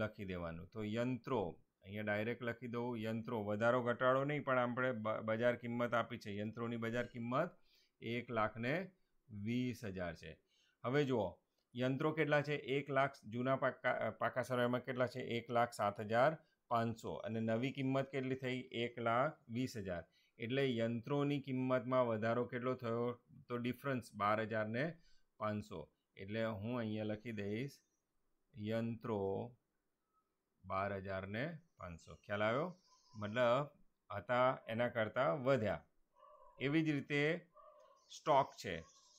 લખી દેવાનું તો યંત્રો અહીંયા ડાયરેક્ટ લખી દઉં યંત્રો વધારો ઘટાડો નહીં પણ આપણે બજાર કિંમત આપી છે યંત્રોની બજાર કિંમત એક લાખને વીસ હજાર છે હવે જુઓ યંત્રો કેટલા છે એક લાખ જૂના પાકા પાકા સરવાયામાં કેટલા છે એક લાખ સાત હજાર પાંચસો અને નવી કિંમત કેટલી થઈ એક લાખ વીસ હજાર એટલે યંત્રોની કિંમતમાં વધારો કેટલો થયો તો ડિફરન્સ બાર હજારને પાંચસો એટલે હું અહીંયા લખી દઈશ યંત્રો બાર હજારને પાંચસો ખ્યાલ આવ્યો મતલબ હતા એના કરતાં વધ્યા એવી જ રીતે સ્ટોક છે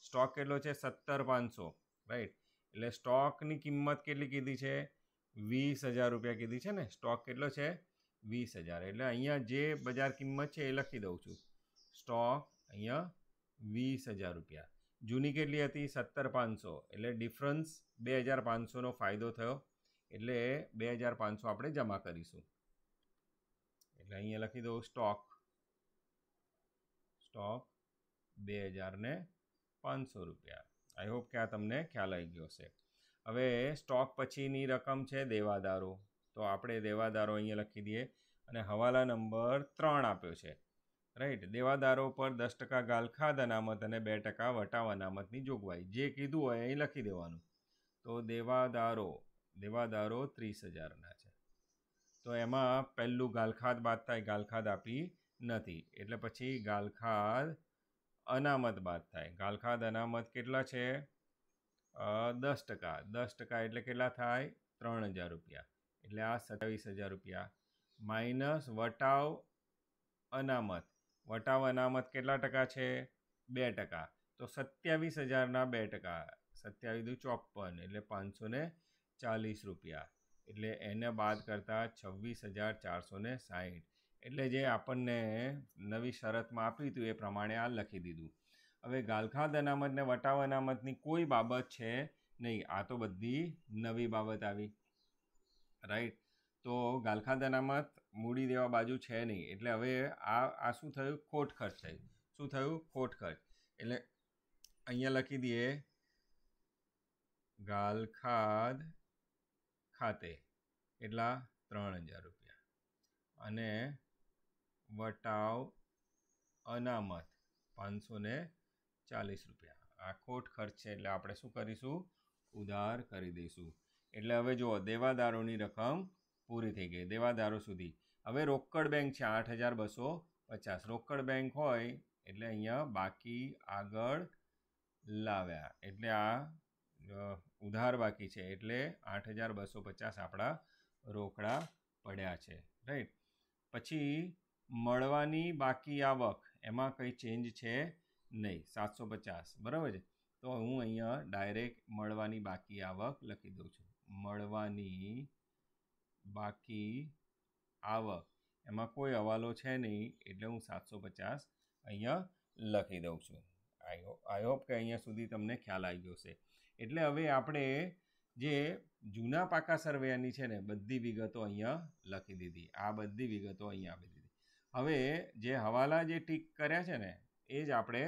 સ્ટોક કેટલો છે સત્તર પાંચસો રાઈટ એટલે સ્ટોકની કિંમત કેટલી કીધી છે વીસ હજાર રૂપિયા કીધી છે ને સ્ટોક કેટલો છે વીસ હજાર એટલે અહીંયા જે બજાર કિંમત છે એ લખી દઉં છું સ્ટોક અહીંયા વીસ હજાર રૂપિયા જૂની કેટલી હતી સત્તર પાંચસો એટલે ડિફરન્સ બે હજાર પાંચસોનો ફાયદો થયો એટલે બે હજાર પાંચસો આપણે જમા કરીશું એટલે અહીંયા લખી દઉં સ્ટોક સ્ટોક બે હજારને પાંચસો રૂપિયા આઈ હોપ કે આ તમને ખ્યાલ આવી ગયો હશે હવે સ્ટોક પછીની રકમ છે દેવાદારો તો આપણે દેવાદારો અહીંયા લખી દઈએ અને હવાલા નંબર ત્રણ આપ્યો છે રાઈટ દેવાદારો પર દસ ટકા ગાલખાદ અનામત અને બે ટકા વટાવ અનામતની જોગવાઈ જે કીધું હોય અહીં લખી દેવાનું તો દેવાદારો દેવાદારો ત્રીસ હજારના છે તો એમાં પહેલું ગાલખાદ બાદ થાય ગાલખાદ આપી નથી એટલે પછી ગાલખાદ અનામત બાદ થાય ગાલખાદ અનામત કેટલા છે દસ ટકા દસ ટકા એટલે કેટલા થાય ત્રણ હજાર રૂપિયા એટલે આ સત્યાવીસ હજાર રૂપિયા માઇનસ વટાવ અનામત વટાવ અનામત કેટલા ટકા છે બે ટકા તો સત્યાવીસ હજારના બે ટકા સત્યાવીસ ચોપન એટલે પાંચસો ને ચાલીસ રૂપિયા એટલે એને બાદ કરતાં છવ્વીસ હજાર ચારસો ને સાહીઠ એટલે જે આપણને નવી શરતમાં આપ્યું હતું એ પ્રમાણે આ લખી દીધું હવે ગાલખાદ અનામત વટાવ અનામતની કોઈ બાબત છે નહીં આ તો બધી નવી બાબત આવી રાઈટ તો ગાલખાદ અનામત મૂડી દેવા બાજુ છે નહીં એટલે હવે આ આ શું થયું ખોટ ખર્ચ થયું શું થયું ખોટ ખર્ચ એટલે અહીંયા લખી દઈએ ગાલખાદ ખાતે એટલા ત્રણ હજાર રૂપિયા અને વટાવ અનામત પાંચસો ને ચાલીસ રૂપિયા આ ખોટ ખર્ચ છે એટલે આપણે શું કરીશું ઉધાર કરી દઈશું એટલે હવે જુઓ દેવાદારોની રકમ પૂરી થઈ ગઈ દેવાદારો સુધી હવે રોકડ બેંક છે આઠ હજાર બસો પચાસ રોકડ બેંક હોય એટલે અહીંયા બાકી આગળ લાવ્યા એટલે આ ઉધાર બાકી છે એટલે આઠ હજાર બસો પચાસ આપણા રોકડા પડ્યા છે રાઈટ પછી મળવાની બાકી આવક એમાં કંઈ ચેન્જ છે નહીં સાતસો પચાસ બરાબર છે તો હું અહીંયા ડાયરેક્ટ મળવાની બાકી આવક લખી દઉં છું મળવાની બાકી આવક એમાં કોઈ હવાલો છે નહીં એટલે હું સાતસો પચાસ અહીંયા લખી દઉં છું આઈ હોપ કે અહીંયા સુધી તમને ખ્યાલ આવી ગયો છે એટલે હવે આપણે જે જૂના પાકા સરવૈયાની છે ને બધી વિગતો અહીંયા લખી દીધી આ બધી વિગતો અહીંયા આપી દીધી હવે જે હવાલા જે ટીક કર્યા છે ને એ જ આપણે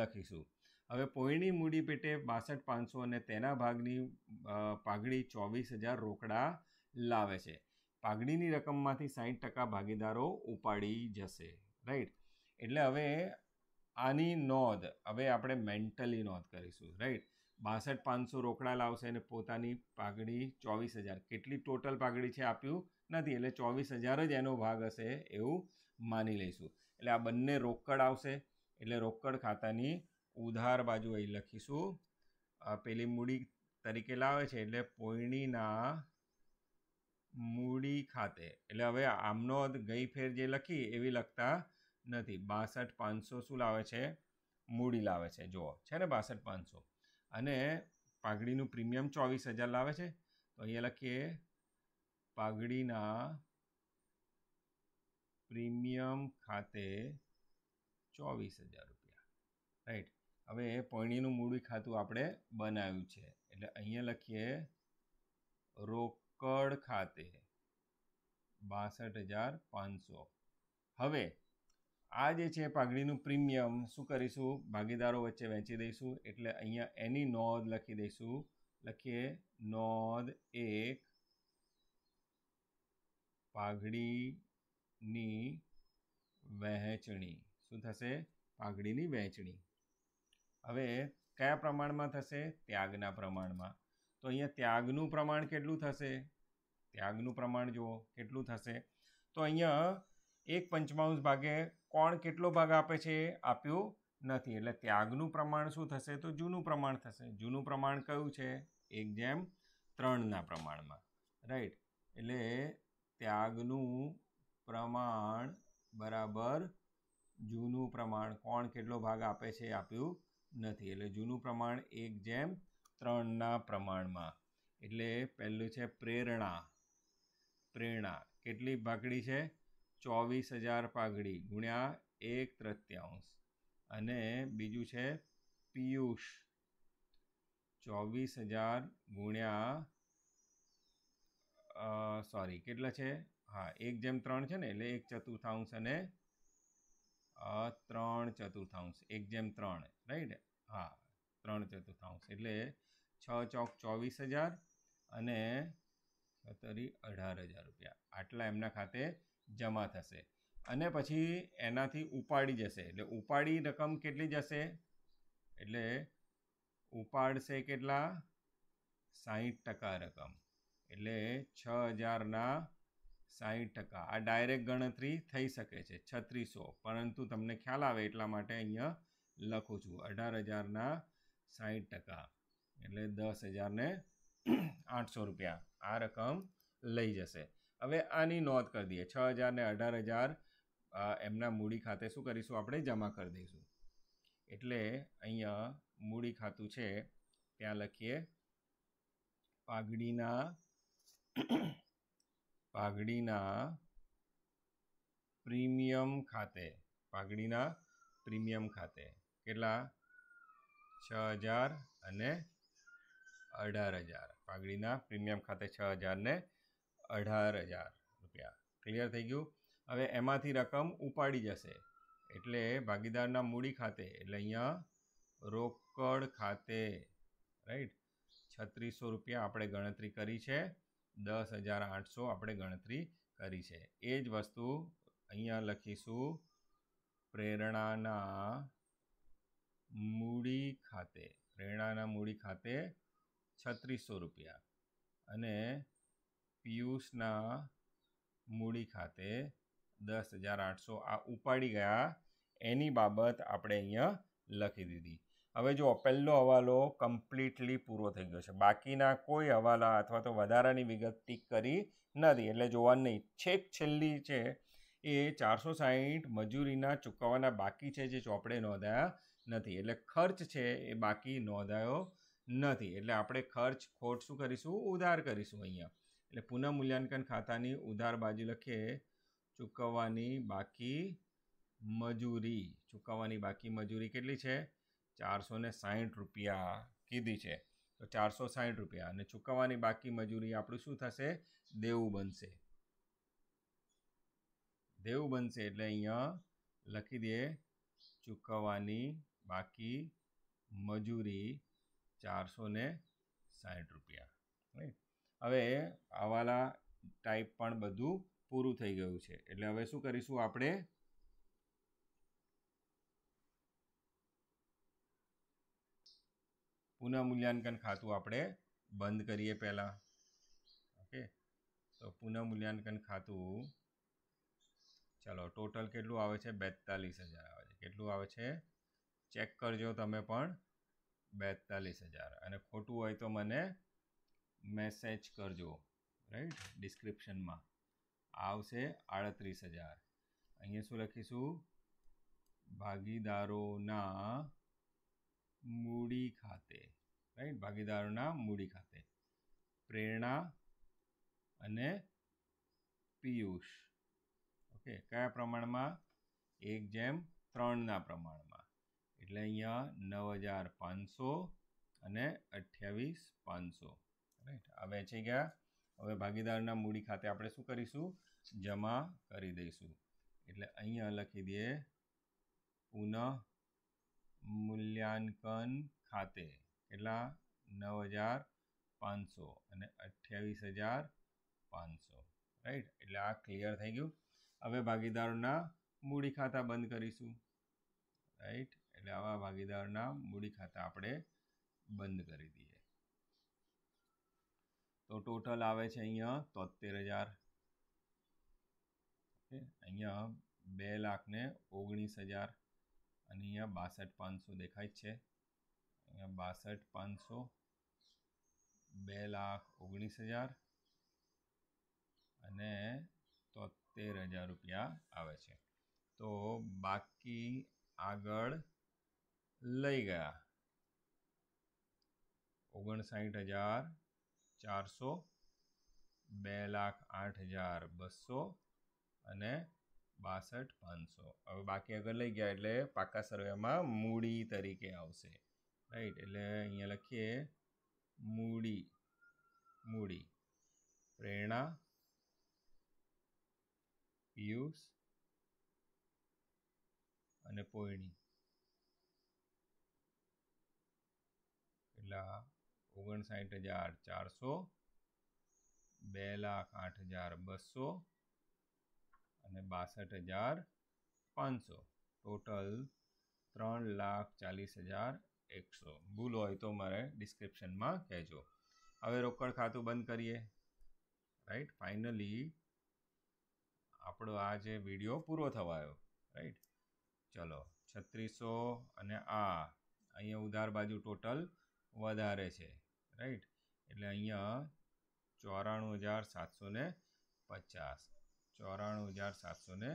લખીશું હવે પોઈણી મૂડી પેટે બાસઠ પાંચસો અને તેના ભાગની પાઘડી ચોવીસ હજાર રોકડા લાવે છે પાઘડીની રકમમાંથી સાઠ ટકા ભાગીદારો ઉપાડી જશે રાઈટ એટલે હવે આની નોંધ હવે આપણે મેન્ટલી નોંધ કરીશું રાઈટ બાસઠ પાંચસો રોકડા લાવશે અને પોતાની પાઘડી ચોવીસ હજાર કેટલી ટોટલ પાઘડી છે આપ્યું નથી એટલે ચોવીસ હજાર જ એનો ભાગ હશે એવું માની લઈશું એટલે આ બંને રોકડ આવશે એટલે રોકડ ખાતાની ઉધાર બાજુ અહીં લખીશું પેલી મૂડી તરીકે લાવે છે એટલે પોઈણીના મૂડી ખાતે એટલે હવે આમનો ગઈ ફેર જે લખી એવી લખતા નથી બાસઠ પાંચસો શું લાવે છે મૂડી લાવે છે જુઓ છે ને બાસઠ પાંચસો અને પાઘડીનું પ્રીમિયમ ચોવીસ હજાર લાવે છે તો અહીંયા લખીએ પાઘડીના પ્રીમિયમ ખાતે ચોવીસ હજાર રૂપિયા રાઈટ હવે પરણીનું મૂડી ખાતું આપણે બનાવ્યું છે એટલે અહીંયા લખીએ રોકડ ખાતે બાસઠ હજાર પાંચસો હવે આ જે છે પાઘડીનું પ્રીમિયમ શું કરીશું ભાગીદારો વચ્ચે વહેંચી દઈશું એટલે અહીંયા એની નોંધ લખી દઈશું લખીએ નોંધ એક પાઘડીની વહેંચણી શું થશે પાઘડીની વહેંચણી હવે કયા પ્રમાણમાં થશે ત્યાગના પ્રમાણમાં તો અહીંયા ત્યાગનું પ્રમાણ કેટલું થશે ત્યાગનું પ્રમાણ જુઓ કેટલું થશે તો અહીંયા એક પંચમાંશ ભાગે કોણ કેટલો ભાગ આપે છે એ આપ્યું નથી એટલે ત્યાગનું પ્રમાણ શું થશે તો જૂનું પ્રમાણ થશે જૂનું પ્રમાણ કયું છે એક જેમ ત્રણના પ્રમાણમાં રાઈટ એટલે ત્યાગનું પ્રમાણ બરાબર જૂનું પ્રમાણ કોણ કેટલો ભાગ આપે છે આપ્યું નથી એટલે જૂનું પ્રમાણ એક જેમ ત્રણના પ્રમાણમાં એટલે પહેલું છે પ્રેરણા પ્રેરણા કેટલી ભાકડી છે ચોવીસ હજાર પાઘડી ગુણ્યા એક તૃત્યાંશ અને બીજું છે પિયુષ ચોવીસ હજાર ગુણ્યા સોરી કેટલા છે હા એક જેમ ત્રણ છે ને એટલે એક ચતુર્થાંશ અને ત્રણ ચતુર્થાંશ એક જેમ ત્રણ રાઈટ હા ત્રણ ચતુર્થાંશ એટલે છ ચોક ચોવીસ હજાર અને સત્તરી અઢાર હજાર રૂપિયા આટલા એમના ખાતે જમા થશે અને પછી એનાથી ઉપાડી જશે એટલે ઉપાડી રકમ કેટલી જશે એટલે ઉપાડશે કેટલા સાહીઠ ટકા રકમ એટલે છ હજારના સાહીઠ ટકા આ ડાયરેક્ટ ગણતરી થઈ શકે છે છત્રીસો પરંતુ તમને ખ્યાલ આવે એટલા માટે અહીંયા લખું છું અઢાર હજારના સાહીઠ ટકા એટલે દસ હજારને આઠસો રૂપિયા આ રકમ લઈ જશે હવે આની નોંધ કરી દઈએ છ હજાર ને અઢાર હજાર એમના મૂડી ખાતે શું કરીશું આપણે જમા કરી દઈશું એટલે અહીંયા મૂડી ખાતું છે ત્યાં લખીએ પાઘડીના પાઘડીના પ્રીમિયમ ખાતે પાઘડીના પ્રીમિયમ ખાતે કેટલા છ હજાર અને અઢાર હજાર પાઘડીના પ્રીમિયમ ખાતે છ હજાર ને અઢાર હજાર રૂપિયા ક્લિયર થઈ ગયું હવે એમાંથી રકમ ઉપાડી જશે એટલે ભાગીદારના મૂડી ખાતે એટલે અહીંયા રોકડ ખાતે રાઈટ છત્રીસો રૂપિયા આપણે ગણતરી કરી છે દસ હજાર આઠસો આપણે ગણતરી કરી છે એ જ વસ્તુ અહીંયા લખીશું પ્રેરણાના મૂડી ખાતે પ્રેરણાના મૂડી ખાતે છત્રીસો રૂપિયા અને પિયુષના મૂડી ખાતે દસ હજાર આઠસો આ ઉપાડી ગયા એની બાબત આપણે અહીંયા લખી દીધી હવે જો પહેલો હવાલો કમ્પ્લીટલી પૂરો થઈ ગયો છે બાકીના કોઈ હવાલા અથવા તો વધારાની વિગત ટીક કરી નથી એટલે જોવા નહીં છેક છેલ્લી છે એ ચારસો સાહીઠ મજૂરીના ચૂકવવાના બાકી છે જે ચોપડે નોંધાયા નથી એટલે ખર્ચ છે એ બાકી નોંધાયો નથી એટલે આપણે ખર્ચ ખોટ શું કરીશું ઉધાર કરીશું અહીંયા એટલે પુનઃ મૂલ્યાંકન ખાતાની ઉધાર બાજુ લખીએ ચૂકવવાની બાકી મજૂરી ચૂકવવાની બાકી મજૂરી કેટલી છે ચારસો ને સાહીઠ રૂપિયા કીધી છે તો ચારસો સાહીઠ રૂપિયા અને ચૂકવવાની બાકી મજૂરી આપણું શું થશે દેવું બનશે દેવું બનશે એટલે અહીંયા લખી દઈએ ચૂકવવાની બાકી મજૂરી ચારસો ને સાહીઠ રૂપિયા રાઈટ હવે આવાલા ટાઈપ પણ બધું પૂરું થઈ ગયું છે એટલે હવે શું કરીશું આપણે પુનઃ મૂલ્યાંકન ખાતું આપણે બંધ કરીએ પહેલાં ઓકે તો પુનઃ મૂલ્યાંકન ખાતું ચલો ટોટલ કેટલું આવે છે બેતાલીસ હજાર આવે છે કેટલું આવે છે ચેક કરજો તમે પણ બેતાલીસ હજાર અને ખોટું હોય તો મને મેસેજ કરજો રાઈટ ડિસ્ક્રિપ્શનમાં આવશે આડત્રીસ હજાર અહીંયા શું લખીશું ભાગીદારોના મૂડી ખાતે રાઈટ ભાગીદારોના મૂડી ખાતે પ્રેરણા અને પિયુષ ઓકે કયા પ્રમાણમાં એક જેમ ત્રણના પ્રમાણમાં એટલે અહીંયા નવ હજાર પાંચસો અને અઠ્યાવીસ પાંચસો રાઈટ આ વેચી ગયા હવે ભાગીદારના મૂડી ખાતે આપણે શું કરીશું જમા કરી દઈશું એટલે અહીંયા લખી દઈએ પુનઃ મૂલ્યાંકન ખાતે કેટલા નવ હજાર પાંચસો અને અઠ્યાવીસ હજાર પાંચસો રાઈટ એટલે આ ક્લિયર થઈ ગયું હવે ભાગીદારોના મૂડી ખાતા બંધ કરીશું રાઈટ એટલે આવા ભાગીદારના મૂડી ખાતા આપણે બંધ કરી દઈએ તો ટોટલ આવે છે અહીંયા તોતેર હજાર ઓકે અહીંયા બે લાખને ઓગણીસ હજાર અને અહીંયા બાસઠ પાંચસો દેખાય છે અહીંયા બાસઠ પાંચસો બે લાખ ઓગણીસ હજાર અને તોતેર હજાર રૂપિયા આવે છે તો બાકી આગળ લઈ ગયા ઓગણસાઠ હજાર ચારસો બે લાખ આઠ હજાર બસો અને બાસઠ પાંચસો હવે બાકી આગળ લઈ ગયા એટલે પાકા સર્વેમાં મૂડી તરીકે આવશે રાઈટ એટલે અહીંયા લખીએ મૂડી મૂડી પ્રેરણા પિયુષ અને પોયણી એટલે ઓગણસાઠ હજાર ચારસો બે લાખ આઠ હજાર બસો અને બાસઠ હજાર પાંચસો ટોટલ ત્રણ લાખ ચાલીસ હજાર એકસો ભૂલ હોય તો મારે ડિસ્ક્રિપ્શનમાં કહેજો હવે રોકડ ખાતું બંધ કરીએ રાઈટ ફાઇનલી આપણો આ જે વિડીયો પૂરો થવાયો રાઈટ ચલો છત્રીસો અને આ અહીંયા ઉધાર બાજુ ટોટલ વધારે છે રાઈટ એટલે અહીંયા ચોરાણું હજાર સાતસો ને પચાસ ચોરાણું હજાર સાતસો ને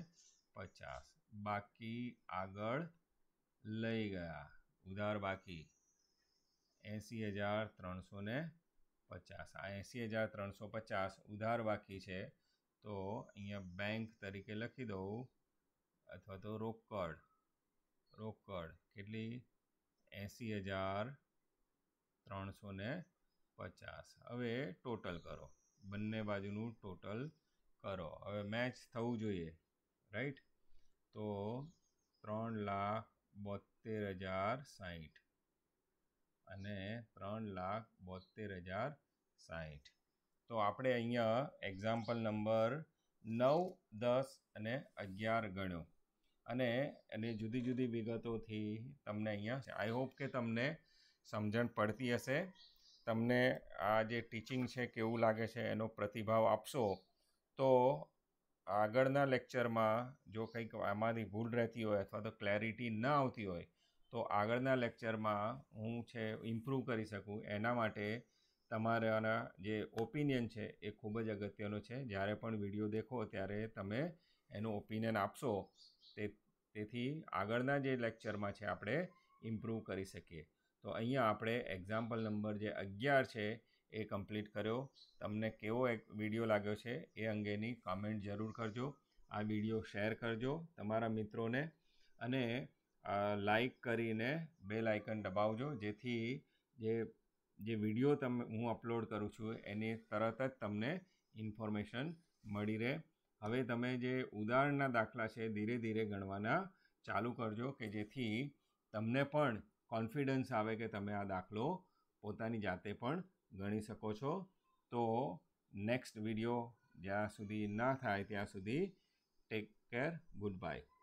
પચાસ બાકી આગળ લઈ ગયા ઉધાર બાકી એંસી હજાર ત્રણસો ને પચાસ આ એંસી હજાર ત્રણસો પચાસ ઉધાર બાકી છે તો અહીંયા બેંક તરીકે લખી દઉં અથવા તો રોકડ રોકડ કેટલી એંસી હજાર ત્રણસો ને પચાસ હવે ટોટલ કરો બંને બાજુનું ટોટલ કરો હવે મેચ થવું જોઈએ રાઈટ તો ત્રણ લાખ બોતેર હજાર સાહીઠ અને ત્રણ લાખ બોતેર હજાર સાહીઠ તો આપણે અહીંયા એક્ઝામ્પલ નંબર નવ દસ અને અગિયાર ગણ્યો અને એની જુદી જુદી વિગતોથી તમને અહીંયા આઈ હોપ કે તમને સમજણ પડતી હશે તમને આ જે ટીચિંગ છે કેવું લાગે છે એનો પ્રતિભાવ આપશો તો આગળના લેક્ચરમાં જો કંઈક આમાંથી ભૂલ રહેતી હોય અથવા તો ક્લેરિટી ન આવતી હોય તો આગળના લેક્ચરમાં હું છે ઇમ્પ્રૂવ કરી શકું એના માટે તમારાના જે ઓપિનિયન છે એ ખૂબ જ અગત્યનો છે જ્યારે પણ વિડીયો દેખો ત્યારે તમે એનું ઓપિનિયન આપશો તે તેથી આગળના જે લેક્ચરમાં છે આપણે ઇમ્પ્રૂવ કરી શકીએ તો અહીંયા આપણે એક્ઝામ્પલ નંબર જે અગિયાર છે એ કમ્પ્લીટ કર્યો તમને કેવો એક વિડીયો લાગ્યો છે એ અંગેની કમેન્ટ જરૂર કરજો આ વિડીયો શેર કરજો તમારા મિત્રોને અને લાઇક કરીને બેલ આઇકન દબાવજો જેથી જે જે વિડીયો તમે હું અપલોડ કરું છું એની તરત જ તમને ઇન્ફોર્મેશન મળી રહે હવે તમે જે ઉદાહરણના દાખલા છે ધીરે ધીરે ગણવાના ચાલુ કરજો કે જેથી તમને પણ કોન્ફિડન્સ આવે કે તમે આ દાખલો પોતાની જાતે પણ ગણી શકો છો તો નેક્સ્ટ વિડીયો જ્યાં સુધી ના થાય ત્યાં સુધી ટેક કેર ગુડ બાય